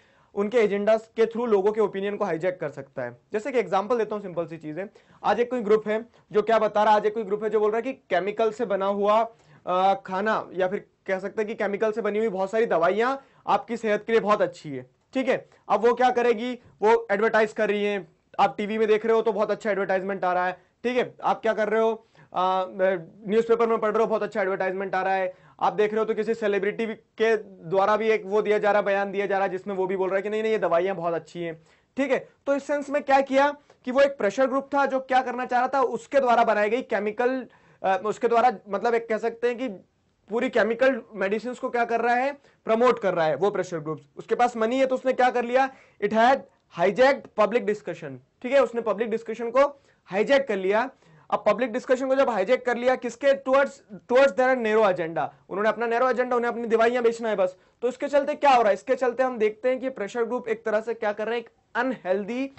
उनके एजेंडा के थ्रू लोगों के ओपिनियन को हाईजैक कर सकता है जैसे कि एग्जाम्पल देता हूँ सिंपल सी चीज़ है आज एक कोई ग्रुप है जो क्या बता रहा है आज एक कोई ग्रुप है जो बोल रहा है कि केमिकल से बना हुआ आ, खाना या फिर कह सकते हैं कि केमिकल से बनी हुई बहुत सारी दवाइयाँ आपकी सेहत के लिए बहुत अच्छी है ठीक है अब वो क्या करेगी वो एडवर्टाइज कर रही है आप टीवी में देख रहे हो तो बहुत अच्छा एडवर्टाइजमेंट आ रहा है ठीक है आप क्या कर रहे हो न्यूज़पेपर में पढ़ रहे हो बहुत अच्छा एडवर्टाइजमेंट आ रहा है आप देख रहे हो तो किसी सेलिब्रिटी के द्वारा भी एक वो दिया जा रहा बयान दिया जा रहा है जिसमें वो भी बोल रहा है कि नहीं नहीं ये दवाइयां बहुत अच्छी हैं ठीक है तो इस सेंस में क्या किया कि वो एक प्रेशर ग्रुप था जो क्या करना चाह रहा था उसके द्वारा बनाई गई केमिकल उसके द्वारा मतलब एक कह सकते हैं कि पूरी केमिकल मेडिसिन को क्या कर रहा है प्रमोट कर रहा है वो प्रेशर ग्रुप उसके पास मनी है तो उसने क्या कर लिया it had hijacked public discussion ठीक है उसने पब्लिक डिस्कशन को हाईजैक कर लिया अब पब्लिक डिस्कशन को जब हाईजेक कर लिया किसके towards towards their narrow agenda उन्होंने अपना नेरो एजेंडा उन्हें अपनी दवाइयां बेचना है बस तो इसके चलते क्या हो रहा है इसके चलते हम देखते हैं कि प्रेशर ग्रुप एक तरह से क्या कर रहे हैं एक अनहेल्दी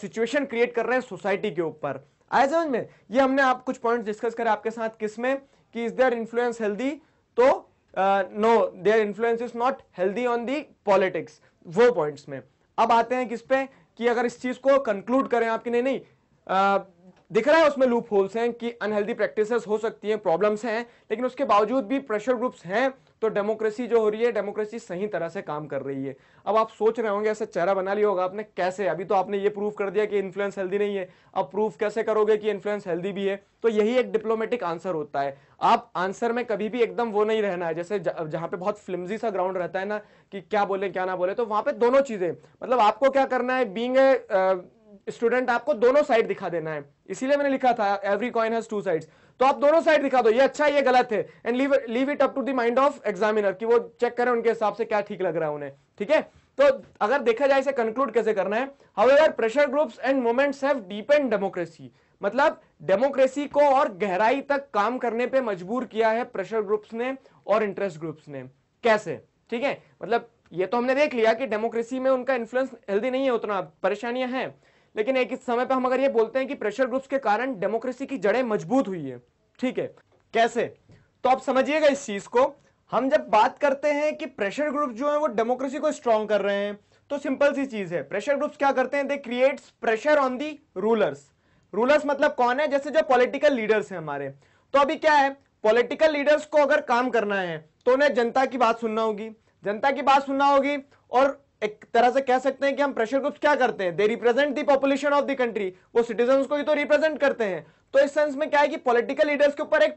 सिचुएशन क्रिएट कर रहे हैं सोसाइटी के ऊपर आए समझ में ये हमने आप कुछ पॉइंट डिस्कस करे आपके साथ किसमें कि इज देयर इन्फ्लुएंस हेल्दी तो no their influence is not healthy on the politics वो पॉइंट्स में अब आते हैं किस पे कि अगर इस चीज को कंक्लूड करें आपकी नहीं नहीं uh, दिख रहा है उसमें लूप होल्स हैं कि अनहेल्दी प्रैक्टिसेस हो सकती हैं प्रॉब्लम्स हैं लेकिन उसके बावजूद भी प्रेशर ग्रुप्स हैं तो डेमोक्रेसी जो हो रही है डेमोक्रेसी सही तरह से काम कर रही है अब आप सोच रहे होंगे ऐसा चेहरा बना लिया होगा आपने कैसे अभी तो आपने ये प्रूफ कर दिया कि इन्फ्लुएंस हेल्दी नहीं है अब प्रूफ कैसे करोगे कि इन्फ्लुएंस हेल्दी भी है तो यही एक डिप्लोमेटिक आंसर होता है आप आंसर में कभी भी एकदम वो नहीं रहना है जैसे जहां पे बहुत फ्लिमजी सा ग्राउंड रहता है ना कि क्या बोले क्या ना बोले तो वहां पे दोनों चीजें मतलब आपको क्या करना है बींग स्टूडेंट आपको दोनों साइड दिखा देना है इसीलिए मैंने लिखा था every coin has two sides तो आप दोनों साइड दिखा दो ये अच्छा ये गलत है and leave leave it up to the mind of examiner कि वो चेक करें उनके हिसाब से क्या ठीक लग रहा है उन्हें ठीक है तो अगर देखा जाए इसे कंक्लूड कैसे करना है however pressure groups and movements have deepened democracy मतलब डेमोक्रेसी को और गहराई तक काम करने पे मजबूर किया है प्रेशर ग्रुप्स ने और इंटरेस्ट ग्रुप्स ने कैसे ठीक है मतलब ये तो हमने देख लिया कि डेमोक्रेसी में उनका इन्फ्लुएंस हेल्दी नहीं है उतना परेशानियां हैं लेकिन एक समय पर हम अगर ये बोलते हैं कि प्रेशर ग्रुप्स के कारण डेमोक्रेसी की जड़ें मजबूत हुई है ठीक है कैसे तो आप समझिएगा इस चीज को हम जब बात करते हैं कि प्रेशर ग्रुप जो है वो डेमोक्रेसी को स्ट्रॉन्ग कर रहे हैं तो सिंपल सी चीज है प्रेशर ग्रुप्स क्या करते हैं they creates pressure on the rulers rulers मतलब कौन है जैसे जो पॉलिटिकल लीडर्स हैं हमारे तो अभी क्या है पॉलिटिकल लीडर्स को अगर काम करना है तो उन्हें जनता की बात सुनना होगी जनता की बात सुनना होगी और एक तरह से कह सकते हैं कि हम प्रेशर ग्रुप्स क्या करते हैं they represent the population of the country वो सिटीजन को ही तो रिप्रेजेंट करते हैं तो इस सेंस में क्या है कि पॉलिटिकल लीडर्स के ऊपर एक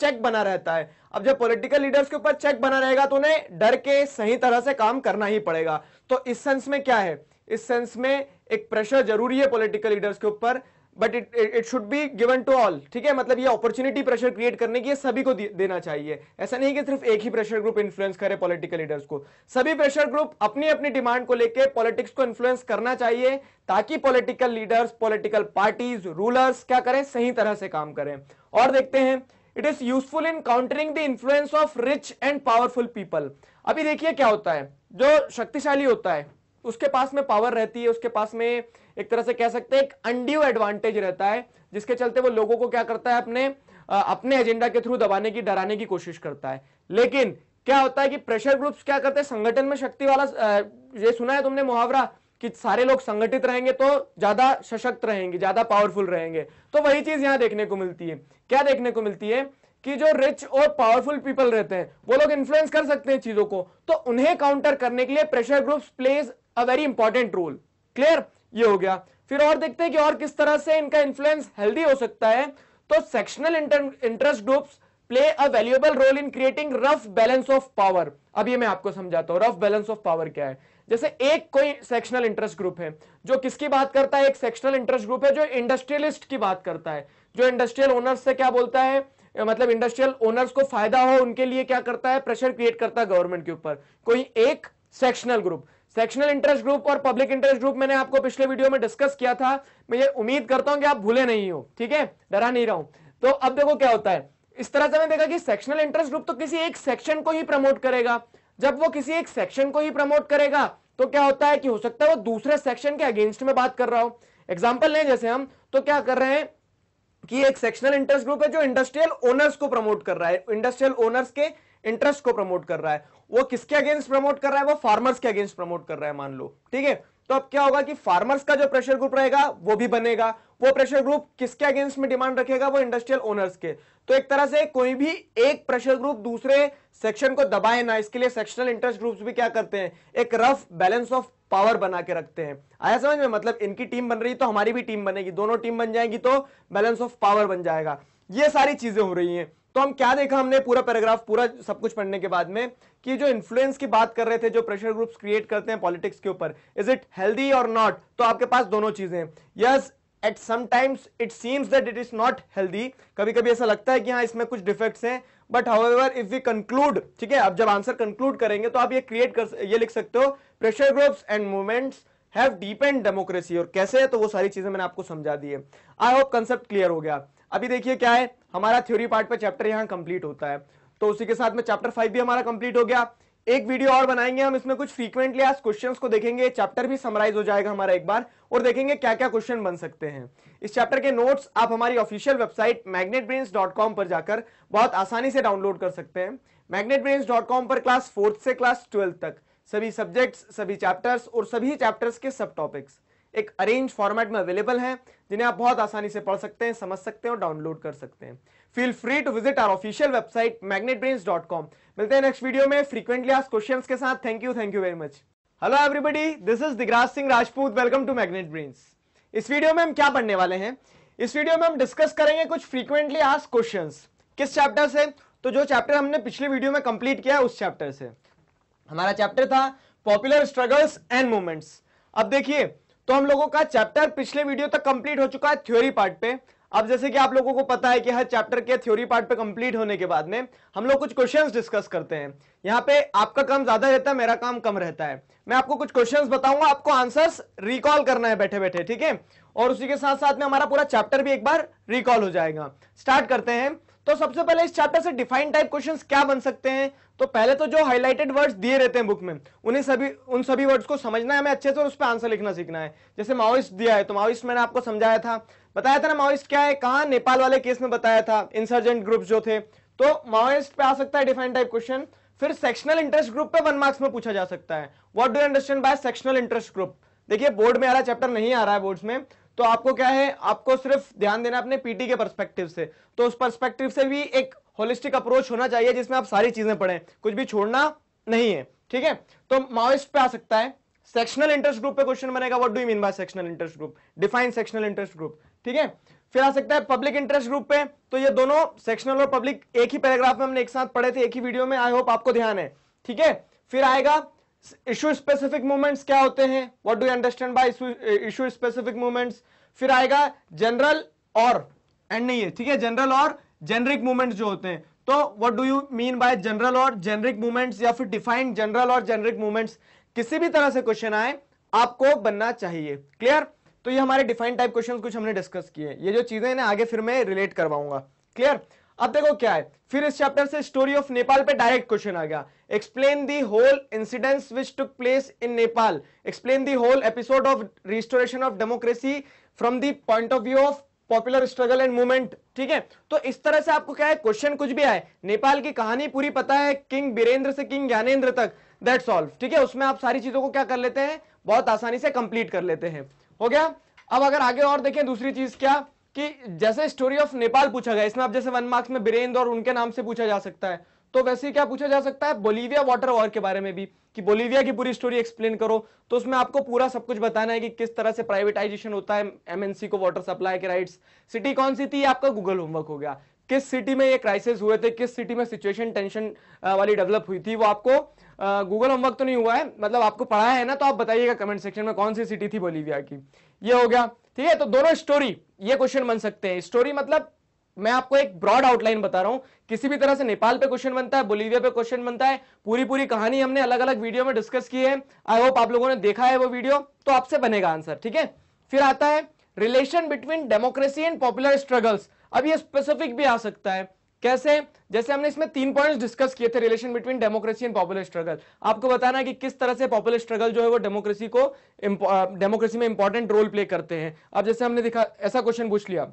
चेक बना रहता है अब जब पॉलिटिकल लीडर्स के ऊपर चेक बना रहेगा तो उन्हें डर के सही तरह से काम करना ही पड़ेगा तो इस सेंस में क्या है इस सेंस में एक प्रेशर जरूरी है पॉलिटिकल लीडर्स के ऊपर but it it should be given to all ठीक है मतलब ये अपॉर्चुनिटी प्रेशर क्रिएट करने की सभी को देना चाहिए ऐसा नहीं कि सिर्फ एक ही प्रेशर ग्रुप इन्फ्लुएंस करे पॉलिटिकल लीडर्स को सभी प्रेशर ग्रुप अपनी अपनी डिमांड को लेकर पॉलिटिक्स को इन्फ्लुएंस करना चाहिए ताकि political leaders political parties rulers क्या करें सही तरह से काम करें और देखते हैं it is useful in countering the influence of rich and powerful people अभी देखिए क्या होता है जो शक्तिशाली होता है उसके पास में पावर रहती है उसके पास में एक तरह से कह सकते हैं एक अंडियो एडवांटेज रहता है जिसके चलते वो लोगों को क्या करता है अपने अपने एजेंडा के थ्रू दबाने की डराने की कोशिश करता है लेकिन क्या होता है कि प्रेशर ग्रुप्स क्या करते हैं संगठन में शक्ति वाला ये सुना है तुमने मुहावरा कि सारे लोग संगठित रहेंगे तो ज्यादा सशक्त रहेंगे ज्यादा पावरफुल रहेंगे तो वही चीज यहां देखने को मिलती है क्या देखने को मिलती है कि जो रिच और पावरफुल पीपल रहते हैं वो लोग इन्फ्लुएंस कर सकते हैं चीजों को तो उन्हें काउंटर करने के लिए pressure groups plays a very important role clear ये हो गया फिर और देखते हैं कि और किस तरह से इनका इन्फ्लुएंस हेल्दी हो सकता है तो sectional interest groups play a valuable role in creating rough balance of power अब ये मैं आपको समझाता हूं रफ बैलेंस ऑफ पावर क्या है जैसे एक कोई सेक्शनल इंटरेस्ट ग्रुप है जो किसकी बात करता है एक सेक्शनल इंटरेस्ट ग्रुप है जो इंडस्ट्रियलिस्ट की बात करता है जो इंडस्ट्रियल ओनर्स से क्या बोलता है मतलब इंडस्ट्रियल ओनर्स को फायदा हो उनके लिए क्या करता है प्रेशर क्रिएट करता है गवर्नमेंट के ऊपर कोई एक sectional group sectional interest group और पब्लिक इंटरेस्ट ग्रुप मैंने आपको पिछले वीडियो में डिस्कस किया था मैं ये उम्मीद करता हूं कि आप भूले नहीं हो ठीक है डरा नहीं रहा हूं तो अब देखो क्या होता है इस तरह से मैंने देखा कि सेक्शनल इंटरेस्ट ग्रुप तो किसी एक सेक्शन को ही प्रमोट करेगा जब वो किसी एक सेक्शन को ही प्रमोट करेगा तो क्या होता है कि हो सकता है वो दूसरे सेक्शन के अगेंस्ट में बात कर रहा हो एग्जाम्पल लें जैसे हम तो क्या कर रहे हैं कि एक सेक्शनल इंटरेस्ट ग्रुप है जो इंडस्ट्रियल ओनर्स को प्रमोट कर रहा है इंडस्ट्रियल ओनर्स के इंटरेस्ट को प्रमोट कर रहा है वो किसके अगेंस्ट प्रमोट कर रहा है वो फार्मर्स के अगेंस्ट प्रमोट कर रहा है मान लो ठीक है तो अब क्या होगा कि फार्मर्स का जो प्रेशर ग्रुप रहेगा वो भी बनेगा वो प्रेशर ग्रुप किसके अगेंस्ट में डिमांड रखेगा वो इंडस्ट्रियल ओनर्स के तो एक तरह से कोई भी एक प्रेशर ग्रुप दूसरे सेक्शन को दबाए ना इसके लिए सेक्शनल इंटरेस्ट ग्रुप्स भी क्या करते हैं एक रफ बैलेंस ऑफ पावर बना के रखते हैं आया समझ में मतलब इनकी टीम बन रही तो हमारी भी टीम बनेगी दोनों टीम बन जाएगी तो बैलेंस ऑफ पावर बन जाएगा ये सारी चीजें हो रही है तो हम क्या देखा हमने पूरा पैराग्राफ पूरा सब कुछ पढ़ने के बाद में कि जो इन्फ्लुएंस की बात कर रहे थे जो प्रेशर ग्रुप्स क्रिएट करते हैं पॉलिटिक्स के ऊपर इज इट हेल्दी और नॉट तो आपके पास दोनों चीजें yes at sometimes it seems that it is not healthy कभी कभी ऐसा लगता है कि हाँ इसमें कुछ डिफेक्ट्स हैं but however if we conclude ठीक है अब जब आंसर कंक्लूड करेंगे तो आप ये क्रिएट कर ये लिख सकते हो pressure groups and movements have deepened democracy और कैसे है तो वो सारी चीजें मैंने आपको समझा दी है आई होप कंसेप्ट क्लियर हो गया अभी देखिए क्या है हमारा थ्योरी पार्ट पर चैप्टर यहाँ कंप्लीट होता है तो उसी के साथ में चैप्टर फाइव भी हमारा कंप्लीट हो गया एक वीडियो और बनाएंगे हम इसमें कुछ फ्रीक्वेंटली आज क्वेश्चंस को देखेंगे चैप्टर भी समराइज हो जाएगा हमारा एक बार और देखेंगे क्या क्या क्वेश्चन बन सकते हैं इस चैप्टर के नोट्स आप हमारी ऑफिशियल वेबसाइट magnetbrains.com पर जाकर बहुत आसानी से डाउनलोड कर सकते हैं magnetbrains.com पर क्लास फोर्थ से क्लास ट्वेल्थ तक सभी सब्जेक्ट्स सभी चैप्टर्स और सभी चैप्टर्स के सब टॉपिक्स एक अरेंज फॉर्मेट में अवेलेबल हैं जिन्हें आप बहुत आसानी से पढ़ सकते हैं समझ सकते हैं और डाउनलोड कर सकते हैं feel free to visit our official website Magnet Brains मिलते हैं नेक्स्ट वीडियो में फ्रीक्वेंटली आज क्वेश्चन के साथ thank you thank you very much hello everybody this is Digraj Singh Rajput welcome to Magnet Brains इस वीडियो में हम क्या पढ़ने वाले हैं इस वीडियो में हम डिस्कस करेंगे कुछ फ्रीक्वेंटली आज क्वेश्चन किस चैप्टर से तो जो चैप्टर हमने पिछले वीडियो में कंप्लीट किया है उस चैप्टर से हमारा चैप्टर था पॉपुलर स्ट्रगल्स एंड मूवमेंट्स अब देखिए तो हम लोगों का चैप्टर पिछले वीडियो तक कंप्लीट हो चुका है थ्योरी पार्ट पे अब जैसे कि आप लोगों को पता है कि हर चैप्टर के थ्योरी पार्ट पे कंप्लीट होने के बाद में हम लोग कुछ क्वेश्चंस डिस्कस करते हैं यहाँ पे आपका काम ज्यादा रहता है मेरा काम कम रहता है मैं आपको कुछ क्वेश्चंस बताऊंगा आपको आंसर्स रिकॉल करना है बैठे बैठे ठीक है और उसी के साथ साथ में हमारा पूरा चैप्टर भी एक बार रिकॉल हो जाएगा स्टार्ट करते हैं तो सबसे पहले इस चैप्टर से डिफाइन टाइप क्वेश्चंस क्या बन सकते हैं तो पहले तो जो हाईलाइटेड वर्ड्स दिए रहते हैं बुक में उन्हें सभी उन सभी वर्ड्स को समझना है हमें अच्छे से और उस पर आंसर लिखना सीखना है जैसे माओइस्ट दिया है तो माओइस्ट मैंने आपको समझाया था बताया था ना माओइस्ट क्या है कहा नेपाल वाले केस में बताया था इंसर्जेंट ग्रुप जो थे तो माओइस्ट पे आ सकता है डिफाइन टाइप क्वेश्चन फिर सेक्शनल इंटरेस्ट ग्रुप पे वन मार्क्स में पूछा जा सकता है what do understand by sectional interest group देखिए बोर्ड में आ रहा चैप्टर नहीं आ रहा है बोर्ड्स में तो आपको क्या है आपको सिर्फ ध्यान देना अपने पीटी के परस्पेक्टिव से तो उस परस्पेक्टिव से भी एक होलिस्टिक अप्रोच होना चाहिए जिसमें आप सारी चीजें पढ़ें कुछ भी छोड़ना नहीं है ठीक है तो माओइस्ट पे आ सकता है सेक्शनल इंटरेस्ट ग्रुप पे क्वेश्चन बनेगा what do you mean by sectional interest group define sectional interest group ठीक है फिर आ सकता है पब्लिक इंटरेस्ट ग्रुप पे तो ये दोनों सेक्शनल और पब्लिक एक ही पैराग्राफ में हमने एक साथ पढ़े थे एक ही वीडियो में आई होप आपको ध्यान है ठीक है फिर आएगा इशू स्पेसिफिक मूवमेंट्स क्या होते हैं what do understand by issue specific movements फिर आएगा जनरल और एंड नहीं है ठीक है जनरल और जेनरिक मूवमेंट्स जो होते हैं तो what do you mean by general और जेनरिक मूवमेंट्स या फिर डिफाइंड जनरल और जेनरिक मूवमेंट्स किसी भी तरह से क्वेश्चन आए आपको बनना चाहिए क्लियर तो ये हमारे डिफाइंड टाइप क्वेश्चन कुछ हमने डिस्कस किए ये जो चीजें ना आगे फिर मैं रिलेट करवाऊंगा क्लियर अब देखो क्या है फिर इस चैप्टर से स्टोरी ऑफ नेपाल पे डायरेक्ट क्वेश्चन आ गया explain the whole incident which took place in Nepal explain the whole episode of restoration of democracy from the point of view of popular struggle and movement ठीक है तो इस तरह से आपको क्या है क्वेश्चन कुछ भी आए नेपाल की कहानी पूरी पता है किंग बीरेंद्र से किंग ज्ञानेन्द्र तक दैट सॉल्व ठीक है उसमें आप सारी चीजों को क्या कर लेते हैं बहुत आसानी से कंप्लीट कर लेते हैं हो गया अब अगर आगे और देखें दूसरी चीज क्या कि जैसे स्टोरी ऑफ नेपाल पूछा गया इसमें आप जैसे वन मार्क्स में बीरेंद्र और उनके नाम से पूछा जा सकता है तो वैसे क्या पूछा जा सकता है बोलीविया वाटर वॉर के बारे में भी कि बोलीविया की पूरी स्टोरी एक्सप्लेन करो तो उसमें आपको पूरा सब कुछ बताना है कि किस तरह से प्राइवेटाइजेशन होता है एमएनसी को वाटर सप्लाई के राइट्स सिटी कौन सी थी आपका गूगल होमवर्क हो गया किस सिटी में ये क्राइसिस हुए थे किस सिटी में सिचुएशन टेंशन वाली डेवलप हुई थी वो आपको गूगल होमवर्क तो नहीं हुआ है मतलब आपको पढ़ाया है ना तो आप बताइएगा कमेंट सेक्शन में कौन सी सिटी थी बोलीविया की ये हो गया ठीक है तो दोनों स्टोरी ये क्वेश्चन बन सकते हैं स्टोरी मतलब मैं आपको एक ब्रॉड आउटलाइन बता रहा हूं किसी भी तरह से नेपाल पे क्वेश्चन बनता है बोलीविया पे क्वेश्चन बनता है पूरी पूरी कहानी हमने अलग अलग वीडियो में डिस्कस की है आई होप आप लोगों ने देखा है वो वीडियो तो आपसे बनेगा आंसर ठीक है फिर आता है relation between democracy and popular struggles अब ये स्पेसिफिक भी आ सकता है कैसे जैसे हमने इसमें तीन पॉइंट्स डिस्कस किए थे relation between democracy and popular struggle आपको बताना है कि किस तरह से पॉपुलर स्ट्रगल जो है वो डेमोक्रेसी को डेमोक्रेसी में इंपॉर्टेंट रोल प्ले करते हैं अब जैसे हमने देखा ऐसा क्वेश्चन पूछ लिया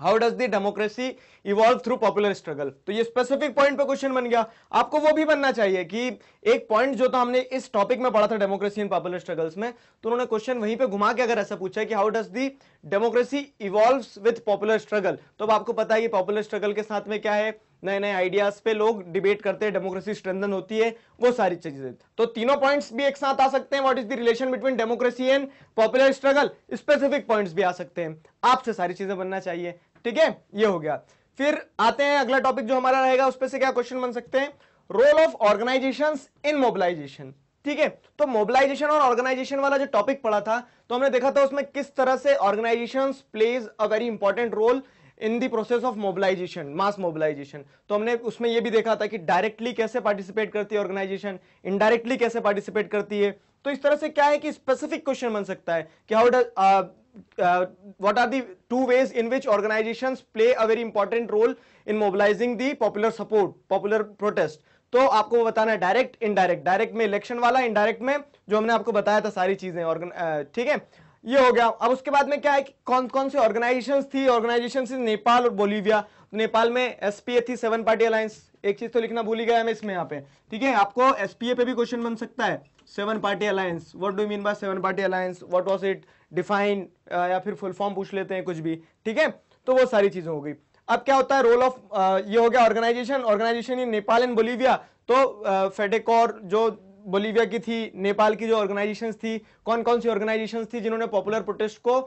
how does the democracy evolve through popular struggle तो ये स्पेसिफिक पॉइंट पे क्वेश्चन बन गया आपको वो भी बनना चाहिए कि एक पॉइंट जो था तो हमने इस टॉपिक में पढ़ा था डेमोक्रेसी इन पॉपुलर स्ट्रगल्स में तो उन्होंने क्वेश्चन वहीं पे घुमा के अगर ऐसा पूछा कि how does the democracy evolve with popular struggle तो अब आपको पता है कि पॉपुलर स्ट्रगल के साथ में क्या है नए नए आइडियाज पे लोग डिबेट करते हैं डेमोक्रेसी स्ट्रेंथन होती है वो सारी चीजें तो तीनों पॉइंट्स भी एक साथ आ सकते हैं what is the relation between democracy and popular struggle specific points भी आ सकते हैं आपसे सारी चीजें बनना चाहिए ठीक है ये हो गया फिर आते हैं अगला टॉपिक जो हमारा रहेगा उस पर से क्या क्वेश्चन बन सकते हैं role of organisation in mobilisation ठीक है तो मोबिलाइजेशन और ऑर्गेनाइजेशन वाला जो टॉपिक पढ़ा था तो हमने देखा था उसमें किस तरह से organisation plays a very important role in the process of mobilisation mass mobilisation तो हमने उसमें यह भी देखा था कि डायरेक्टली कैसे पार्टिसिपेट करती है ऑर्गेनाइजेशन इनडायरेक्टली कैसे पार्टिसिपेट करती है तो इस तरह से क्या है कि स्पेसिफिक क्वेश्चन बन सकता है कि how does uh, what are the two ways in which organizations play a very important role in mobilizing the popular support popular protest तो आपको वो बताना है डायरेक्ट इनडायरेक्ट डायरेक्ट में इलेक्शन वाला इनडायरेक्ट में जो हमने आपको बताया था सारी चीजें uh, ठीक है ये हो गया अब उसके बाद में क्या है कि कौन कौन से ऑर्गेनाइजेशंस थी ऑर्गेनाइजेशंस नेपाल और बोलीविया नेपाल में एसपीए थी सेवन पार्टी अलायंस एक चीज तो लिखना भूल ही गया मैं इसमें यहाँ पे ठीक है आपको एसपीए पे भी क्वेश्चन बन सकता है seven party alliance what do mean by seven party alliance what was it define uh, या फिर फुल फॉर्म पूछ लेते हैं कुछ भी ठीक है तो वो सारी चीज़ें हो गई अब क्या होता है रोल ऑफ uh, ये हो गया organisation organisation in Nepal and Bolivia तो फेडेकोर uh, जो बोलीविया की थी नेपाल की जो ऑर्गेनाइजेशंस थी कौन कौन सी ऑर्गेनाइजेशंस थी जिन्होंने पॉपुलर प्रोटेस्ट को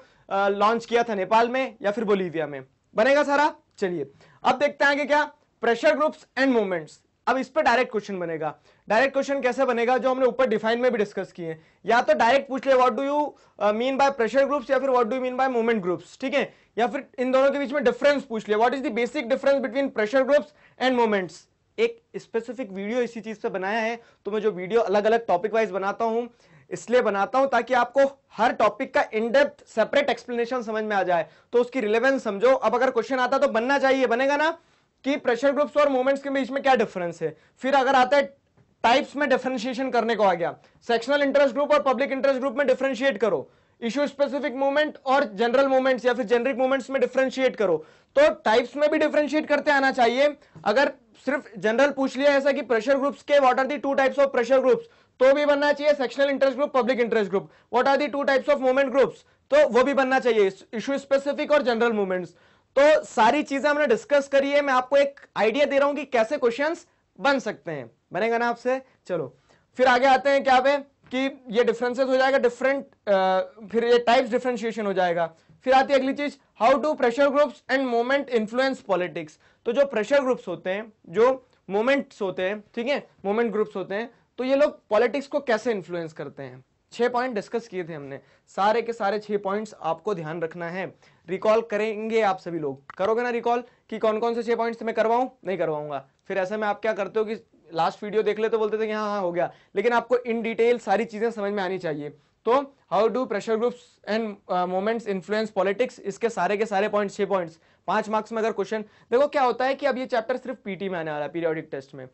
लॉन्च किया था नेपाल में या फिर बोलीविया में बनेगा सारा चलिए अब देखते हैं आगे क्या प्रेशर ग्रुप्स एंड मूवमेंट्स अब इस पर डायरेक्ट क्वेश्चन बनेगा डायरेक्ट क्वेश्चन कैसे बनेगा जो हमने ऊपर डिफाइन में भी डिस्कस किए या तो डायरेक्ट पूछ ले what do you mean by pressure groups या फिर what do you mean by movement groups ठीक है या फिर इन दोनों के बीच में डिफरेंस पूछ ले what is the basic difference between pressure groups and movements एक स्पेसिफिक वीडियो इसी चीज पे बनाया है तो मैं जो वीडियो अलग अलग टॉपिक वाइज बनाता हूँ इसलिए बनाता हूं ताकि आपको हर टॉपिक का इनडेप्थ सेपरेट एक्सप्लेनेशन समझ में आ जाए तो उसकी रिलेवेंस समझो अब अगर क्वेश्चन आता तो बनना चाहिए बनेगा ना कि प्रेशर ग्रुप्स और मूवमेंट्स के बीच में क्या डिफरेंस है फिर अगर आता है टाइप्स में डिफरेंशिएशन करने को आ गया सेक्शनल इंटरेस्ट ग्रुप और पब्लिक इंटरेस्ट ग्रुप में डिफरेंशिएट करो इशू स्पेसिफिक मूवमेंट और जनरल मूवमेंट्स या फिर जेनरिक मूवमेंट्स में डिफरेंशिएट करो तो टाइप्स में भी डिफरेंशिएट करते आना चाहिए अगर सिर्फ जनरल पूछ लिया ऐसा कि प्रेशर ग्रुप्स के what are the two types of pressure groups तो भी बनना चाहिए sectional interest group public interest group what are the two types of movement groups तो वो भी बनना चाहिए इशू स्पेसिफिक और जनरल मूवमेंट्स तो सारी चीजें हमने डिस्कस करी है मैं आपको एक आइडिया दे रहा हूं कि कैसे क्वेश्चन बन सकते हैं बनेगा ना आपसे चलो फिर आगे आते हैं क्या पे कि ये डिफरेंसेस हो जाएगा डिफरेंट फिर ये टाइप्स डिफरेंशिएशन हो जाएगा फिर आती है अगली चीज how to pressure groups and moment influence politics तो जो प्रेशर ग्रुप्स होते हैं जो मोमेंट्स होते हैं ठीक है मोमेंट ग्रुप्स होते हैं तो ये लोग पॉलिटिक्स को कैसे इन्फ्लुएंस करते हैं छह पॉइंट डिस्कस किए थे हमने सारे के सारे छह पॉइंट्स आपको ध्यान रखना है रिकॉल करेंगे आप सभी लोग करोगे ना रिकॉल कि कौन कौन से छह पॉइंट्स मैं करवाऊं नहीं करवाऊंगा फिर ऐसे में आप क्या करते हो कि लास्ट वीडियो देख ले तो बोलते थे कि हाँ हाँ हो गया लेकिन आपको इन डिटेल सारी चीज़ें समझ में आनी चाहिए तो how do pressure groups and moments influence politics इसके सारे के सारे पॉइंट्स छह पॉइंट्स पांच मार्क्स में अगर क्वेश्चन देखो क्या होता है कि अब ये चैप्टर सिर्फ पीटी में आने वाला है पीरियोडिक टेस्ट में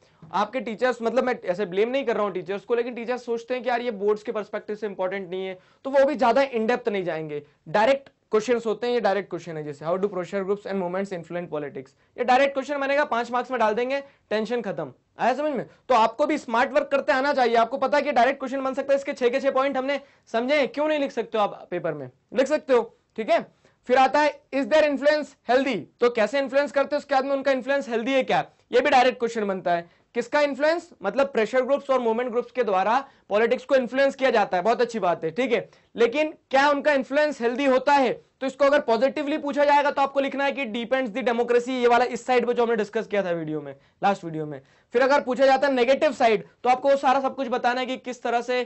आपके टीचर्स मतलब मैं ऐसे ब्लेम नहीं कर रहा हूँ टीचर्स को लेकिन टीचर्स सोचते हैं कि यार ये बोर्ड्स के परस्पेक्टिव से इंपॉर्टेंट नहीं है तो वो भी ज्यादा इनडेप्थ नहीं जाएंगे डायरेक्ट क्वेश्चन होते हैं ये डायरेक्ट क्वेश्चन है जैसे how do pressure groups and movements influence politics ये डायरेक्ट क्वेश्चन बनेगा पांच मार्क्स में डाल देंगे टेंशन खत्म आया समझ में तो आपको भी स्मार्ट वर्क करते आना चाहिए आपको पता है कि डायरेक्ट क्वेश्चन बन सकता है इसके छह के छह पॉइंट हमने समझे क्यों नहीं लिख सकते हो आप पेपर में लिख सकते हो ठीक है फिर आता है इज देर इन्फ्लुएंस हेल्दी तो कैसे इन्फ्लुएंस करते हैं उसके बाद में उनका इन्फ्लुएंस हेल्दी है क्या ये भी डायरेक्ट क्वेश्चन बनता है किसका इन्फ्लुएंस मतलब प्रेशर ग्रुप्स और मूवमेंट ग्रुप्स के द्वारा पॉलिटिक्स को इन्फ्लुएंस किया जाता है बहुत अच्छी बात है ठीक है लेकिन क्या उनका इन्फ्लुएंस हेल्दी होता है तो इसको अगर पॉजिटिवली पूछा जाएगा तो आपको लिखना है कि डिपेंड्स दी डेमोक्रेसी ये वाला इस साइड पे जो हमने डिस्कस किया था वीडियो में लास्ट वीडियो में फिर अगर पूछा जाता है नेगेटिव साइड तो आपको सारा सब कुछ बताना है कि किस तरह से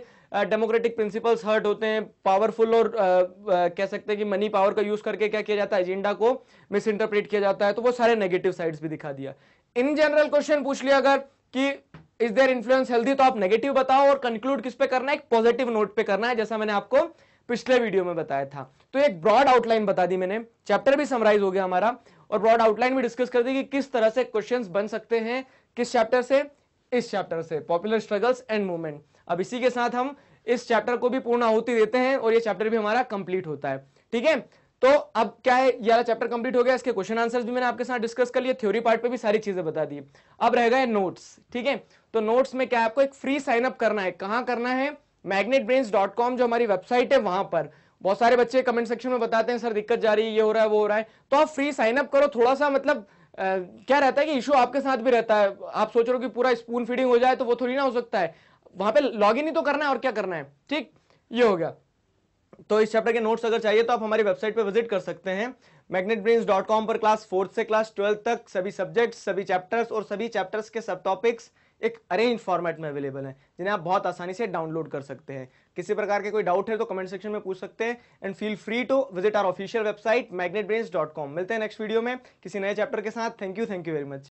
डेमोक्रेटिक प्रिंसिपल्स हर्ट होते हैं पावरफुल और आ, आ, कह सकते हैं कि मनी पावर का यूज करके क्या किया जाता है एजेंडा को मिस इंटरप्रेट किया जाता है तो वो सारे नेगेटिव साइड्स भी दिखा दिया इन जनरल क्वेश्चन पूछ लिया अगर कि इज देयर इन्फ्लुएंस हेल्दी तो आप नेगेटिव बताओ और कंक्लूड किस पे करना है एक पॉजिटिव नोट पे करना है जैसा मैंने आपको पिछले वीडियो में बताया था तो एक ब्रॉड आउटलाइन बता दी मैंने चैप्टर भी समराइज हो गया हमारा और ब्रॉड आउटलाइन भी डिस्कस कर दी कि किस तरह से क्वेश्चंस बन सकते हैं किस चैप्टर से इस चैप्टर से पॉपुलर स्ट्रगल्स एंड मूवमेंट अब इसी के साथ हम इस चैप्टर को भी पूर्ण आहुति देते हैं और ये चैप्टर भी हमारा कंप्लीट होता है ठीक है तो अब क्या है ये वाला चैप्टर कंप्लीट हो गया इसके क्वेश्चन आंसर्स भी मैंने आपके साथ डिस्कस कर लिए थ्योरी पार्ट पे भी सारी चीजें बता दी अब रहेगा गए नोट्स ठीक है तो नोट्स में क्या है आपको एक फ्री साइन अप करना है कहां करना है मैग्नेट जो हमारी वेबसाइट है वहां पर बहुत सारे बच्चे कमेंट सेक्शन में बताते हैं सर दिक्कत जा रही है ये हो रहा है वो हो रहा है तो आप फ्री साइन अप करो थोड़ा सा मतलब आ, क्या रहता है कि इशू आपके साथ भी रहता है आप सोच रहे हो कि पूरा स्पून फीडिंग हो जाए तो वो थोड़ी ना हो सकता है वहां पे लॉग इन ही तो करना है और क्या करना है ठीक ये हो गया तो इस चैप्टर के नोट्स अगर चाहिए तो आप हमारी वेबसाइट पर विजिट कर सकते हैं मैग्नेट पर क्लास फोर्थ से क्लास ट्वेल्थ तक सभी सब्जेक्ट्स सभी चैप्टर्स और सभी चैप्टर्स के सब टॉपिक्स एक अरेंज फॉर्मेट में अवेलेबल है जिन्हें आप बहुत आसानी से डाउनलोड कर सकते हैं किसी प्रकार के कोई डाउट है तो कमेंट सेक्शन में पूछ सकते हैं and feel free to visit our official website Magnet मिलते हैं नेक्स्ट वीडियो में किसी नए चैप्टर के साथ thank you thank you very much